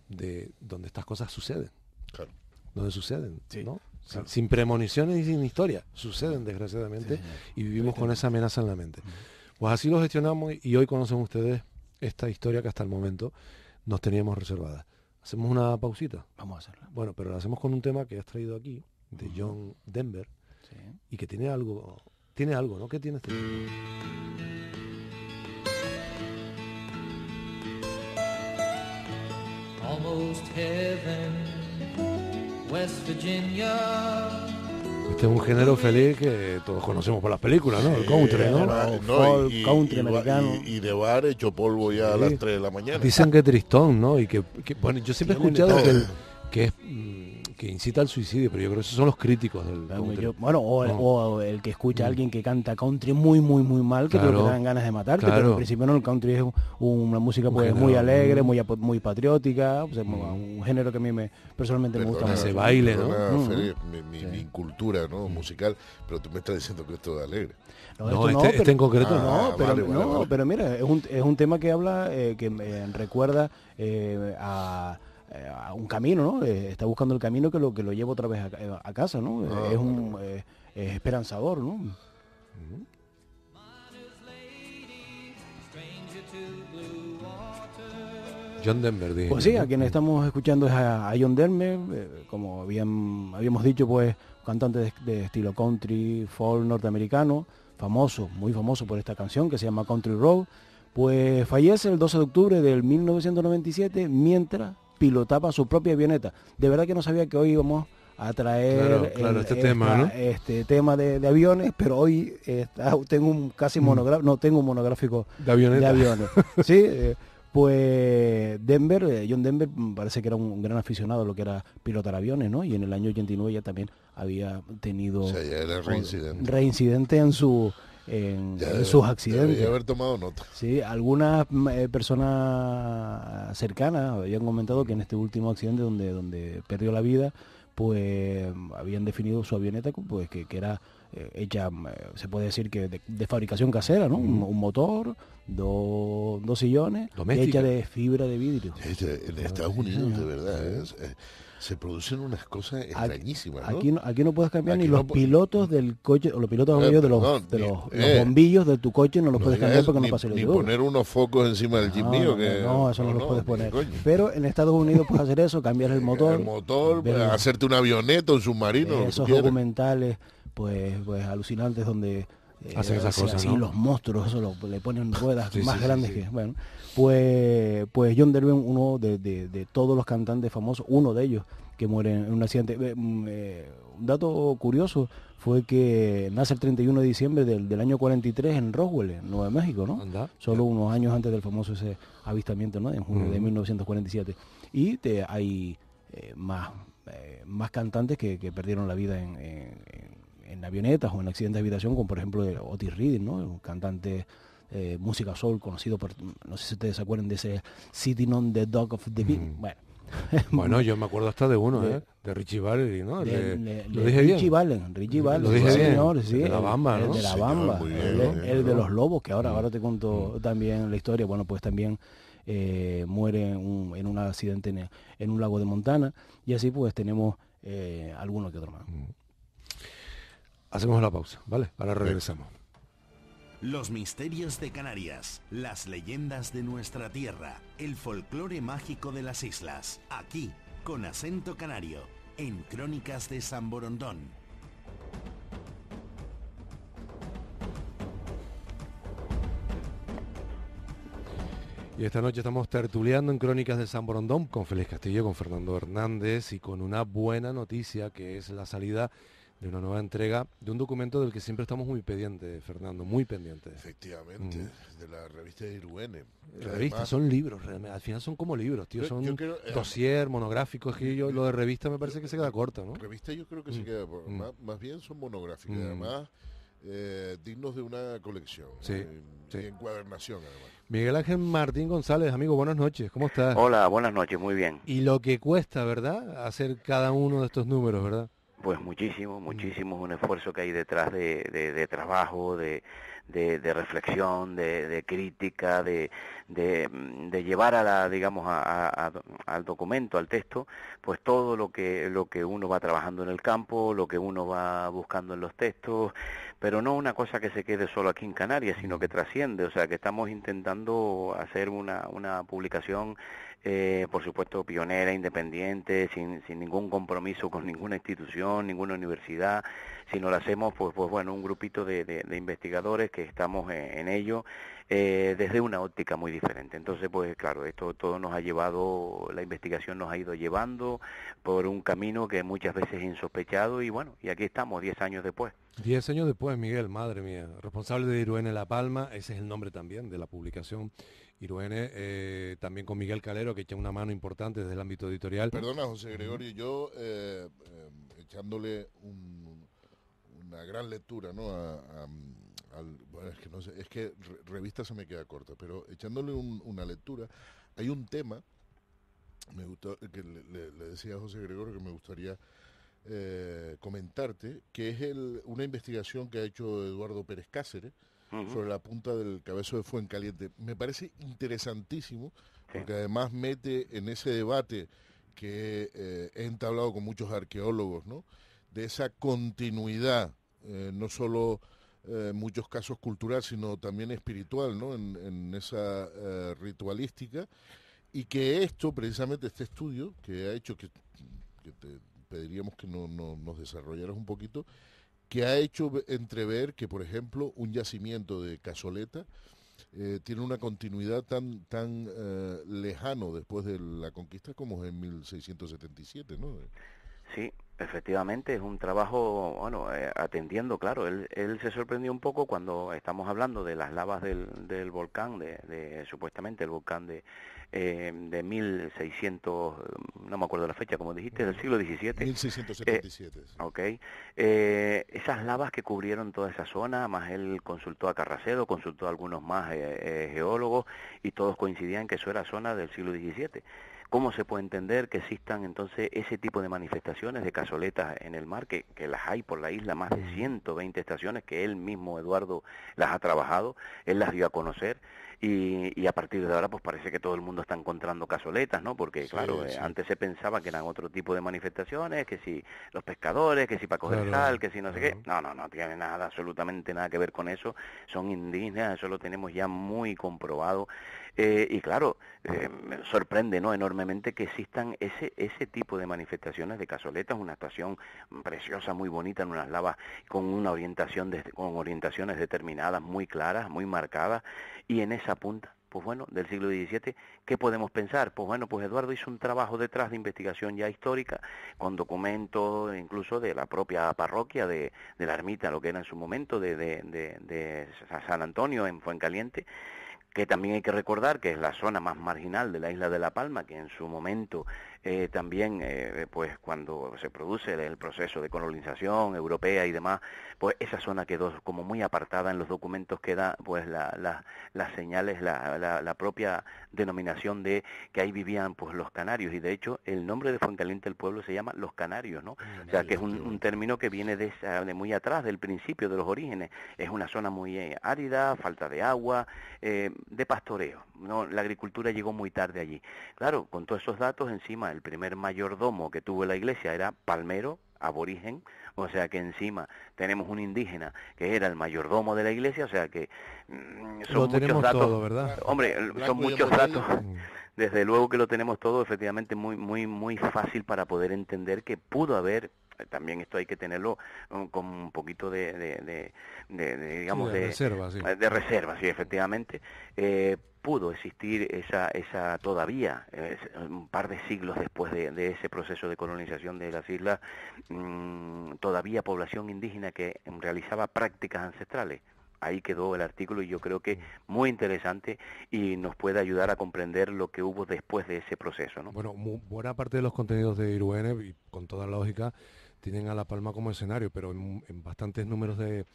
de donde estas cosas suceden. Claro. Donde suceden, ¿no? Sin, premoniciones y sin historia. Suceden, desgraciadamente, y vivimos con esa amenaza en la mente. Pues así lo gestionamos y hoy conocen ustedes esta historia que hasta el momento nos teníamos reservada. Hacemos una pausita. Vamos a hacerla. Bueno, pero la hacemos con un tema que has traído aquí, de John Denver, y que tiene algo, tiene algo, ¿no? ¿Qué tiene este este es un género feliz que todos conocemos por las películas, ¿no? El country, ¿no? y, country americano. Y, de bar hecho polvo ya a las 3 de la mañana. Dicen que tristón, ¿no? Y que, bueno, yo siempre he escuchado que es mm, que incita al suicidio, pero yo creo que esos son los críticos del bueno, ah. o el, que escucha a mm. alguien que canta country muy, muy, muy mal, que que te dan ganas de matarte, pero en principio no, el country es una música pues, muy mm. alegre, muy, muy patriótica, mm. un género que a mí me, personalmente me gusta. Ese baile, ¿no? mi, cultura musical, pero tú me estás diciendo que esto es alegre. No, no, este, este, pero, en concreto no, ah, pero, mira, es un, tema que habla, eh, que recuerda eh, a eh, a un camino, ¿no? Eh, está buscando el camino que lo que lo lleva otra vez a, casa, ¿no? Ah, es un eh, esperanzador, ¿no? John Denver. Dije, pues sí, a quien estamos escuchando es a, John Denver, como habíamos dicho, pues cantante de, estilo country, folk norteamericano, famoso, muy famoso por esta canción que se llama Country Road, pues fallece el 12 de octubre del 1997 mientras pilotaba su propia avioneta. De verdad que no sabía que hoy íbamos a traer este, eh, este, tema, de, aviones, pero hoy eh, tengo un casi mm. monográfico, no tengo un monográfico de, aviones. *laughs* sí, eh, pues Denver, John Denver mm, parece que era un, gran aficionado a lo que era pilotar aviones, ¿no? Y en el año 89 ya también había tenido reincidente en su en, sus accidentes. y haber tomado nota. Sí, algunas eh, personas cercanas habían comentado que en este último accidente donde, donde perdió la vida, pues habían definido su avioneta pues que, era eh, hecha, eh, se puede decir que de, fabricación casera, ¿no? Un, motor, dos sillones, hecha de fibra de vidrio. Este, en Estados Unidos, de verdad se producen unas cosas extrañísimas. Aquí, ¿no? Aquí, no puedes cambiar ni los pilotos del coche, o los pilotos eh, de, los, eh, bombillos de tu coche no los puedes cambiar eh, porque no pasa el Ni poner unos focos encima del Jeep no, eso no, los puedes poner. Pero en Estados Unidos puedes hacer eso, cambiar el motor. *laughs* El motor, pues, hacerte un avioneta, un submarino. Esos documentales, pues, pues alucinantes donde eh, así esas cosas. los monstruos, eso le ponen ruedas más grandes que. Bueno, pues, pues John Derby, uno de, todos los cantantes famosos, uno de ellos que muere en un accidente. Eh, mm, eh, un dato curioso fue que nace el 31 de diciembre del, año 43 en Roswell, Nuevo Nueva México, ¿no? Solo unos años antes del famoso ese avistamiento, ¿no? En junio de 1947. Y te, hay más, más cantantes que, perdieron la vida en en avionetas o en accidentes de habitación, como por ejemplo eh, Otis Reading, ¿no? un cantante eh, música soul conocido por, no sé si ustedes se acuerdan de ese City on the Dog of the Beat. Mm. Bueno. bueno, yo me acuerdo hasta de uno, de, ¿eh? de Richie Valley, ¿no? Richie bien. Richie Valens, Señor, sí, de la Bamba, ¿no? de la Bamba, el, de los lobos, que ahora, mm. ahora te cuento mm. también la historia. Bueno, pues también eh, muere en un, accidente en, un lago de Montana y así pues tenemos algunos que otro más. Hacemos la pausa, ¿vale? Ahora regresamos. Los misterios de Canarias, las leyendas de nuestra tierra, el folclore mágico de las islas, aquí, con acento canario, en Crónicas de San Borondón. Y esta noche estamos tertuleando en Crónicas de San Borondón con Félix Castillo, con Fernando Hernández y con una buena noticia que es la salida de una nueva entrega de un documento del que siempre estamos muy pendientes, Fernando, muy pendientes. Efectivamente, de la revista de Irwene. Revistas son libros, al final son como libros, tío, son eh, dosier, monográficos, que yo, lo de revista me parece que se queda corto, ¿no? Revista yo creo que se mm. queda, mm. más, bien son monográficos, mm. además eh, dignos de una colección. Sí, eh, encuadernación, Miguel Ángel Martín González, amigo, buenas noches, ¿cómo estás? Hola, buenas noches, muy bien. Y lo que cuesta, ¿verdad? Hacer cada uno de estos números, ¿verdad? Pues muchísimo, mm. muchísimo, un esfuerzo que hay detrás de, trabajo, de, reflexión, de, crítica, mm, de, llevar a la, digamos, al documento, al texto, pues todo lo que, lo que uno va trabajando en el campo, lo que uno va buscando en los textos, pero no una cosa que se quede solo aquí en Canarias, sino que mm. trasciende, o sea, que estamos intentando hacer una, una publicación eh, por supuesto pionera, independiente, sin, sin, ningún compromiso con ninguna institución, ninguna universidad, si no lo hacemos, pues, pues bueno, un grupito de, de, investigadores que estamos en, ello eh, desde una óptica muy diferente. Entonces, pues claro, esto todo nos ha llevado, la investigación nos ha ido llevando por un camino que muchas veces es insospechado y bueno, y aquí estamos 10 años después. 10 años después, Miguel, madre mía, responsable de Iruene La Palma, ese es el nombre también de la publicación Iruene, eh, también con Miguel Calero, que echa una mano importante desde el ámbito editorial. Perdona, José Gregorio, yo eh, eh, echándole una gran lectura, es que, no revista se me queda corta, pero echándole una lectura, hay un tema que le, decía a José Gregorio que me gustaría comentarte, que es una investigación que ha hecho Eduardo Pérez Cáceres sobre la punta del cabezo de Fuencaliente. Me parece interesantísimo, porque además mete en ese debate que eh, he entablado con muchos arqueólogos, ¿no? de esa continuidad, eh, no solo eh, muchos casos cultural, sino también espiritual, ¿no? en, esa ritualística, y que esto, precisamente este estudio que ha hecho que, te pediríamos que nos desarrollaras un poquito, que ha hecho entrever que, por ejemplo, un yacimiento de Cazoleta eh, tiene una continuidad tan, tan eh, lejano después de la conquista como es en 1677, ¿no? Sí, Efectivamente, es un trabajo, bueno, eh, atendiendo, claro, él, se sorprendió un poco cuando estamos hablando de las lavas del, del volcán, de, supuestamente el volcán de, eh, de 1600, no me acuerdo la fecha, como dijiste, del siglo XVII. 1677. Eh, ok, eh, esas lavas que cubrieron toda esa zona, más él consultó a Carracedo, consultó a algunos más geólogos y todos coincidían que eso era zona del siglo XVII. ¿Cómo se puede entender que existan entonces ese tipo de manifestaciones de cazoletas en el mar, que, las hay por la isla, más de 120 mm. estaciones que él mismo, Eduardo, las ha trabajado, él las dio a conocer? Y, a partir de ahora pues parece que todo el mundo está encontrando cazoletas, ¿no? Porque claro, eh, antes se pensaba que eran otro tipo de manifestaciones, que si los pescadores, que si para coger sal, que si no sé qué. No, no, no tiene nada, absolutamente nada que ver con eso. Son indígenas, eso lo tenemos ya muy comprobado eh, y claro, em, sorprende ¿no? enormemente que existan ese, ese tipo de manifestaciones de cazoletas, una estación preciosa, muy bonita, en unas lavas con una orientación, con orientaciones determinadas, muy claras, muy marcadas, y en esa punta pues bueno, del siglo XVII, ¿qué podemos pensar? Pues bueno, pues Eduardo hizo un trabajo detrás de investigación ya histórica, con documentos incluso de la propia parroquia, de, de la ermita, lo que era en su momento, de, de, de San Antonio en Fuencaliente, que también hay que recordar que es la zona más marginal de la isla de La Palma, que en su momento eh, también eh, pues cuando se produce el proceso de colonización europea y demás, pues esa zona quedó como muy apartada en los documentos que pues las señales, la, propia denominación de que ahí vivían pues los canarios y de hecho el nombre de Fuencaliente del pueblo se llama Los Canarios, ¿no? O sea que es un, término que viene de, muy atrás, del principio, de los orígenes. Es una zona muy eh, árida, falta de agua, de pastoreo, ¿no? La agricultura llegó muy tarde allí. Claro, con todos esos datos encima el primer mayordomo que tuvo la iglesia era Palmero, aborigen, o sea que encima tenemos un indígena que era el mayordomo de la iglesia, o sea que mm, son muchos ¿verdad? hombre, son muchos datos, mm desde luego que lo tenemos todo efectivamente muy, muy, muy fácil para poder entender que pudo haber eh, también esto hay que tenerlo mm, con un poquito de, de, de, de de, reserva eh, de reserva sí efectivamente eh, pudo existir esa, esa todavía, un par de siglos después de, ese proceso de colonización de las islas, mm, todavía población indígena que realizaba prácticas ancestrales ahí quedó el artículo y yo creo que muy interesante y nos puede ayudar a comprender lo que hubo después de ese proceso. Bueno, buena parte de los contenidos de Iruene, con toda lógica, tienen a La Palma como escenario, pero en, bastantes números de,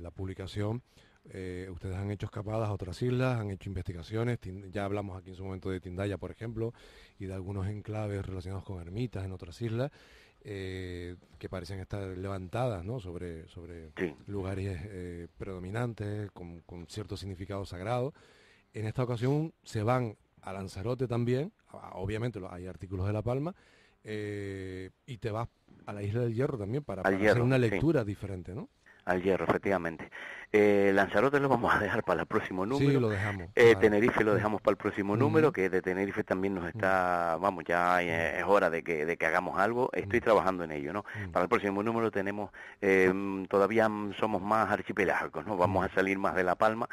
la publicación eh, ustedes han hecho escapadas a otras islas, han hecho investigaciones, ya hablamos aquí en su momento de Tindaya, por ejemplo, y de algunos enclaves relacionados con ermitas en otras islas, eh, que parecen estar levantadas sobre, sobre lugares eh, predominantes, con, cierto significado sagrado. En esta ocasión se van a Lanzarote también, obviamente hay artículos de La Palma, eh, y te vas a la Isla del Hierro también para, hacer una lectura diferente, ¿no? al hierro, efectivamente. Eh, Lanzarote lo vamos a dejar para el próximo número. Sí, lo dejamos. Eh, Tenerife lo dejamos para el próximo número, que de Tenerife también nos está, vamos, ya eh, es hora de que, de que hagamos algo. Estoy mm. trabajando en ello, ¿no? Mm. Para el próximo número tenemos, eh, todavía somos más archipelágicos, ¿no? Vamos mm. a salir más de La Palma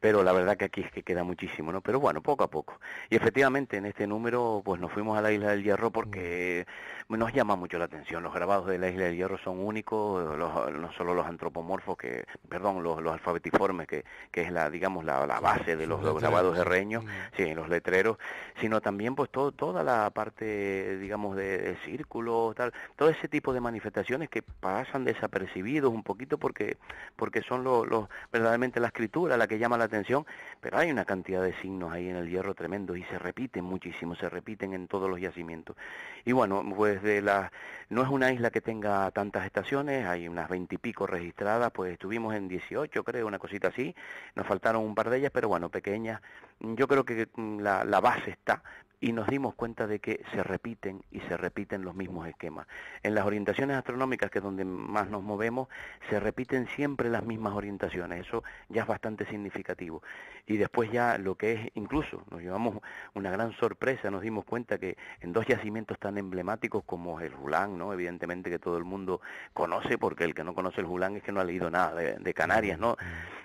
pero la verdad que aquí es que queda muchísimo, ¿no? Pero bueno, poco a poco. Y efectivamente, en este número, pues nos fuimos a la Isla del Hierro porque mm. nos llama mucho la atención. Los grabados de la Isla del Hierro son únicos, no solo los antropomorfos, que, perdón, los, alfabetiformes, que, que, es la, digamos, la, base de los, grabados de Reño, mm. sí. los letreros, sino también, pues, todo, toda la parte, digamos, de, círculos, tal, todo ese tipo de manifestaciones que pasan desapercibidos un poquito porque, porque son los, verdaderamente la escritura la que llama la atención, pero hay una cantidad de signos ahí en el hierro tremendo y se repiten muchísimo, se repiten en todos los yacimientos. Y bueno, pues de la, no es una isla que tenga tantas estaciones, hay unas veintipico registradas, pues estuvimos en 18 creo, una cosita así, nos faltaron un par de ellas, pero bueno, pequeñas, yo creo que mm, la base está, y nos dimos cuenta de que se repiten y se repiten los mismos esquemas. En las orientaciones astronómicas, que es donde más nos movemos, se repiten siempre las mismas orientaciones, eso ya es bastante significativo. Y después ya lo que es, incluso nos llevamos una gran sorpresa, nos dimos cuenta que en dos yacimientos tan emblemáticos como el Julán, ¿no? evidentemente que todo el mundo conoce, porque el que no conoce el Julán es que no ha leído nada de, Canarias, ¿no? Mm, mm.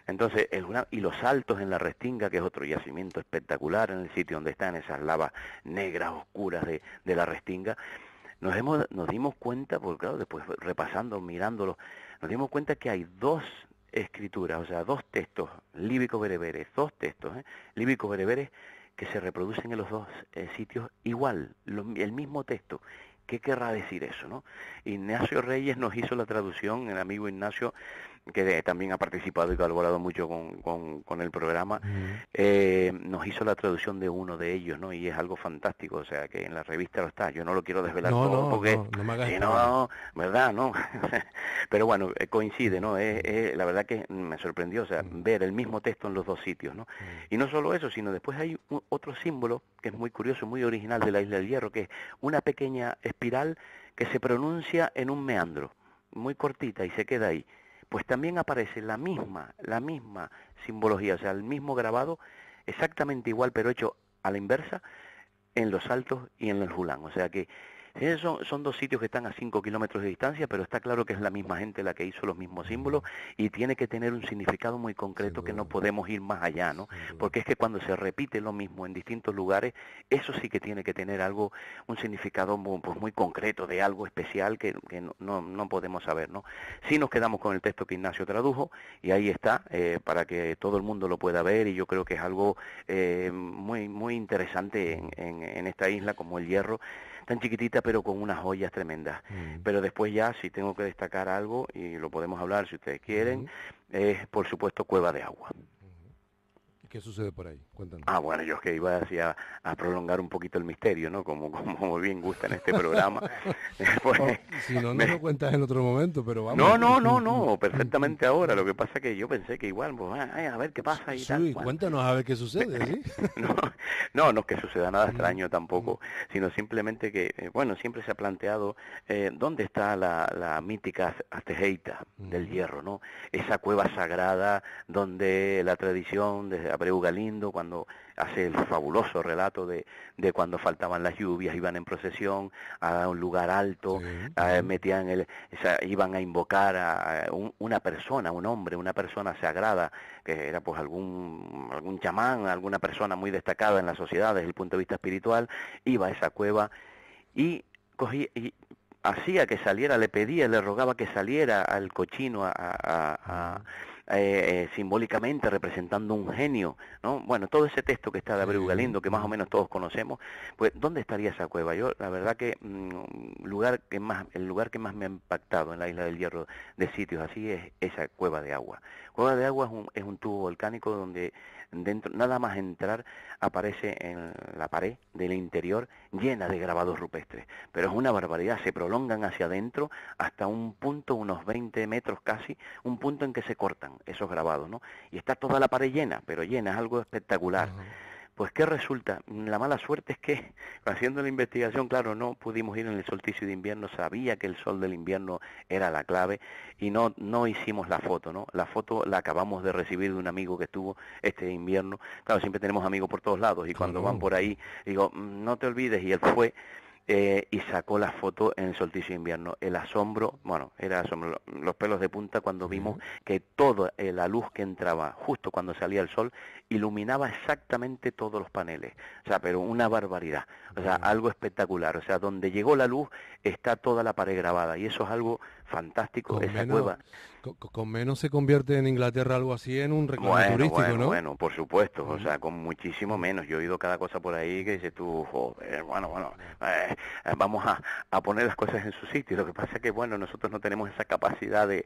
Entonces, el Julán y los saltos en la Restinga, que es otro yacimiento espectacular en el sitio donde están esas lavas negras, oscuras de, de la restinga, nos, hemos, nos dimos cuenta, porque claro, después repasando, mirándolo, nos dimos cuenta que hay dos escrituras, o sea, dos textos líbico bereberes, dos textos ¿eh? líbicos bereberes que se reproducen en los dos eh, sitios igual, el mismo texto. ¿Qué querrá decir eso, no? Ignacio Reyes nos hizo la traducción, el amigo Ignacio que también ha participado y colaborado mucho con, con, el programa, eh, nos hizo la traducción de uno de ellos, ¿no? Y es algo fantástico, o sea, que en la revista lo está. Yo no lo quiero desvelar todo porque... No, no, no, ¿verdad? No. *laughs* Pero bueno, eh, coincide, ¿no? Es, la verdad que me sorprendió, o sea, mm. ver el mismo texto en los dos sitios, ¿no? Mm. Y no solo eso, sino después hay otro símbolo que es muy curioso, muy original de la Isla del Hierro, que es una pequeña espiral que se pronuncia en un meandro, muy cortita y se queda ahí pues también aparece la misma, la misma simbología, o sea, el mismo grabado, exactamente igual, pero hecho a la inversa, en los altos y en el Julán. O sea que eh, son, dos sitios que están a 5 kilómetros de distancia, pero está claro que es la misma gente la que hizo los mismos símbolos y tiene que tener un significado muy concreto que no podemos ir más allá, ¿no? Porque es que cuando se repite lo mismo en distintos lugares, eso sí que tiene que tener algo, un significado pues muy, concreto, de algo especial que, no, podemos saber, ¿no? Sí nos quedamos con el texto que Ignacio tradujo y ahí está, eh, para que todo el mundo lo pueda ver y yo creo que es algo eh, muy, muy interesante en esta isla como el hierro tan chiquitita pero con unas joyas tremendas. Mm. Pero después ya, si tengo que destacar algo, y lo podemos hablar si ustedes quieren, es por supuesto Cueva de Agua. ¿Qué sucede por ahí? Cuéntanos. Ah, bueno, yo es que iba hacia a prolongar un poquito el misterio, ¿no? Como, *laughs* como bien gusta en este programa. *laughs* *laughs* Pues, oh, si no, no lo cuentas en otro momento, pero vamos. No, no, no, no, perfectamente ahora. Lo que pasa que yo pensé que igual, pues, ah, eh, a ver qué pasa y sí, tal. cuéntanos a ver qué sucede, no, no, es que suceda nada mm, extraño mm. tampoco, sino simplemente que, eh, bueno, siempre se ha planteado eh, dónde está la, mítica Astejeita mm. del Hierro, ¿no? Esa cueva sagrada donde la tradición desde Abreu Galindo, cuando hace el fabuloso relato de, de cuando faltaban las lluvias, iban en procesión a un lugar alto, metían el, iban a invocar a, una persona, un hombre, una persona sagrada, que era pues algún, algún chamán, alguna persona muy destacada en la sociedad desde el punto de vista espiritual, iba a esa cueva y cogía... Y, hacía que saliera, le pedía, le rogaba que saliera al cochino a, eh, eh, simbólicamente representando un genio, ¿no? Bueno, todo ese texto que está de Abreu Galindo, que más o menos todos conocemos, pues ¿dónde estaría esa cueva? Yo, la verdad que, mm, lugar que más, el lugar que más me ha impactado en la Isla del Hierro de sitios así es esa cueva de agua. Cueva de agua es un, es un tubo volcánico donde dentro, nada más entrar aparece en la pared del interior llena de grabados rupestres. Pero es una barbaridad, se prolongan hacia adentro hasta un punto, unos 20 metros casi, un punto en que se cortan esos grabados, ¿no? Y está toda la pared llena, pero llena, es algo espectacular. Pues ¿qué resulta? La mala suerte es que *laughs* haciendo la investigación, claro, no pudimos ir en el solsticio de invierno, sabía que el sol del invierno era la clave y no, no hicimos la foto, ¿no? La foto la acabamos de recibir de un amigo que estuvo este invierno. Claro, siempre tenemos amigos por todos lados y cuando van por ahí, digo, mm, no te olvides, y él fue eh, y sacó la foto en el invierno. El asombro, bueno, era los pelos de punta cuando vimos que toda eh, la luz que entraba justo cuando salía el sol iluminaba exactamente todos los paneles. O sea, pero una barbaridad, o sea, algo espectacular. O sea, donde llegó la luz está toda la pared grabada y eso es algo fantástico, esa cueva con menos se convierte en Inglaterra algo así en un reclamo bueno, turístico, bueno, ¿no? Bueno, por supuesto, o sea, con muchísimo menos. Yo he oído cada cosa por ahí que dice tú, bueno, bueno, eh, eh, vamos a, poner las cosas en su sitio. Lo que pasa es que, bueno, nosotros no tenemos esa capacidad de,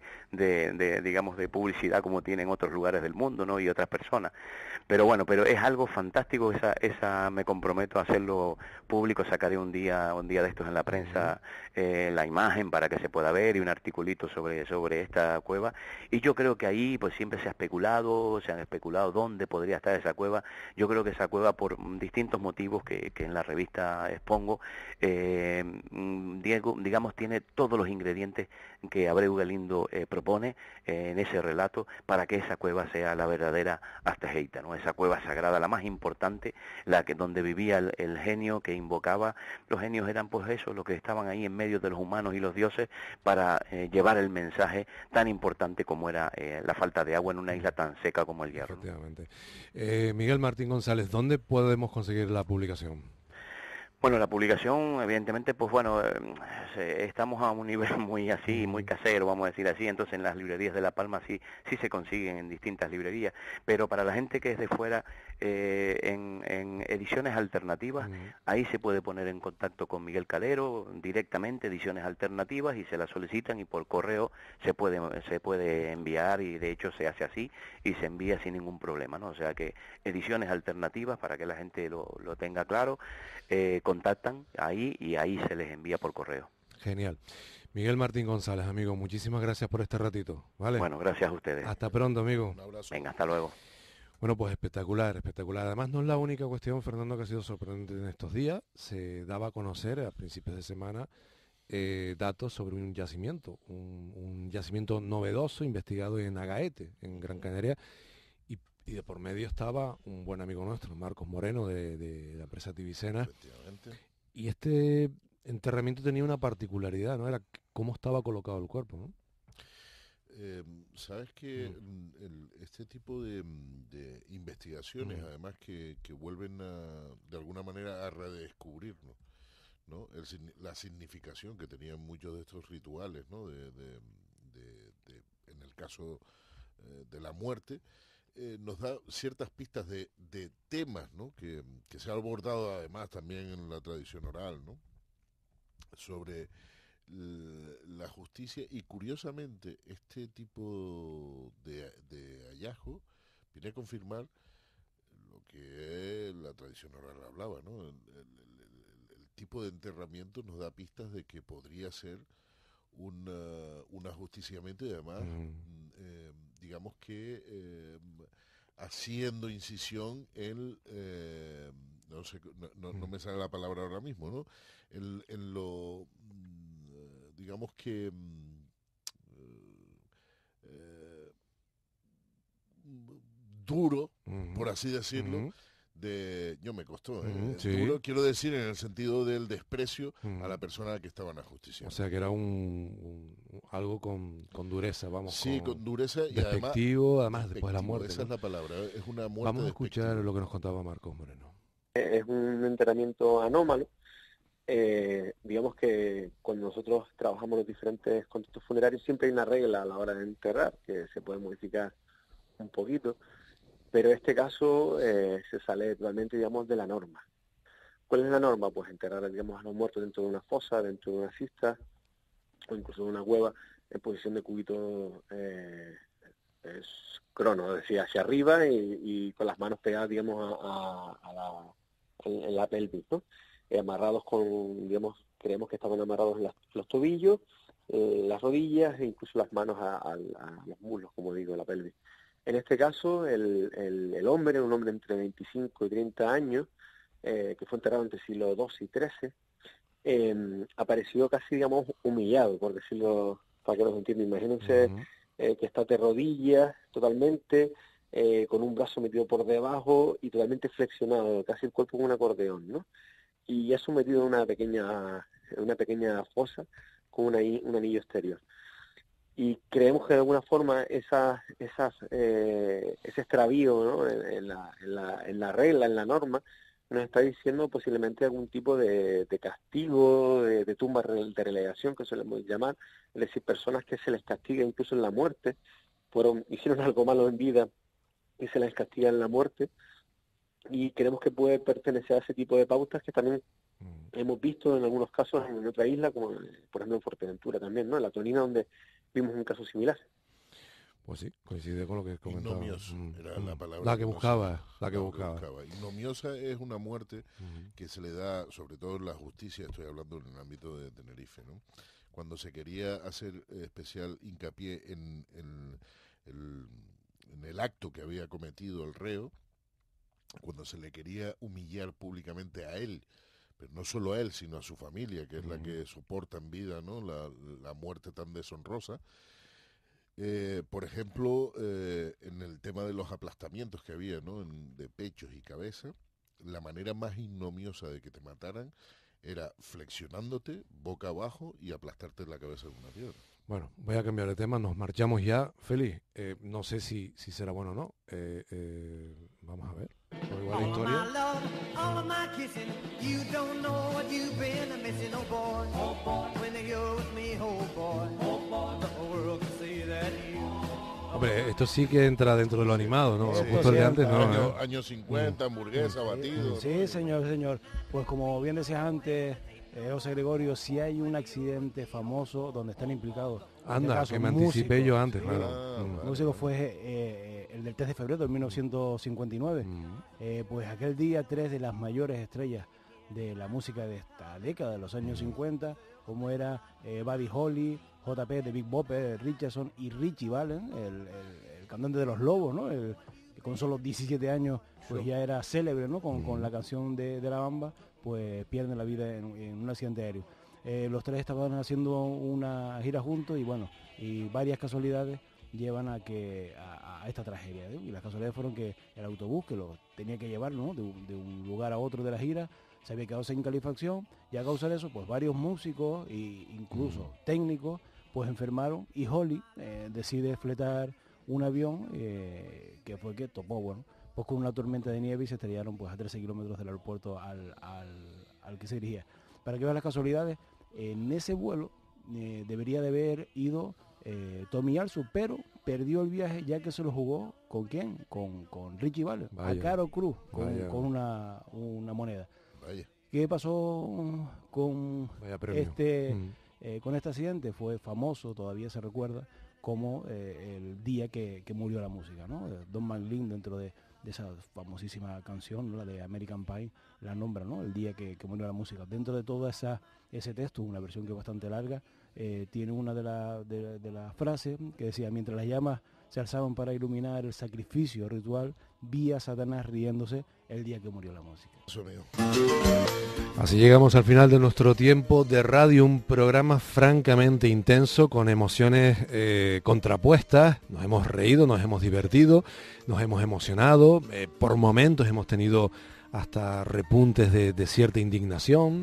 digamos, de publicidad como tienen otros lugares del mundo, ¿no? Y otras personas. Pero bueno, pero es algo fantástico, esa, esa me comprometo a hacerlo público, sacaré un día, un día de estos en la prensa, eh, la imagen para que se pueda ver y un articulito sobre, sobre esta cuestión y yo creo que ahí pues siempre se ha especulado, se han especulado dónde podría estar esa cueva. Yo creo que esa cueva por distintos motivos que, en la revista expongo, eh, mm, Diego, digamos, tiene todos los ingredientes que Abreu Galindo eh, propone eh, en ese relato para que esa cueva sea la verdadera Astegeita... ¿no? esa cueva sagrada, la más importante, la que donde vivía el, genio que invocaba. Los genios eran pues eso, los que estaban ahí en medio de los humanos y los dioses para llevar el mensaje tan importante como era eh, la falta de agua en una isla tan seca como el Hierro. Eh, Miguel Martín González, ¿dónde podemos conseguir la publicación? Bueno, la publicación, evidentemente, pues bueno, em, estamos a un nivel *laughs* muy así, muy casero, vamos a decir así, entonces en las librerías de La Palma sí, sí se consiguen en distintas librerías, pero para la gente que es de fuera, eh, en, ediciones alternativas, ahí se puede poner en contacto con Miguel Calero directamente, ediciones alternativas, y se las solicitan y por correo se puede, se puede enviar y de hecho se hace así y se envía sin ningún problema, ¿no? O sea que ediciones alternativas para que la gente lo, lo tenga claro. Eh, contactan ahí y ahí se les envía por correo. Genial. Miguel Martín González, amigo, muchísimas gracias por este ratito. ¿vale? Bueno, gracias a ustedes. Hasta pronto, amigo. Un abrazo. Venga, hasta luego. Bueno, pues espectacular, espectacular. Además, no es la única cuestión, Fernando, que ha sido sorprendente en estos días. Se daba a conocer a principios de semana eh, datos sobre un yacimiento, un, yacimiento novedoso investigado en Agaete, en Gran Canaria. Y de por medio estaba un buen amigo nuestro, Marcos Moreno, de, la empresa Tibicena. Y este enterramiento tenía una particularidad, ¿no? Era cómo estaba colocado el cuerpo, ¿no? Eh, Sabes que mm. mm, este tipo de, mm, investigaciones, además que, vuelven de alguna manera a redescubrirnos, ¿no? la significación que tenían muchos de estos rituales, ¿no? en el caso eh, de la muerte, eh, nos da ciertas pistas de, temas ¿no? que, se han abordado además también en la tradición oral, ¿no? sobre la justicia y curiosamente este tipo de, hallazgo viene a confirmar lo que la tradición oral hablaba, ¿no? El, tipo de enterramiento nos da pistas de que podría ser una, un ajusticiamiento y además digamos que eh, haciendo incisión en, eh, no, sé, no, no, mm. me sale la palabra ahora mismo, ¿no? En, en lo, mm, digamos que... Mm, eh, duro, por así decirlo, yo me costó ¿eh? quiero decir en el sentido del desprecio a la persona que estaba en la justicia o sea que era un, algo con, dureza vamos sí con, dureza y además, después de la muerte esa es la palabra ¿eh? es una muerte vamos a escuchar lo que nos contaba Marcos Moreno eh, es un enterramiento anómalo digamos que cuando nosotros trabajamos los diferentes contextos funerarios siempre hay una regla a la hora de enterrar que se puede modificar un poquito pero este caso eh, se sale totalmente, digamos, de la norma. ¿Cuál es la norma? Pues enterrar, digamos, a los muertos dentro de una fosa, dentro de una cista, o incluso de una cueva, en posición de cubito eh, crono, es decir, hacia arriba y, con las manos pegadas, digamos, a, la, en, la pelvis, ¿no? Eh, amarrados con, digamos, creemos que estaban amarrados los tobillos, las rodillas e incluso las manos a, a, los muslos, como digo, la pelvis. En este caso, el, hombre un hombre entre 25 y 30 años, eh, que fue enterrado entre siglos XII y XIII, em, apareció casi, digamos, humillado, por decirlo, para que lo entiendan. Imagínense eh, que está de rodillas totalmente, eh, con un brazo metido por debajo y totalmente flexionado, casi el cuerpo como un acordeón, ¿no? Y ha sometido en una pequeña, una pequeña fosa con un anillo exterior y creemos que de alguna forma esas, esas, eh, ese extravío en, la, en, la, en, la, regla, en la norma, nos está diciendo posiblemente algún tipo de, castigo, de, tumba de relegación, que solemos llamar, es decir, personas que se les castiga incluso en la muerte, fueron, hicieron *laughs* algo malo en vida y se les castiga en la muerte, y creemos que puede pertenecer a ese tipo de pautas que también hemos visto en algunos casos en otra isla, como por ejemplo en Fuerteventura también, ¿no? la Torina, donde vimos un caso similar. Pues sí, coincide con lo que comentaba. Mm, era la mm. palabra. La que buscaba, la que, buscaba. es una muerte que se le da, sobre todo en la justicia, estoy hablando en el ámbito de Tenerife, ¿no? Cuando se quería hacer especial hincapié en el acto que había cometido el reo, cuando se le quería humillar públicamente a él, no solo a él, sino a su familia, que es la que soporta en vida la, muerte tan deshonrosa. Eh, por ejemplo, eh, en el tema de los aplastamientos que había de pechos y cabeza, la manera más ignomiosa de que te mataran era flexionándote boca abajo y aplastarte la cabeza de una piedra. Bueno, voy a cambiar de tema, nos marchamos ya. Feliz, eh, no sé si, si será bueno o no. vamos a ver. Hombre, esto sí que entra dentro de lo animado, ¿no? Justo de antes, ¿no? Años 50, ¿Eh? hamburguesa, mm. batido. Sí, señor, señor. Pues como bien decía antes, eh, José Gregorio, si hay un accidente famoso donde están implicados. Este Anda, que me anticipé yo antes, claro. Ah, mm. músico fue eh, el del 3 de febrero de 1959, eh, pues aquel día tres de las mayores estrellas de la música de esta década, de los años 50, como era Bobby eh, Buddy Holly, JP de Big Bopper, Richardson y Richie Valen, el, cantante de los Lobos, ¿no? con solo 17 años pues ya era célebre, ¿no? Con, la canción de, la bamba, pues pierde la vida en, un accidente aéreo. Eh, los tres estaban haciendo una gira juntos y bueno, y varias casualidades llevan a que a, esta tragedia. ¿eh? Y las casualidades fueron que el autobús que lo tenía que llevar ¿no? de, un lugar a otro de la gira se había quedado sin calefacción y a causa de eso pues varios músicos e incluso mm. técnicos pues enfermaron y Holly eh, decide fletar un avión eh, que fue que topó bueno pues con una tormenta de nieve y se estrellaron pues a 13 kilómetros del aeropuerto al, al, que se dirigía. Para que vean las casualidades, en ese vuelo debería de haber ido eh, Tommy su pero perdió el viaje ya que se lo jugó con quién, con, con Richie a Caro Cruz, con, una, una, moneda. ¿Qué pasó con este mm. eh, con este accidente? Fue famoso, todavía se recuerda, como eh, el día que, murió la música, ¿no? Don McLean dentro de, esa famosísima canción, la de American Pie, la nombra, ¿no? El día que, murió la música. Dentro de todo esa, ese texto, una versión que es bastante larga, eh, tiene una de las frases que decía, mientras las llamas se alzaban para iluminar el sacrificio ritual, vi a Satanás riéndose el día que murió la música. Así llegamos al final de nuestro tiempo de radio, un programa francamente intenso, con emociones eh, contrapuestas. Nos hemos reído, nos hemos divertido, nos hemos emocionado, eh, por momentos hemos tenido hasta repuntes de cierta indignación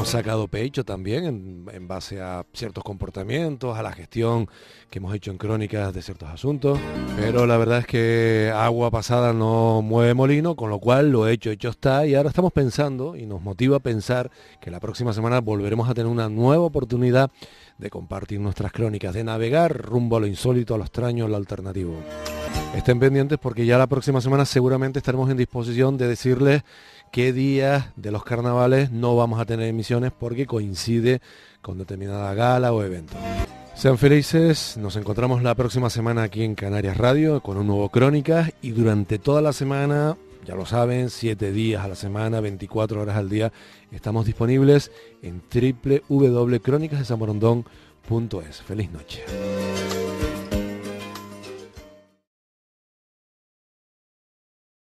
hemos sacado pecho también en, base a ciertos comportamientos, a la gestión que hemos hecho en crónicas de ciertos asuntos, pero la verdad es que agua pasada no mueve molino, con lo cual lo hecho, hecho está, y ahora estamos pensando y nos motiva a pensar que la próxima semana volveremos a tener una nueva oportunidad de compartir nuestras crónicas, de navegar rumbo a lo insólito, a lo extraño, a lo alternativo. Estén pendientes porque ya la próxima semana seguramente estaremos en disposición de decirles qué días de los carnavales no vamos a tener emisiones porque coincide con determinada gala o evento. Sean felices, nos encontramos la próxima semana aquí en Canarias Radio con un nuevo Crónicas y durante toda la semana, ya lo saben, 7 días a la semana, 24 horas al día, estamos disponibles en www.crónicasesamorondón.es. Feliz noche.